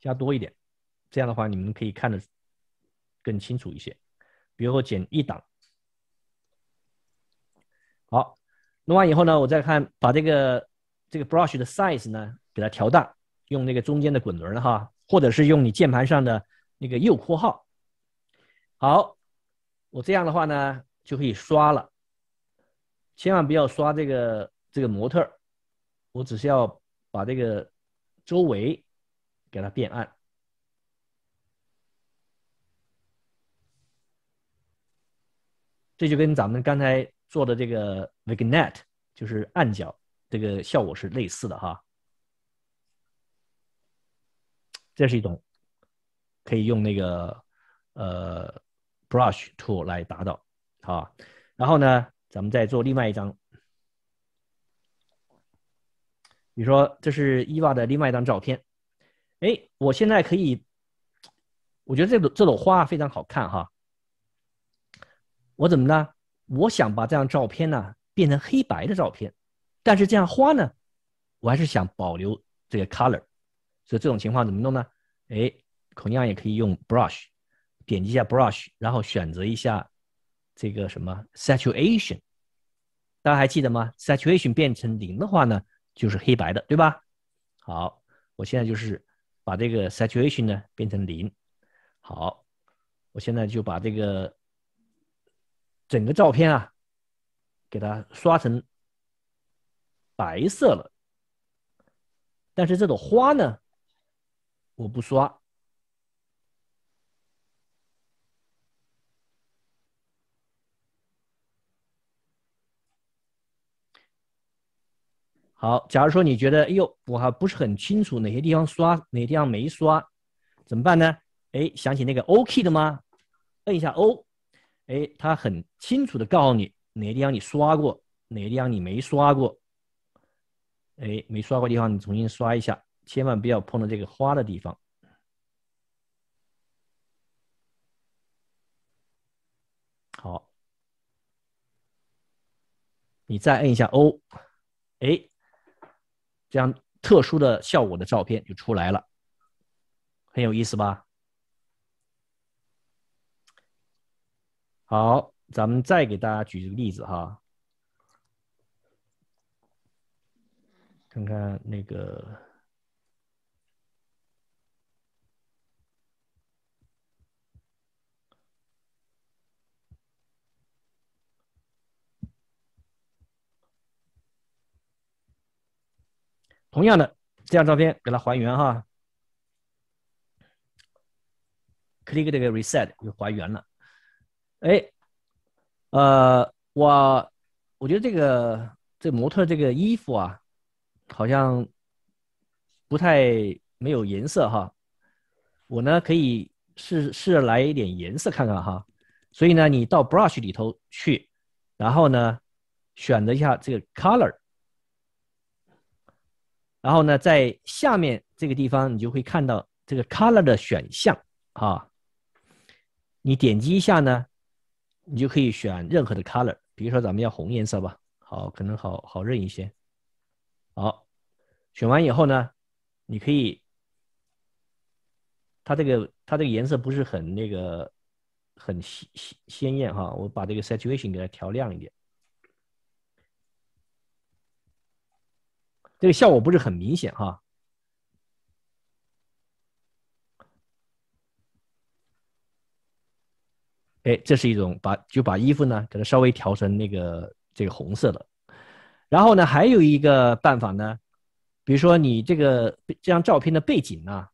加多一点。这样的话，你们可以看得更清楚一些。比如说减一档。好，弄完以后呢，我再看把这个这个 brush 的 size 呢，给它调大。用那个中间的滚轮哈，或者是用你键盘上的那个右括号。好，我这样的话呢就可以刷了。千万不要刷这个这个模特，我只是要把这个周围给它变暗。这就跟咱们刚才做的这个 vignette，就是暗角这个效果是类似的哈。这是一种可以用那个呃 brush tool 来达到，好，然后呢，咱们再做另外一张，比如说这是伊娃的另外一张照片，哎，我现在可以，我觉得这朵这朵花非常好看哈，我怎么呢？我想把这张照片呢变成黑白的照片，但是这样花呢，我还是想保留这个 color。所以这种情况怎么弄呢？哎，同样也可以用 brush，点击一下 brush，然后选择一下这个什么 saturation，大家还记得吗？saturation 变成零的话呢，就是黑白的，对吧？好，我现在就是把这个 saturation 呢变成零。好，我现在就把这个整个照片啊，给它刷成白色了。但是这朵花呢？我不刷。好，假如说你觉得哎呦我还不是很清楚哪些地方刷，哪些地方没刷，怎么办呢？哎，想起那个 O K 的吗？摁一下 O，哎，它很清楚的告诉你哪些地方你刷过，哪些地方你没刷过。哎，没刷过地方你重新刷一下。千万不要碰到这个花的地方。好，你再摁一下 O，哎，这样特殊的效果的照片就出来了，很有意思吧？好，咱们再给大家举一个例子哈，看看那个。同样的这张照片给它还原哈，click 这个 reset 就还原了。哎，呃，我我觉得这个这模特这个衣服啊，好像不太没有颜色哈。我呢可以试试来一点颜色看看哈。所以呢，你到 brush 里头去，然后呢选择一下这个 color。然后呢，在下面这个地方，你就会看到这个 color 的选项啊。你点击一下呢，你就可以选任何的 color。比如说，咱们要红颜色吧，好，可能好好认一些。好，选完以后呢，你可以，它这个它这个颜色不是很那个很鲜鲜鲜艳哈。我把这个 situation 给它调亮一点。这个效果不是很明显哈。哎，这是一种把就把衣服呢，可能稍微调成那个这个红色的。然后呢，还有一个办法呢，比如说你这个这张照片的背景呢，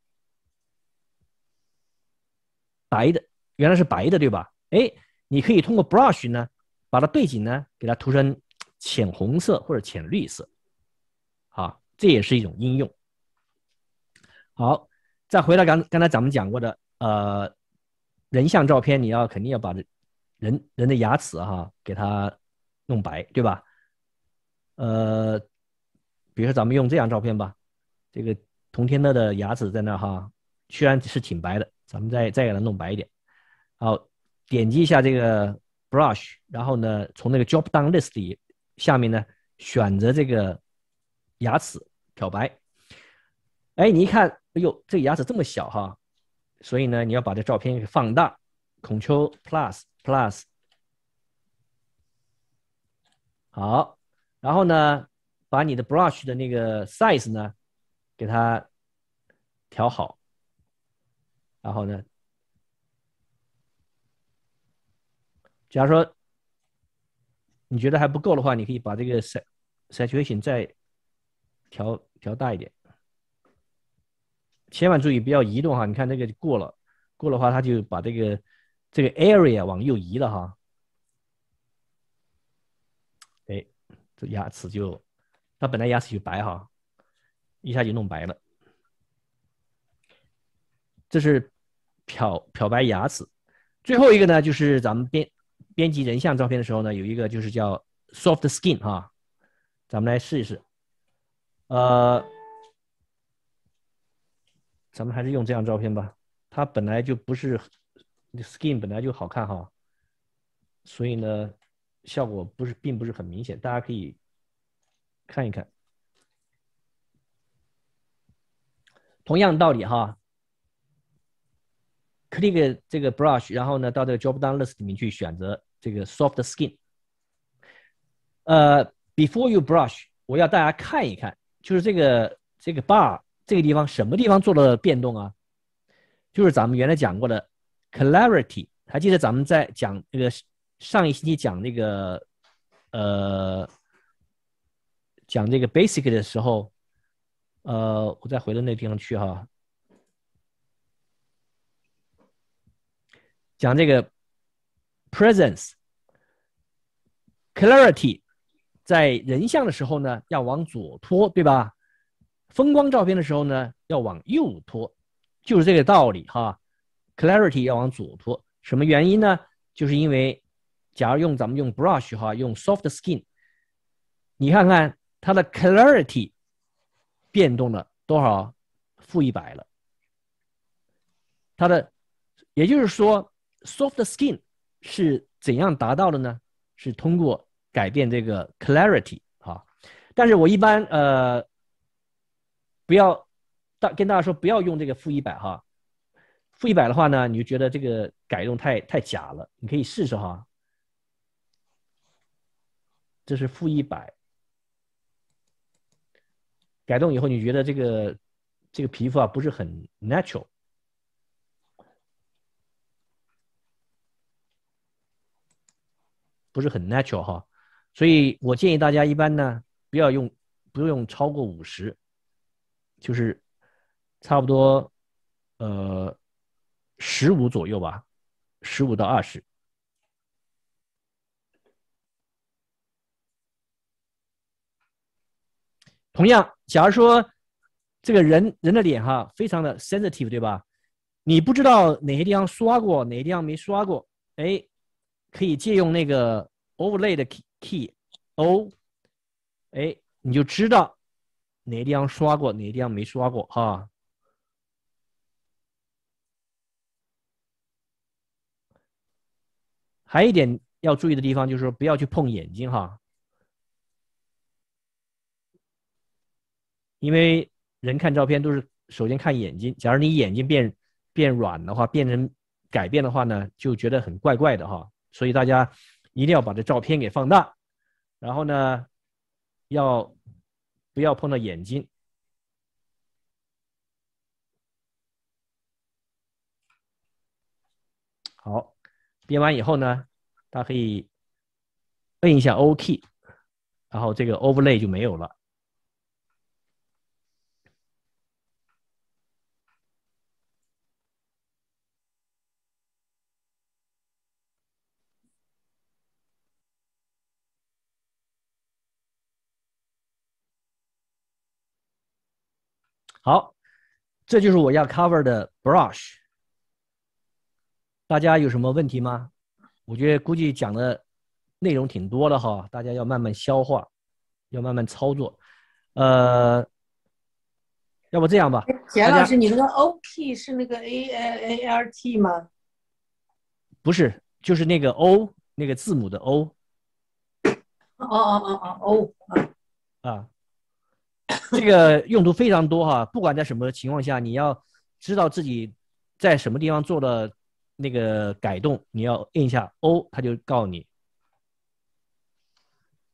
白的原来是白的对吧？哎，你可以通过 brush 呢，把它背景呢给它涂成浅红色或者浅绿色。这也是一种应用。好，再回到刚刚才咱们讲过的，呃，人像照片，你要肯定要把人人的牙齿哈给它弄白，对吧？呃，比如说咱们用这张照片吧，这个童天乐的牙齿在那哈，虽然是挺白的，咱们再再给它弄白一点。好，点击一下这个 brush，然后呢，从那个 drop down list 里下面呢选择这个。牙齿漂白，哎，你一看，哎呦，这个牙齿这么小哈，所以呢，你要把这照片给放大，c o n r o l plus plus，好，然后呢，把你的 brush 的那个 size 呢，给它调好，然后呢，假如说你觉得还不够的话，你可以把这个 set situation 再。调调大一点，千万注意不要移动哈！你看那个过了，过的话它就把这个这个 area 往右移了哈。哎，这牙齿就，它本来牙齿就白哈，一下就弄白了。这是漂漂白牙齿。最后一个呢，就是咱们编编辑人像照片的时候呢，有一个就是叫 soft skin 哈，咱们来试一试。呃，咱们还是用这张照片吧。它本来就不是 skin，本来就好看哈，所以呢，效果不是并不是很明显。大家可以看一看，同样道理哈。click 这个 brush，然后呢，到这个 drop down list 里面去选择这个 soft skin。呃，before you brush，我要大家看一看。就是这个这个 bar 这个地方什么地方做了变动啊？就是咱们原来讲过的 clarity，还记得咱们在讲那个上一星期讲那个呃讲这个 basic 的时候，呃，我再回到那地方去哈，讲这个 presence clarity。在人像的时候呢，要往左拖，对吧？风光照片的时候呢，要往右拖，就是这个道理哈。Clarity 要往左拖，什么原因呢？就是因为，假如用咱们用 Brush 哈，用 Soft Skin，你看看它的 Clarity 变动了多少，负一百了。它的，也就是说，Soft Skin 是怎样达到的呢？是通过。改变这个 clarity 哈，但是我一般呃不要大跟大家说不要用这个负一百哈，负一百的话呢，你就觉得这个改动太太假了。你可以试试哈，这是负一百，改动以后你觉得这个这个皮肤啊不是很 natural，不是很 natural 哈。所以我建议大家一般呢，不要用，不用超过五十，就是差不多呃十五左右吧，十五到二十。同样，假如说这个人人的脸哈，非常的 sensitive，对吧？你不知道哪些地方刷过，哪些地方没刷过，哎，可以借用那个 overlay 的。T O，哎，你就知道哪地方刷过，哪地方没刷过哈。还有一点要注意的地方就是说，不要去碰眼睛哈，因为人看照片都是首先看眼睛，假如你眼睛变变软的话，变成改变的话呢，就觉得很怪怪的哈。所以大家。一定要把这照片给放大，然后呢，要不要碰到眼睛？好，编完以后呢，它可以摁一下 O 键，然后这个 overlay 就没有了。好，这就是我要 cover 的 brush。大家有什么问题吗？我觉得估计讲的内容挺多的哈，大家要慢慢消化，要慢慢操作。呃，要不这样吧，老师，你那个 O P 是那个 A A R T 吗？不是，就是那个 O，那个字母的 O。哦哦哦哦，O 啊。啊。[LAUGHS] 这个用途非常多哈，不管在什么情况下，你要知道自己在什么地方做的那个改动，你要摁一下 O，他就告诉你。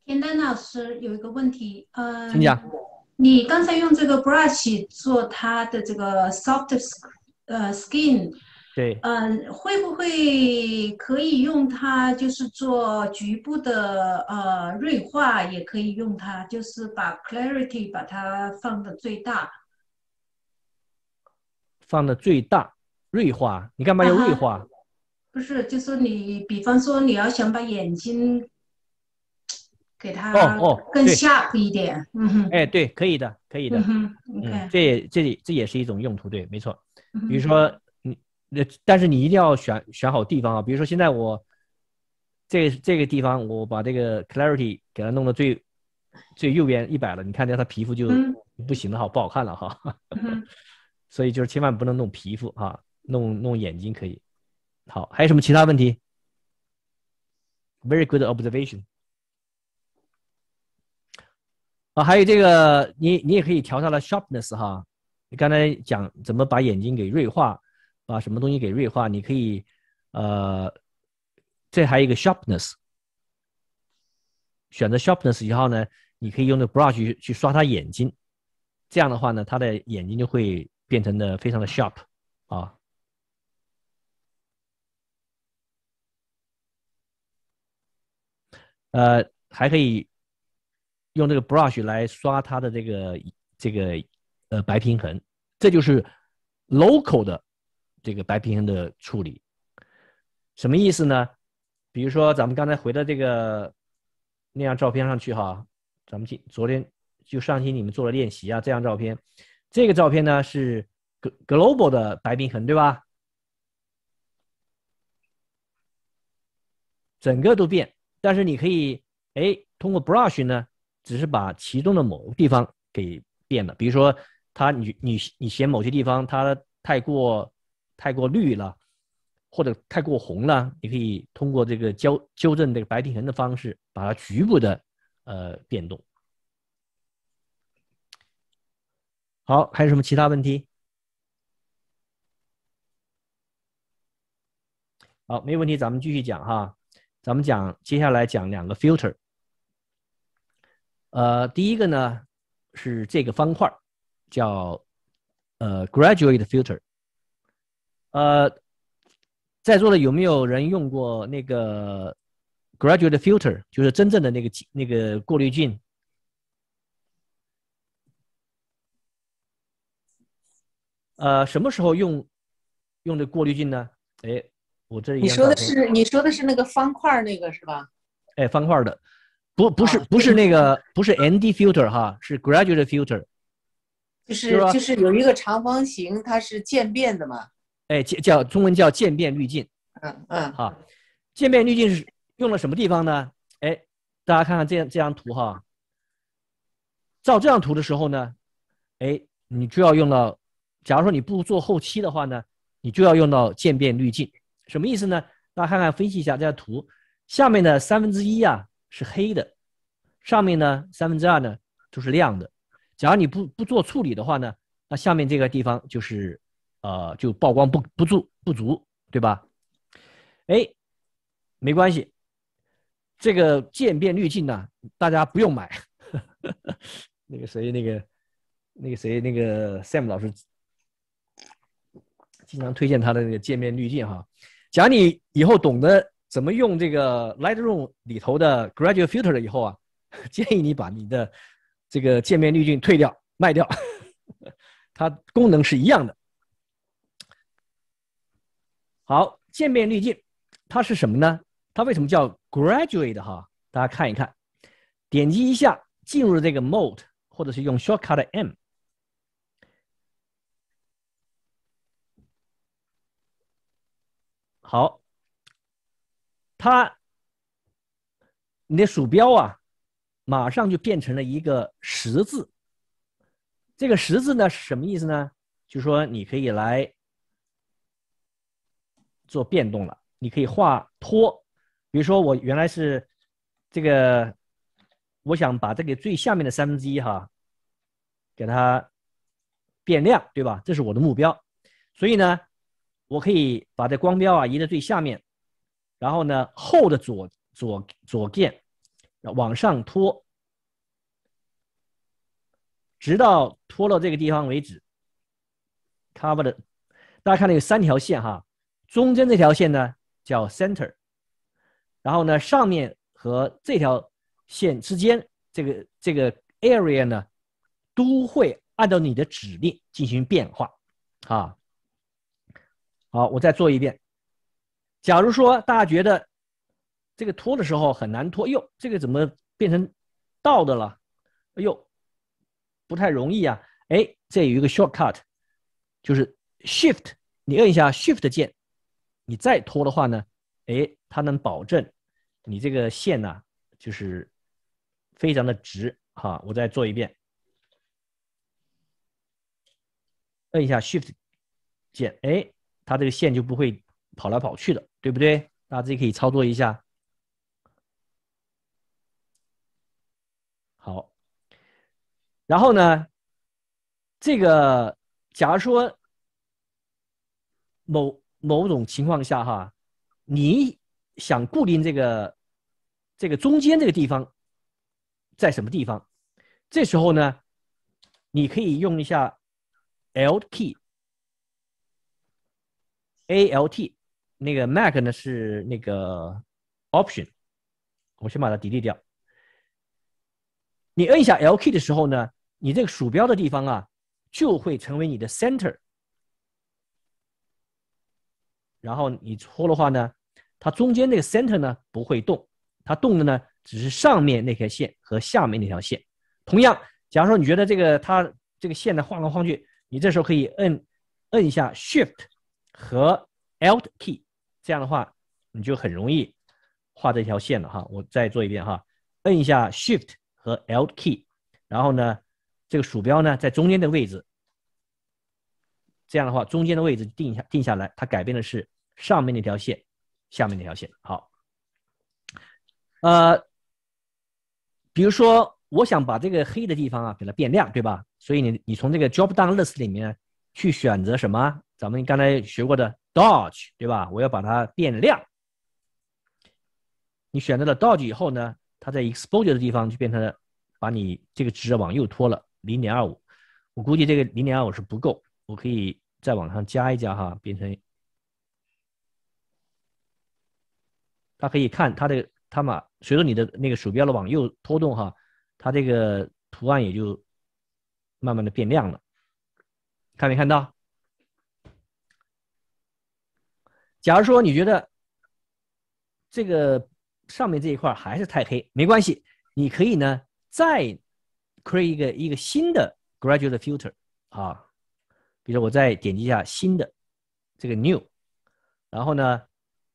田丹老师有一个问题，呃，请讲，你刚才用这个 Brush 做它的这个 Soft 呃 Skin。对，嗯，会不会可以用它？就是做局部的呃锐化，也可以用它，就是把 Clarity 把它放的最大，放的最大锐化，你干嘛要锐化？不是，就说你，比方说你要想把眼睛给它哦哦更 sharp 一点，嗯，哎对，可以的，可以的，嗯，这这这也是一种用途，对，没错，比如说。那但是你一定要选选好地方啊！比如说现在我这这个地方，我把这个 clarity 给它弄到最最右边一百了，你看见它皮肤就不行了哈，不好看了哈。[LAUGHS] 所以就是千万不能弄皮肤哈，弄弄眼睛可以。好，还有什么其他问题？Very good observation。啊，还有这个，你你也可以调它的 sharpness 哈，你刚才讲怎么把眼睛给锐化。把什么东西给锐化，你可以呃，这还有一个 sharpness，选择 sharpness 以后呢，你可以用那个 brush 去刷它眼睛，这样的话呢，它的眼睛就会变成的非常的 sharp 啊。呃，还可以用这个 brush 来刷它的这个这个呃白平衡，这就是 local 的。这个白平衡的处理，什么意思呢？比如说，咱们刚才回到这个那张照片上去哈，咱们今昨天就上期你们做了练习啊，这张照片，这个照片呢是 global 的白平衡对吧？整个都变，但是你可以哎通过 brush 呢，只是把其中的某个地方给变了，比如说它你你你嫌某些地方它太过。太过绿了，或者太过红了，你可以通过这个纠纠正这个白平衡的方式，把它局部的呃变动。好，还有什么其他问题？好，没问题，咱们继续讲哈。咱们讲接下来讲两个 filter。呃，第一个呢是这个方块，叫呃 graduate filter。呃，在座的有没有人用过那个 g r a d u a t e filter，就是真正的那个那个过滤镜？呃，什么时候用用的过滤镜呢？哎，我这里你说的是你说的是那个方块那个是吧？哎，方块的，不不是不是那个不是 ND filter 哈，是 g r a d u a t e filter，就是就是有一个长方形，它是渐变的嘛。哎，叫中文叫渐变滤镜。嗯嗯，好，渐变滤镜是用了什么地方呢？哎，大家看看这样这张图哈。照这张图的时候呢，哎，你就要用到，假如说你不做后期的话呢，你就要用到渐变滤镜。什么意思呢？大家看看分析一下这张图，下面的三分之一啊是黑的，上面呢三分之二呢都是亮的。假如你不不做处理的话呢，那下面这个地方就是。呃，就曝光不不足不足，对吧？哎，没关系，这个渐变滤镜呢，大家不用买。[LAUGHS] 那个谁，那个那个谁，那个 Sam 老师经常推荐他的那个渐变滤镜哈。假如你以后懂得怎么用这个 Lightroom 里头的 g r a d u a t e Filter 了以后啊，建议你把你的这个渐变滤镜退掉卖掉，[LAUGHS] 它功能是一样的。好，渐变滤镜，它是什么呢？它为什么叫 graduate？哈，大家看一看，点击一下进入这个 mode，或者是用 shortcut m。好，它，你的鼠标啊，马上就变成了一个十字。这个十字呢是什么意思呢？就说你可以来。做变动了，你可以画拖，比如说我原来是这个，我想把这个最下面的三分之一哈，给它变亮，对吧？这是我的目标，所以呢，我可以把这光标啊移到最下面，然后呢，后的左左左键往上拖，直到拖到这个地方为止。c o v e r 的，大家看到有三条线哈。中间这条线呢叫 center，然后呢，上面和这条线之间这个这个 area 呢，都会按照你的指令进行变化，啊，好，我再做一遍。假如说大家觉得这个拖的时候很难拖，哟，呦，这个怎么变成倒的了？哎呦，不太容易啊。哎，这有一个 shortcut，就是 shift，你摁一下 shift 键。你再拖的话呢？哎，它能保证你这个线呢，就是非常的直哈。我再做一遍，摁一下 Shift 键，哎，它这个线就不会跑来跑去的，对不对？大家自己可以操作一下。好，然后呢，这个假如说某。某种情况下哈，你想固定这个这个中间这个地方在什么地方？这时候呢，你可以用一下 L T a L T 那个 Mac 呢是那个 Option，我先把它 delete 掉。你摁一下 L key 的时候呢，你这个鼠标的地方啊就会成为你的 Center。然后你搓的话呢，它中间那个 center 呢不会动，它动的呢只是上面那条线和下面那条线。同样，假如说你觉得这个它这个线呢晃来晃去，你这时候可以摁摁一下 shift 和 alt key，这样的话你就很容易画这条线了哈。我再做一遍哈，摁一下 shift 和 alt key，然后呢，这个鼠标呢在中间的位置。这样的话，中间的位置定下定下来，它改变的是上面那条线，下面那条线。好，呃，比如说我想把这个黑的地方啊给它变亮，对吧？所以你你从这个 drop down list 里面去选择什么？咱们刚才学过的 dodge，对吧？我要把它变亮。你选择了 dodge 以后呢，它在 exposure 的地方就变成了把你这个值往右拖了零点二五，我估计这个零点二五是不够。我可以再往上加一加哈，变成，他可以看他的，他嘛，随着你的那个鼠标的往右拖动哈，它这个图案也就慢慢的变亮了，看没看到？假如说你觉得这个上面这一块还是太黑，没关系，你可以呢再 create 一个一个新的 g r a d u a t e filter 啊。比如我再点击一下新的，这个 New，然后呢，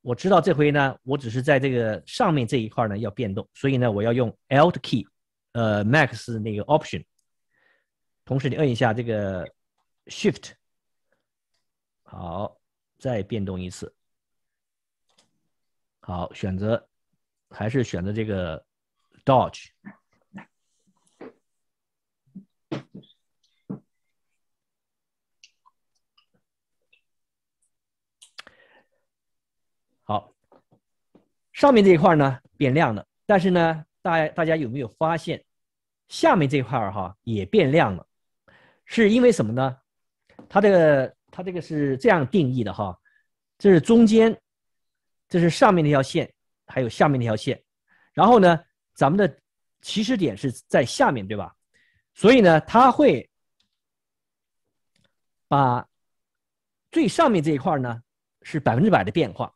我知道这回呢，我只是在这个上面这一块呢要变动，所以呢，我要用 Alt Key，呃 m a x 那个 Option，同时你摁一下这个 Shift，好，再变动一次，好，选择还是选择这个 Dodge。上面这一块呢变亮了，但是呢，大家大家有没有发现，下面这一块哈也变亮了，是因为什么呢？它个它这个是这样定义的哈，这是中间，这是上面那条线，还有下面那条线，然后呢，咱们的起始点是在下面，对吧？所以呢，它会把最上面这一块呢是百分之百的变化。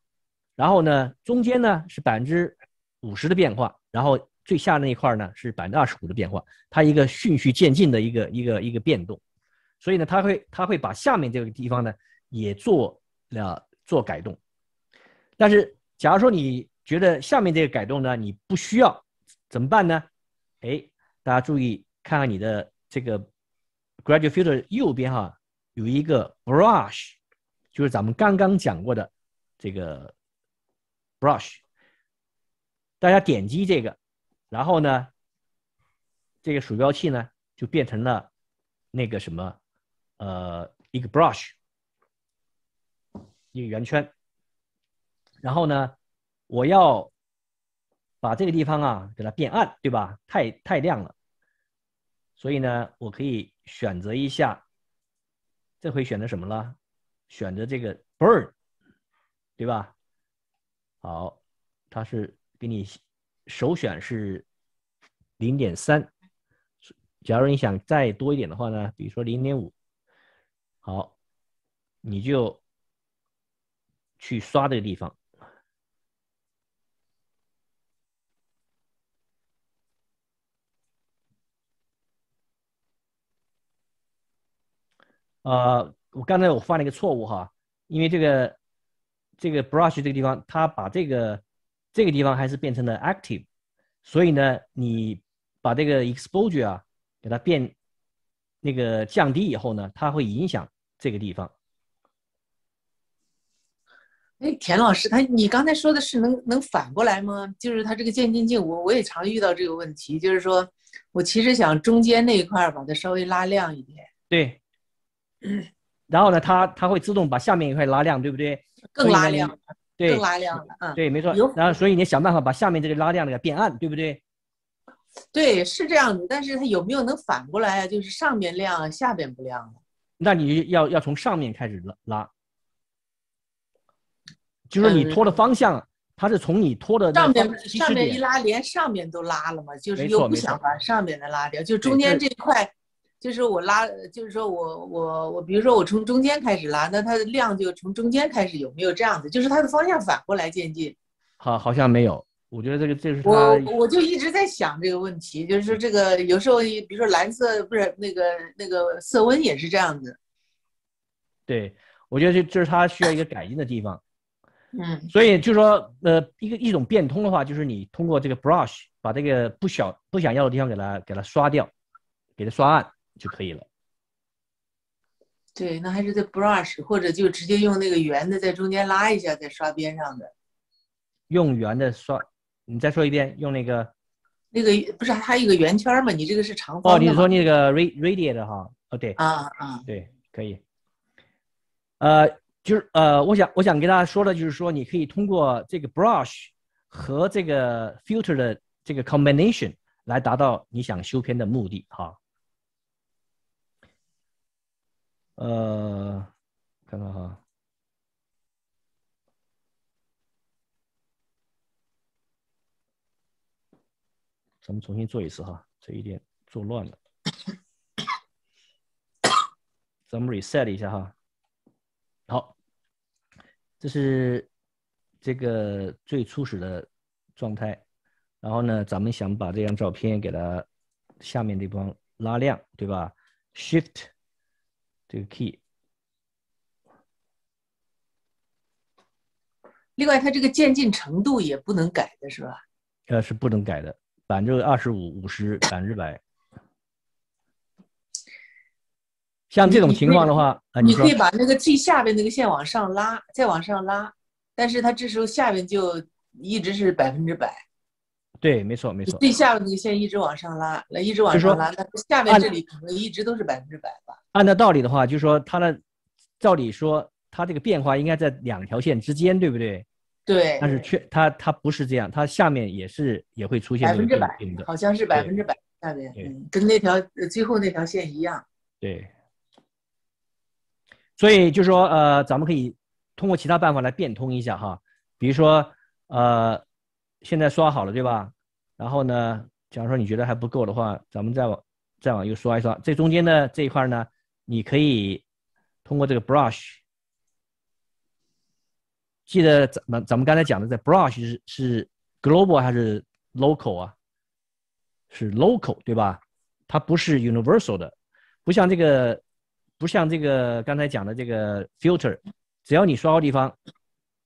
然后呢，中间呢是百分之五十的变化，然后最下那一块呢是百分之二十五的变化，它一个循序渐进的一个一个一个变动，所以呢，他会他会把下面这个地方呢也做了做改动，但是假如说你觉得下面这个改动呢你不需要怎么办呢？哎，大家注意看看你的这个 g r a d u a t e filter 右边哈有一个 brush，就是咱们刚刚讲过的这个。Brush，大家点击这个，然后呢，这个鼠标器呢就变成了那个什么，呃，一个 Brush，一个圆圈。然后呢，我要把这个地方啊给它变暗，对吧？太太亮了，所以呢，我可以选择一下，这回选择什么了？选择这个 Burn，对吧？好，它是给你首选是零点三，假如你想再多一点的话呢，比如说零点五，好，你就去刷这个地方。呃，我刚才我犯了一个错误哈，因为这个。这个 brush 这个地方，它把这个这个地方还是变成了 active，所以呢，你把这个 exposure 啊给它变那个降低以后呢，它会影响这个地方。哎，田老师，他你刚才说的是能能反过来吗？就是他这个渐进镜，我我也常遇到这个问题，就是说我其实想中间那一块把它稍微拉亮一点。对，[CLEARS THROAT] 然后呢，它它会自动把下面一块拉亮，对不对？更拉亮，对，更拉亮，了，嗯，对，没错。然后，所以你想办法把下面这个拉亮的给变暗，对不对？对，是这样子，但是它有没有能反过来啊？就是上边亮，下边不亮那你要要从上面开始拉，就是你拖的方向，它是从你拖的上面，上面一拉，连上面都拉了嘛？就是又不想把上面的拉掉，就中间这块。就是我拉，就是说我我我，比如说我从中间开始拉，那它的量就从中间开始，有没有这样子？就是它的方向反过来渐进。好，好像没有。我觉得这个这是我我就一直在想这个问题，就是说这个有时候，比如说蓝色不是那个那个色温也是这样子。对，我觉得这这是它需要一个改进的地方。[LAUGHS] 嗯，所以就说呃，一个一种变通的话，就是你通过这个 brush 把这个不小不想要的地方给它给它刷掉，给它刷暗。就可以了。对，那还是在 brush，或者就直接用那个圆的在中间拉一下，再刷边上的。用圆的刷，你再说一遍，用那个那个不是还有一个圆圈吗？你这个是长方的。哦，你说那个 r a d i a t e 哈，哦对，啊啊，对，可以。呃，就是呃，我想我想跟大家说的就是说，你可以通过这个 brush 和这个 filter 的这个 combination 来达到你想修片的目的哈。呃，看看哈，咱们重新做一次哈，这一点做乱了，咱们 reset 一下哈。好，这是这个最初始的状态。然后呢，咱们想把这张照片给它下面地方拉亮，对吧？Shift。这个 key，另外它这个渐进程度也不能改的是吧？呃，是不能改的，百分之二十五、五十、百分之百。像这种情况的话，啊，你可以把那个最下边那个线往上拉，再往上拉，但是它这时候下边就一直是百分之百。对，没错，没错。最下面那个线一直往上拉，那一直往上拉，那下面这里可能一直都是百分之百吧。按照道理的话，就是说它的，照理说，它这个变化应该在两条线之间，对不对？对。但是却它它不是这样，它下面也是也会出现百分之百好像是百分之百下面，跟那条最后那条线一样。对。所以就说呃，咱们可以通过其他办法来变通一下哈，比如说呃。现在刷好了对吧？然后呢，假如说你觉得还不够的话，咱们再往再往右刷一刷。这中间的这一块呢，你可以通过这个 brush。记得咱们咱们刚才讲的，在 brush 是是 global 还是 local 啊？是 local 对吧？它不是 universal 的，不像这个不像这个刚才讲的这个 filter，只要你刷好地方，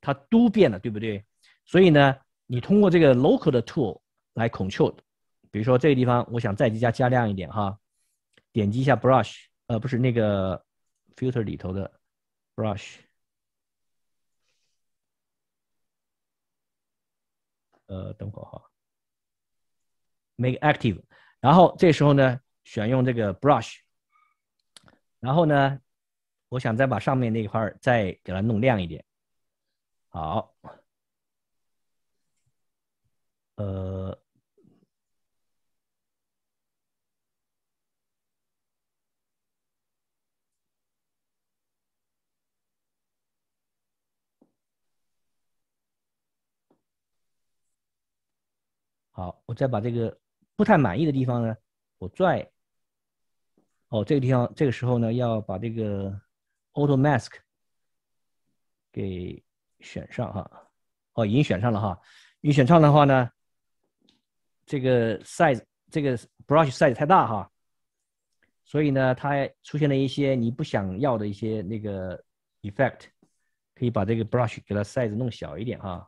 它都变了，对不对？所以呢。你通过这个 local 的 tool 来 control，比如说这个地方，我想再加加亮一点哈，点击一下 brush，呃，不是那个 filter 里头的 brush，呃，等会哈 make active，然后这时候呢，选用这个 brush，然后呢，我想再把上面那一块再给它弄亮一点，好。呃，好，我再把这个不太满意的地方呢，我拽。哦，这个地方，这个时候呢，要把这个 Auto Mask 给选上哈。哦，已经选上了哈。你选上的话呢。这个 size，这个 brush size 太大哈，所以呢，它出现了一些你不想要的一些那个 effect，可以把这个 brush 给它 size 弄小一点哈。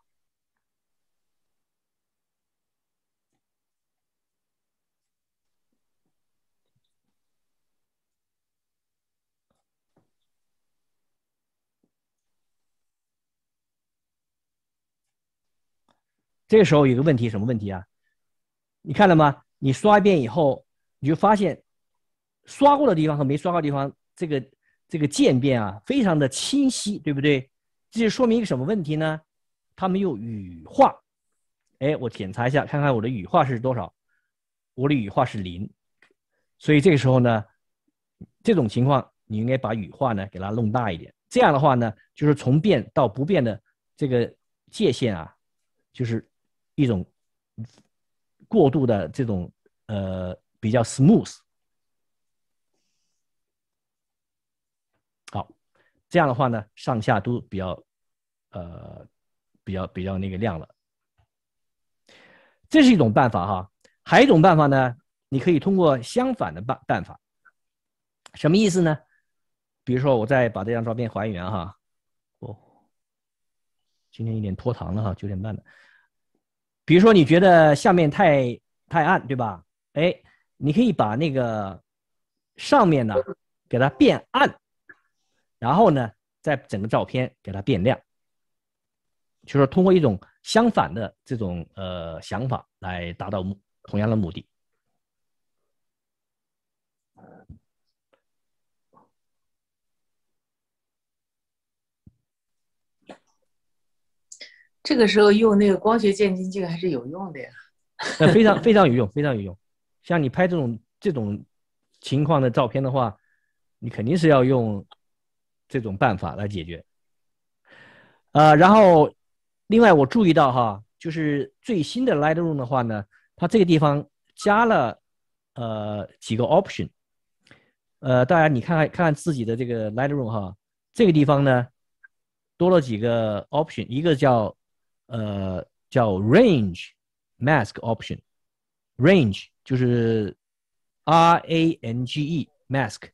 这时候有个问题，什么问题啊？你看了吗？你刷一遍以后，你就发现刷过的地方和没刷过的地方，这个这个渐变啊，非常的清晰，对不对？这就说明一个什么问题呢？它没有羽化。哎，我检查一下，看看我的羽化是多少？我的羽化是零，所以这个时候呢，这种情况你应该把羽化呢给它弄大一点。这样的话呢，就是从变到不变的这个界限啊，就是一种。过度的这种呃比较 smooth，好，这样的话呢，上下都比较呃比较比较那个亮了，这是一种办法哈，还有一种办法呢，你可以通过相反的办办法，什么意思呢？比如说我再把这张照片还原哈，哦，今天有点拖堂了哈，九点半了。比如说，你觉得下面太太暗，对吧？哎，你可以把那个上面呢给它变暗，然后呢再整个照片给它变亮，就是通过一种相反的这种呃想法来达到同样的目的。这个时候用那个光学渐进镜还是有用的呀？[LAUGHS] 那非常非常有用，非常有用。像你拍这种这种情况的照片的话，你肯定是要用这种办法来解决。呃，然后另外我注意到哈，就是最新的 Lightroom 的话呢，它这个地方加了呃几个 option。呃，大家你看看看自己的这个 Lightroom 哈，这个地方呢多了几个 option，一个叫呃，叫 range mask option，range 就是 r a n g e mask，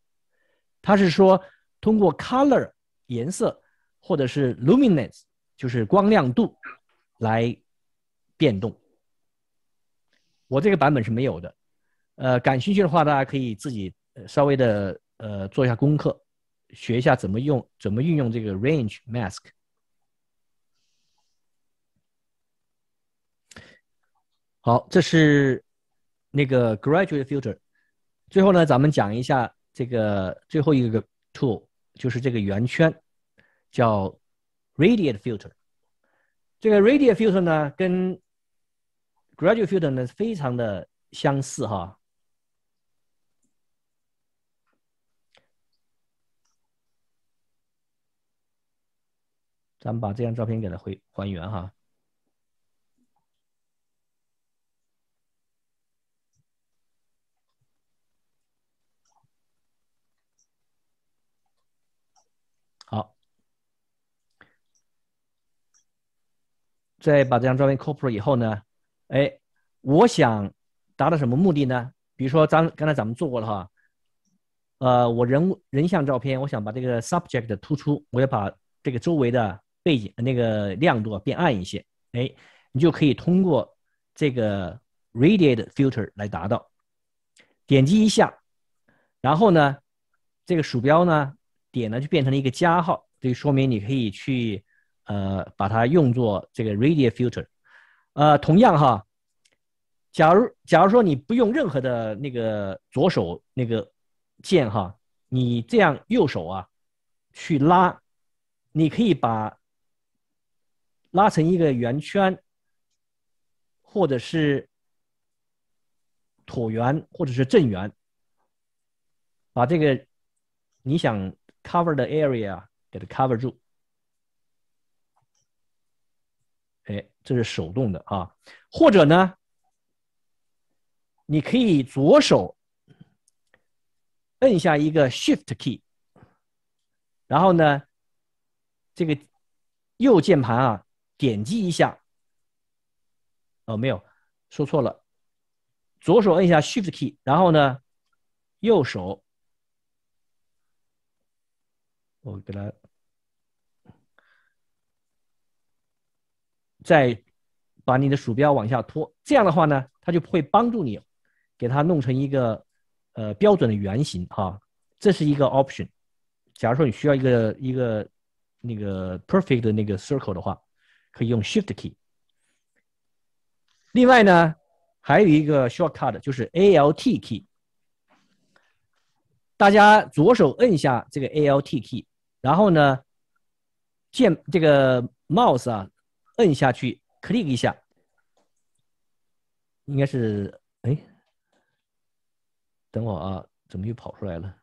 它是说通过 color 颜色或者是 luminance 就是光亮度来变动。我这个版本是没有的，呃，感兴趣的话大家可以自己稍微的呃做一下功课，学一下怎么用怎么运用这个 range mask。好，这是那个 g r a d u a t e filter。最后呢，咱们讲一下这个最后一个 tool，就是这个圆圈，叫 radiate filter。这个 radiate filter 呢，跟 g r a d u a t e filter 呢非常的相似哈。咱们把这张照片给它回还原哈。在把这张照片抠出来以后呢，哎，我想达到什么目的呢？比如说，咱刚才咱们做过了哈，呃，我人物人像照片，我想把这个 subject 突出，我要把这个周围的背景那个亮度变暗一些，哎，你就可以通过这个 radiated filter 来达到。点击一下，然后呢，这个鼠标呢点呢就变成了一个加号，就说明你可以去。呃，把它用作这个 r a d i o filter，呃，同样哈，假如假如说你不用任何的那个左手那个键哈，你这样右手啊去拉，你可以把拉成一个圆圈，或者是椭圆，或者是正圆，把这个你想 cover 的 area 给它 cover 住。哎，这是手动的啊，或者呢，你可以左手摁下一个 Shift key，然后呢，这个右键盘啊点击一下。哦，没有，说错了，左手摁下 Shift key，然后呢，右手，我给它。再把你的鼠标往下拖，这样的话呢，它就会帮助你给它弄成一个呃标准的圆形哈。这是一个 option。假如说你需要一个一个那个 perfect 那个 circle 的话，可以用 shift key。另外呢，还有一个 shortcut 就是 alt key。大家左手摁一下这个 alt key，然后呢，键这个 mouse 啊。摁下去，click 一下，应该是，哎，等我啊，怎么又跑出来了？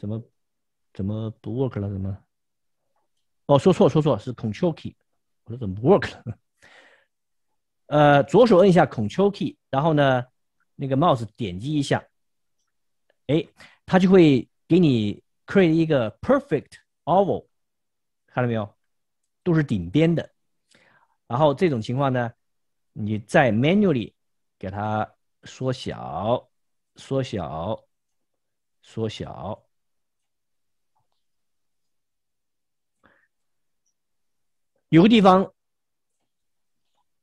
怎么怎么不 work 了？怎么？哦，说错，说错，是 control key，我怎么不 work 了？呃，左手摁一下 Control key，然后呢，那个 mouse 点击一下，哎，它就会给你 create 一个 perfect oval，看到没有？都是顶边的。然后这种情况呢，你在 menu 里给它缩小、缩小、缩小，有个地方。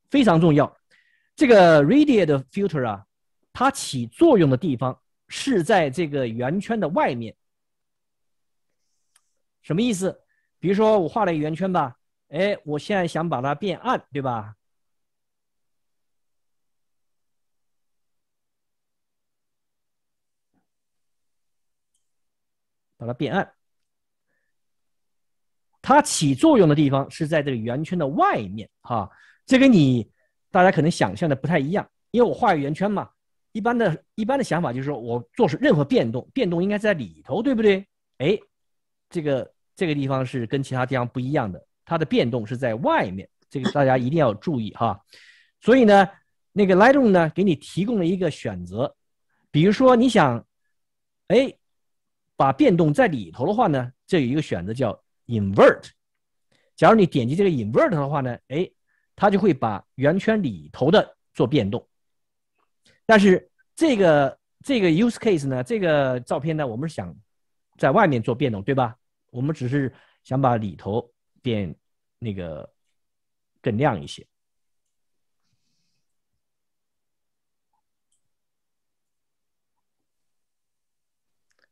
非常重要，这个 r a d i a e filter 啊，它起作用的地方是在这个圆圈的外面。什么意思？比如说我画了一个圆圈吧，哎，我现在想把它变暗，对吧？把它变暗，它起作用的地方是在这个圆圈的外面，哈。这跟你大家可能想象的不太一样，因为我画个圆圈嘛。一般的、一般的想法就是说我做出任何变动，变动应该在里头，对不对？哎，这个这个地方是跟其他地方不一样的，它的变动是在外面。这个大家一定要注意哈。所以呢，那个 Lightroom 呢，给你提供了一个选择，比如说你想，哎，把变动在里头的话呢，这有一个选择叫 Invert。假如你点击这个 Invert 的话呢，哎。它就会把圆圈里头的做变动，但是这个这个 use case 呢，这个照片呢，我们是想在外面做变动，对吧？我们只是想把里头变那个更亮一些。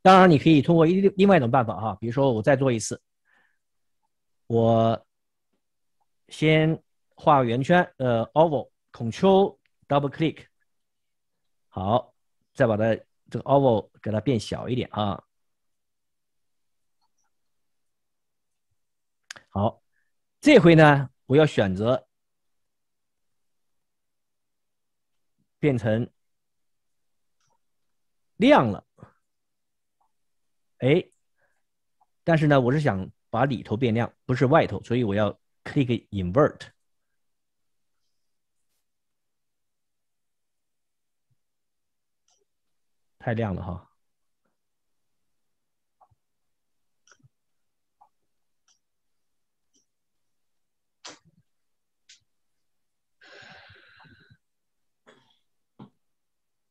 当然，你可以通过另另外一种办法啊，比如说我再做一次，我先。画个圆圈，呃，oval，Control Double Click，好，再把它这个 oval 给它变小一点啊。好，这回呢，我要选择变成亮了。哎，但是呢，我是想把里头变亮，不是外头，所以我要 Click Invert。太亮了哈。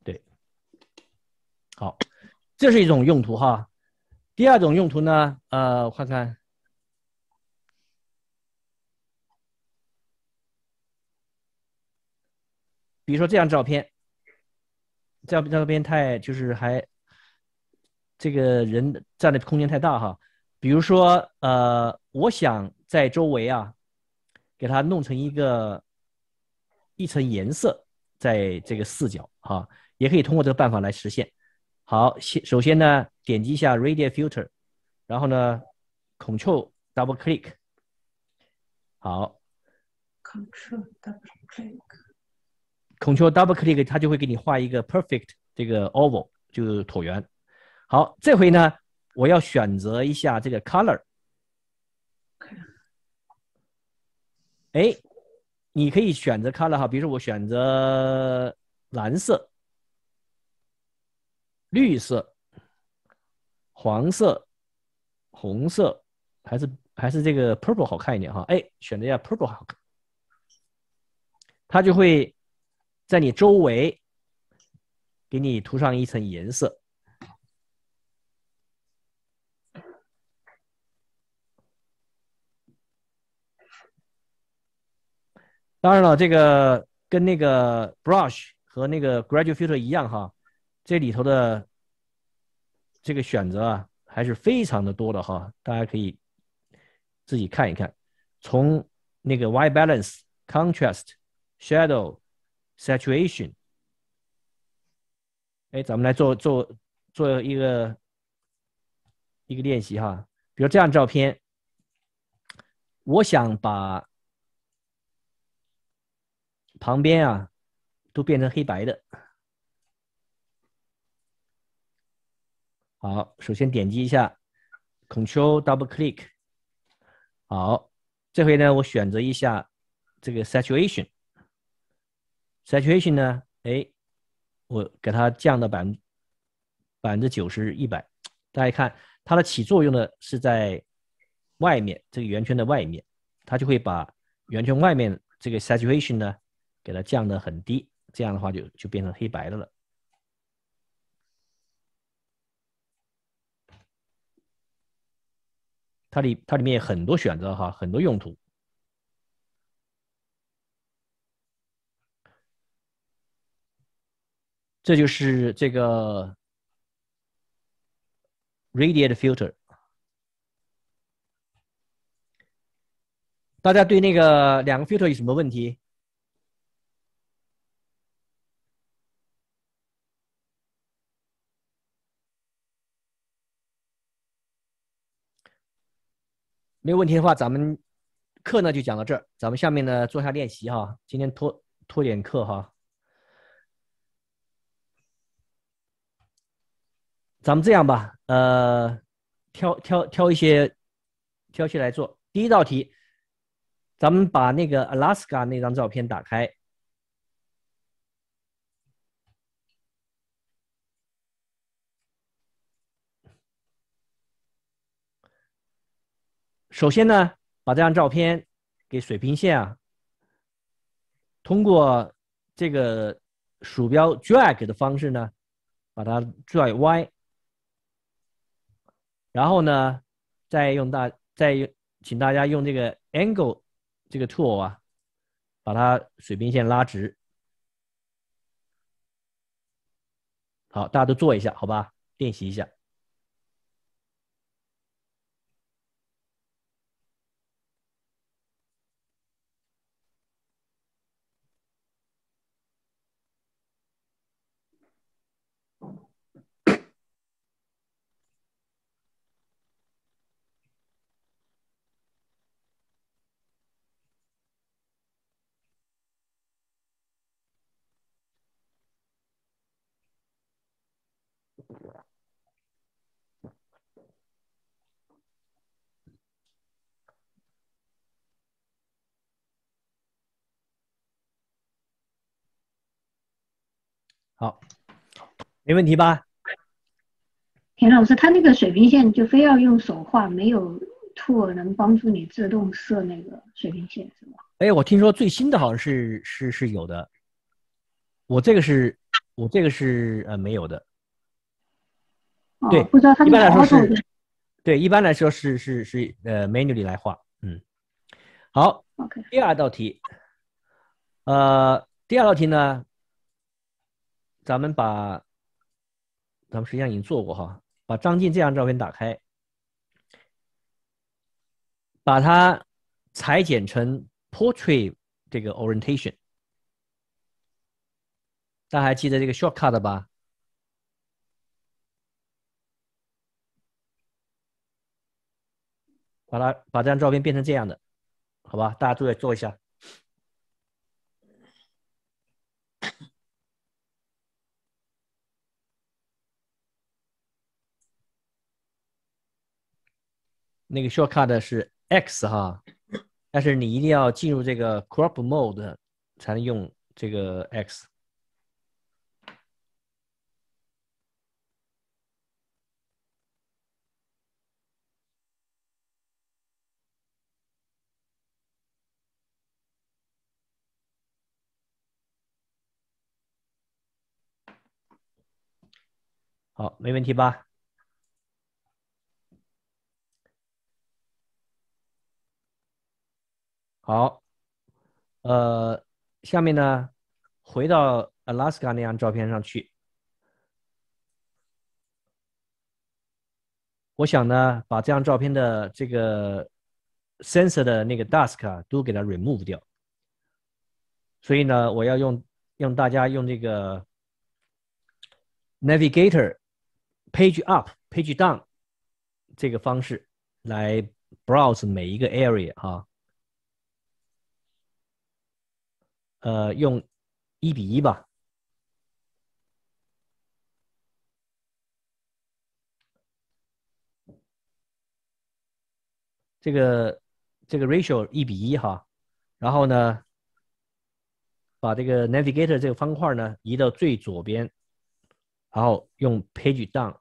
对，好，这是一种用途哈。第二种用途呢？呃，我看看，比如说这张照片。这这边太就是还，这个人占的空间太大哈。比如说，呃，我想在周围啊，给它弄成一个一层颜色，在这个四角哈，也可以通过这个办法来实现。好，先首先呢，点击一下 radial filter，然后呢，control double click。好，control double click。Ctrl double click，它就会给你画一个 perfect 这个 oval，就是椭圆。好，这回呢，我要选择一下这个 color。哎，你可以选择 color 哈，比如说我选择蓝色、绿色、黄色、红色，还是还是这个 purple 好看一点哈？哎，选择一下 purple 好看，它就会。在你周围，给你涂上一层颜色。当然了，这个跟那个 brush 和那个 gradual filter 一样哈，这里头的这个选择啊还是非常的多的哈，大家可以自己看一看，从那个 white balance、contrast、shadow。Saturation，哎，咱们来做做做一个一个练习哈，比如这样照片，我想把旁边啊都变成黑白的。好，首先点击一下 Control Double Click，好，这回呢我选择一下这个 Saturation。Saturation 呢？哎，我给它降到百分百分之九十一百。大家看，它的起作用的是在外面这个圆圈的外面，它就会把圆圈外面这个 Saturation 呢给它降的很低，这样的话就就变成黑白的了。它里它里面有很多选择哈，很多用途。这就是这个 radiated filter。大家对那个两个 filter 有什么问题？没有问题的话，咱们课呢就讲到这儿。咱们下面呢做下练习哈。今天拖拖点课哈。咱们这样吧，呃，挑挑挑一些，挑些来做。第一道题，咱们把那个 Alaska 那张照片打开。首先呢，把这张照片给水平线啊，通过这个鼠标 drag 的方式呢，把它拽歪。然后呢，再用大再用请大家用这个 angle 这个 tool 啊，把它水平线拉直。好，大家都做一下，好吧？练习一下。好，没问题吧？田老师，他那个水平线就非要用手画，没有 tool 能帮助你自动设那个水平线，是吗？哎，我听说最新的好像是是是有的，我这个是我这个是呃没有的。对，不知道他一般来说是，对，一般来说是是是呃，manually 来画。嗯，好，OK。第二道题，呃，第二道题呢？咱们把，咱们实际上已经做过哈，把张晋这张照片打开，把它裁剪成 portrait 这个 orientation，大家还记得这个 shortcut 吧？把它把这张照片变成这样的，好吧？大家注意做一下。那个 shortcut 是 X 哈，但是你一定要进入这个 crop mode 才能用这个 X。好，没问题吧？好，呃，下面呢，回到 Alaska 那张照片上去。我想呢，把这张照片的这个 sensor 的那个 dusk 都给它 remove 掉。所以呢，我要用用大家用这个 navigator page up page down 这个方式来 browse 每一个 area 啊。呃，用一比一吧。这个这个 ratio 一比一哈，然后呢，把这个 navigator 这个方块呢移到最左边，然后用 page down，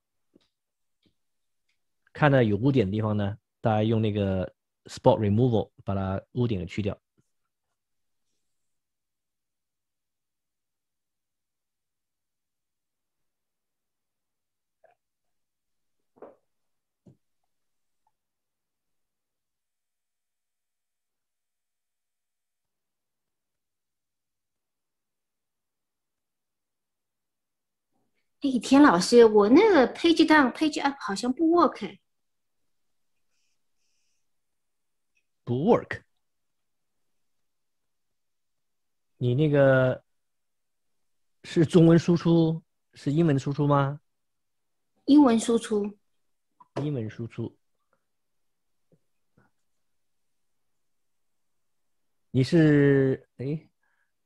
看到有污点的地方呢，大家用那个 spot removal 把它污点给去掉。哎，田老师，我那个 page down、page up 好像不 work。不 work。你那个是中文输出，是英文输出吗？英文输出。英文输出。你是哎，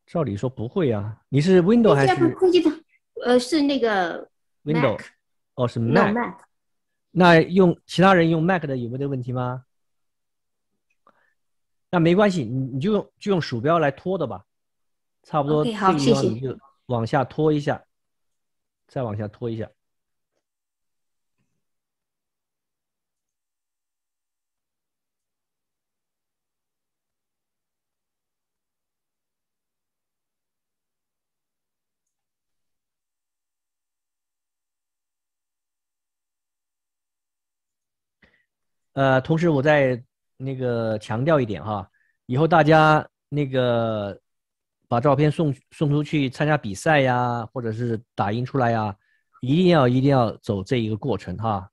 照理说不会啊。你是 w i n d o w 还是？呃，是那个，Windows，哦，是 Mac，Mac 那用其他人用 Mac 的有没得问题吗？那没关系，你你就用就用鼠标来拖的吧，差不多地方你就往下拖一下，再往下拖一下。呃，同时，我再那个强调一点哈，以后大家那个把照片送送出去参加比赛呀，或者是打印出来呀，一定要一定要走这一个过程哈。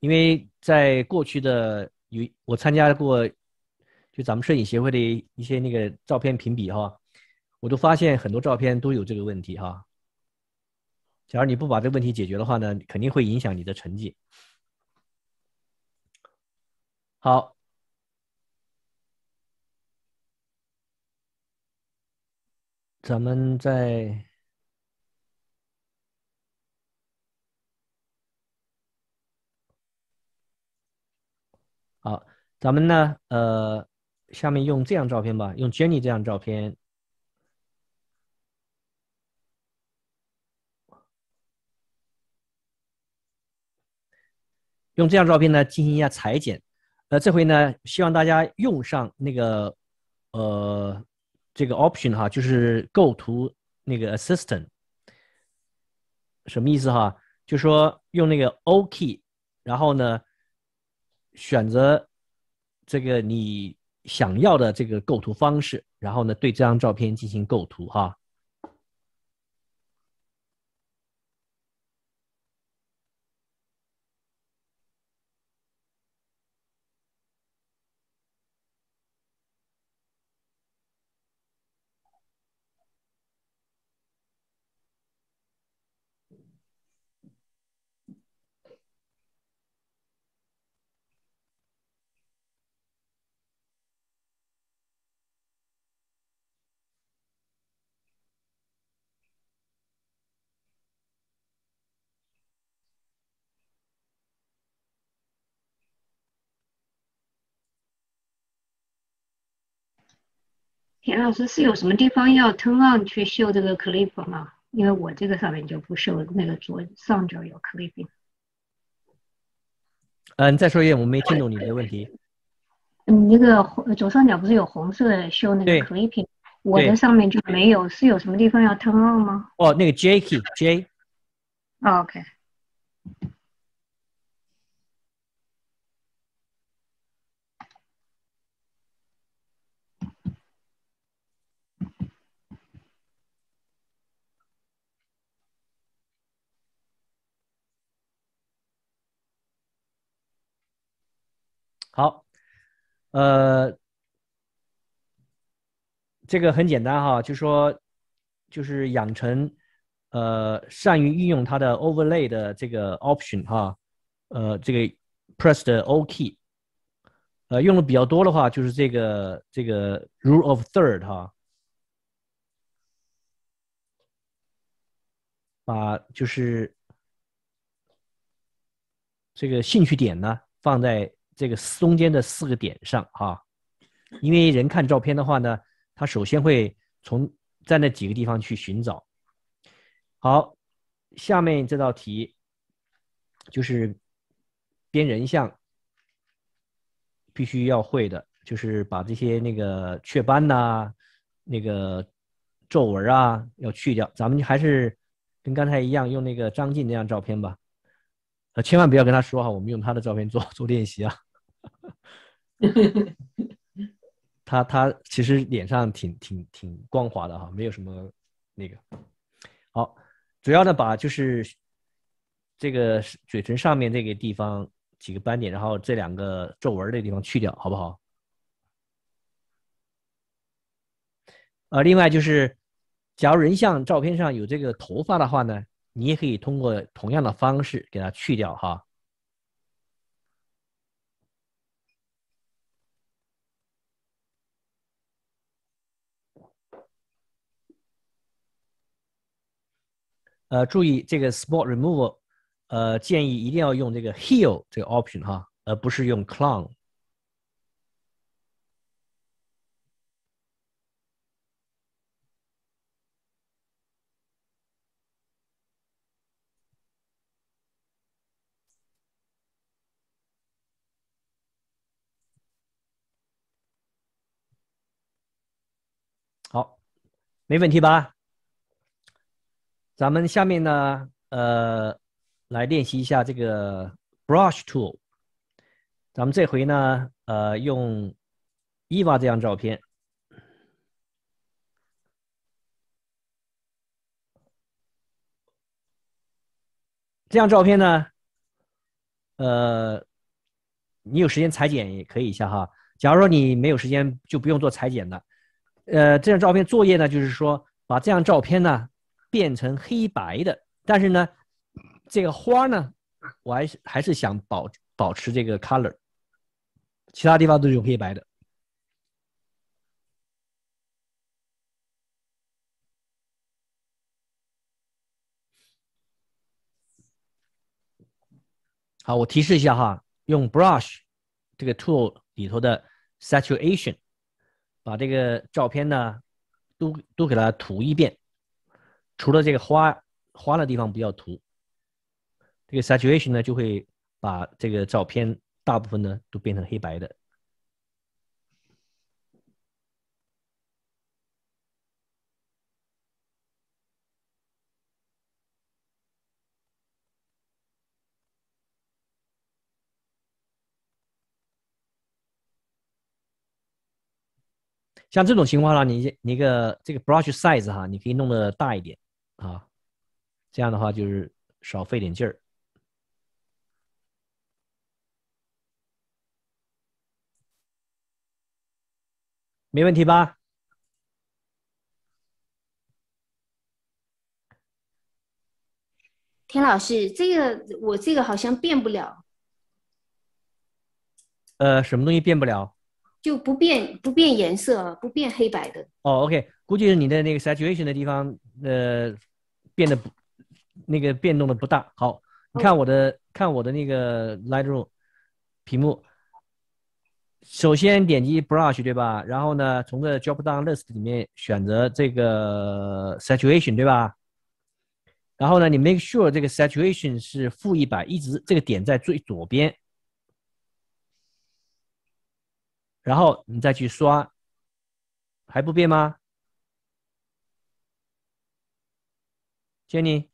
因为在过去的有我参加过，就咱们摄影协会的一些那个照片评比哈，我都发现很多照片都有这个问题哈。假如你不把这个问题解决的话呢，肯定会影响你的成绩。好，咱们在好，咱们呢，呃，下面用这张照片吧，用 Jenny 这张照片，用这张照片呢进行一下裁剪。那这回呢，希望大家用上那个，呃，这个 option 哈，就是构图那个 assistant，什么意思哈？就说用那个 O key，然后呢，选择这个你想要的这个构图方式，然后呢，对这张照片进行构图哈。严老师是有什么地方要 turn on 去秀这个 c l i p 吗？因为我这个上面就不秀那个左上角有 c l i p 嗯，你再说一遍，我没听懂你的问题。你那个左上角不是有红色的秀那个 c l i p 我的上面就没有，是有什么地方要 turn on 吗？哦，那个 Jackie J。OK。好，呃，这个很简单哈，就说，就是养成，呃，善于运用它的 overlay 的这个 option 哈，呃，这个 press 的 O key，呃，用的比较多的话，就是这个这个 rule of third 哈，把就是这个兴趣点呢放在。这个中间的四个点上哈，因为人看照片的话呢，他首先会从在那几个地方去寻找。好，下面这道题就是编人像必须要会的，就是把这些那个雀斑呐、那个皱纹啊要去掉。咱们还是跟刚才一样用那个张晋那张照片吧，呃，千万不要跟他说哈，我们用他的照片做做练习啊。[LAUGHS] 他他其实脸上挺挺挺光滑的哈，没有什么那个。好，主要呢把就是这个嘴唇上面这个地方几个斑点，然后这两个皱纹的地方去掉，好不好？呃，另外就是，假如人像照片上有这个头发的话呢，你也可以通过同样的方式给它去掉哈。呃，注意这个 spot removal，呃，建议一定要用这个 heal 这个 option 哈，而不是用 clone。好，没问题吧？咱们下面呢，呃，来练习一下这个 brush tool。咱们这回呢，呃，用伊娃这张照片。这张照片呢，呃，你有时间裁剪也可以一下哈。假如说你没有时间，就不用做裁剪的。呃，这张照片作业呢，就是说把这张照片呢。变成黑白的，但是呢，这个花呢，我还是还是想保保持这个 color，其他地方都是用黑白的。好，我提示一下哈，用 brush 这个 tool 里头的 saturation，把这个照片呢，都都给它涂一遍。除了这个花花的地方不要涂，这个 saturation 呢就会把这个照片大部分呢都变成黑白的。像这种情况呢，你你个这个 brush size 哈，你可以弄得大一点。啊，这样的话就是少费点劲儿，没问题吧？田老师，这个我这个好像变不了。呃，什么东西变不了？就不变，不变颜色，不变黑白的。哦，OK，估计是你的那个 saturation 的地方，呃。变得不那个变动的不大好。你看我的看我的那个 lightroom 屏幕，首先点击 brush 对吧？然后呢，从这 drop down list 里面选择这个 saturation 对吧？然后呢，你 make sure 这个 saturation 是负一百，一直这个点在最左边，然后你再去刷，还不变吗？Jenny，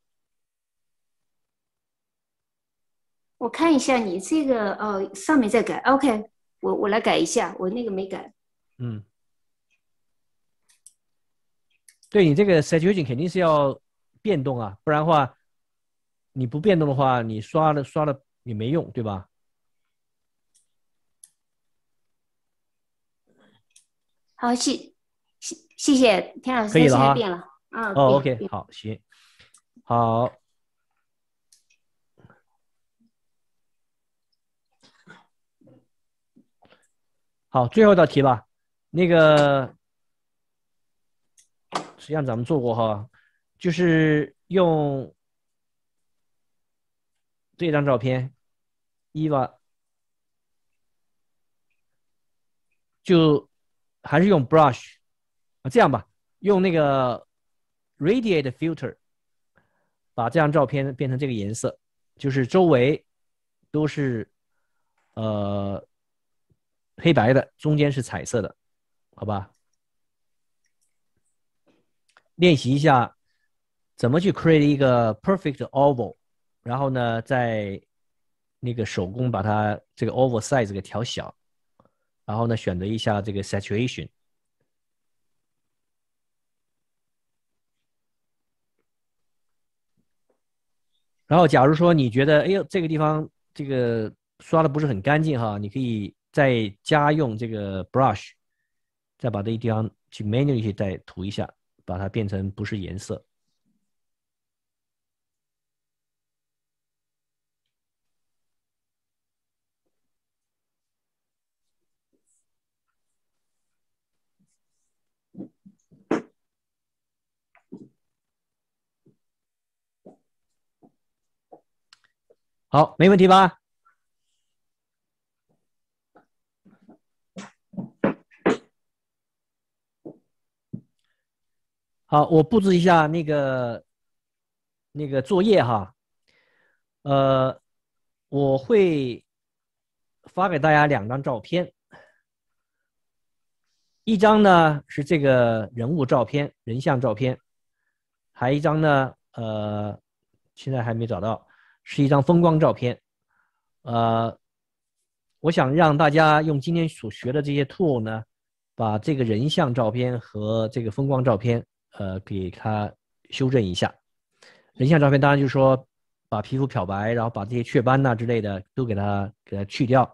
我看一下你这个，呃，上面在改。OK，我我来改一下，我那个没改。嗯，对你这个 situation 肯定是要变动啊，不然的话，你不变动的话，你刷了刷了也没用，对吧？好，谢谢谢谢田老师，可以了啊。啊，OK，好，行。好，好，最后一道题吧。那个实际上咱们做过哈，就是用这张照片 v a 就还是用 brush 啊，这样吧，用那个 radiate filter。把这张照片变成这个颜色，就是周围都是呃黑白的，中间是彩色的，好吧？练习一下怎么去 create 一个 perfect oval，然后呢，在那个手工把它这个 oversize 给调小，然后呢，选择一下这个 saturation。然后，假如说你觉得，哎呦，这个地方这个刷的不是很干净哈，你可以再家用这个 brush，再把这一地方去 manually 再涂一下，把它变成不是颜色。好，没问题吧？好，我布置一下那个那个作业哈。呃，我会发给大家两张照片，一张呢是这个人物照片、人像照片，还一张呢，呃，现在还没找到。是一张风光照片，呃，我想让大家用今天所学的这些 tool 呢，把这个人像照片和这个风光照片，呃，给它修正一下。人像照片当然就是说，把皮肤漂白，然后把这些雀斑呐之类的都给它给它去掉。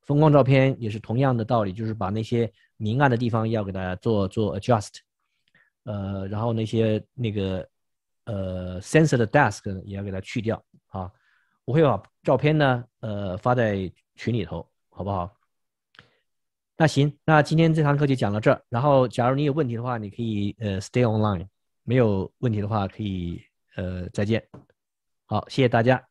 风光照片也是同样的道理，就是把那些明暗的地方要给它做做 adjust，呃，然后那些那个，呃，sensor 的 d e s k 也要给它去掉。好，我会把照片呢，呃，发在群里头，好不好？那行，那今天这堂课就讲到这儿。然后，假如你有问题的话，你可以呃 stay online。没有问题的话，可以呃再见。好，谢谢大家。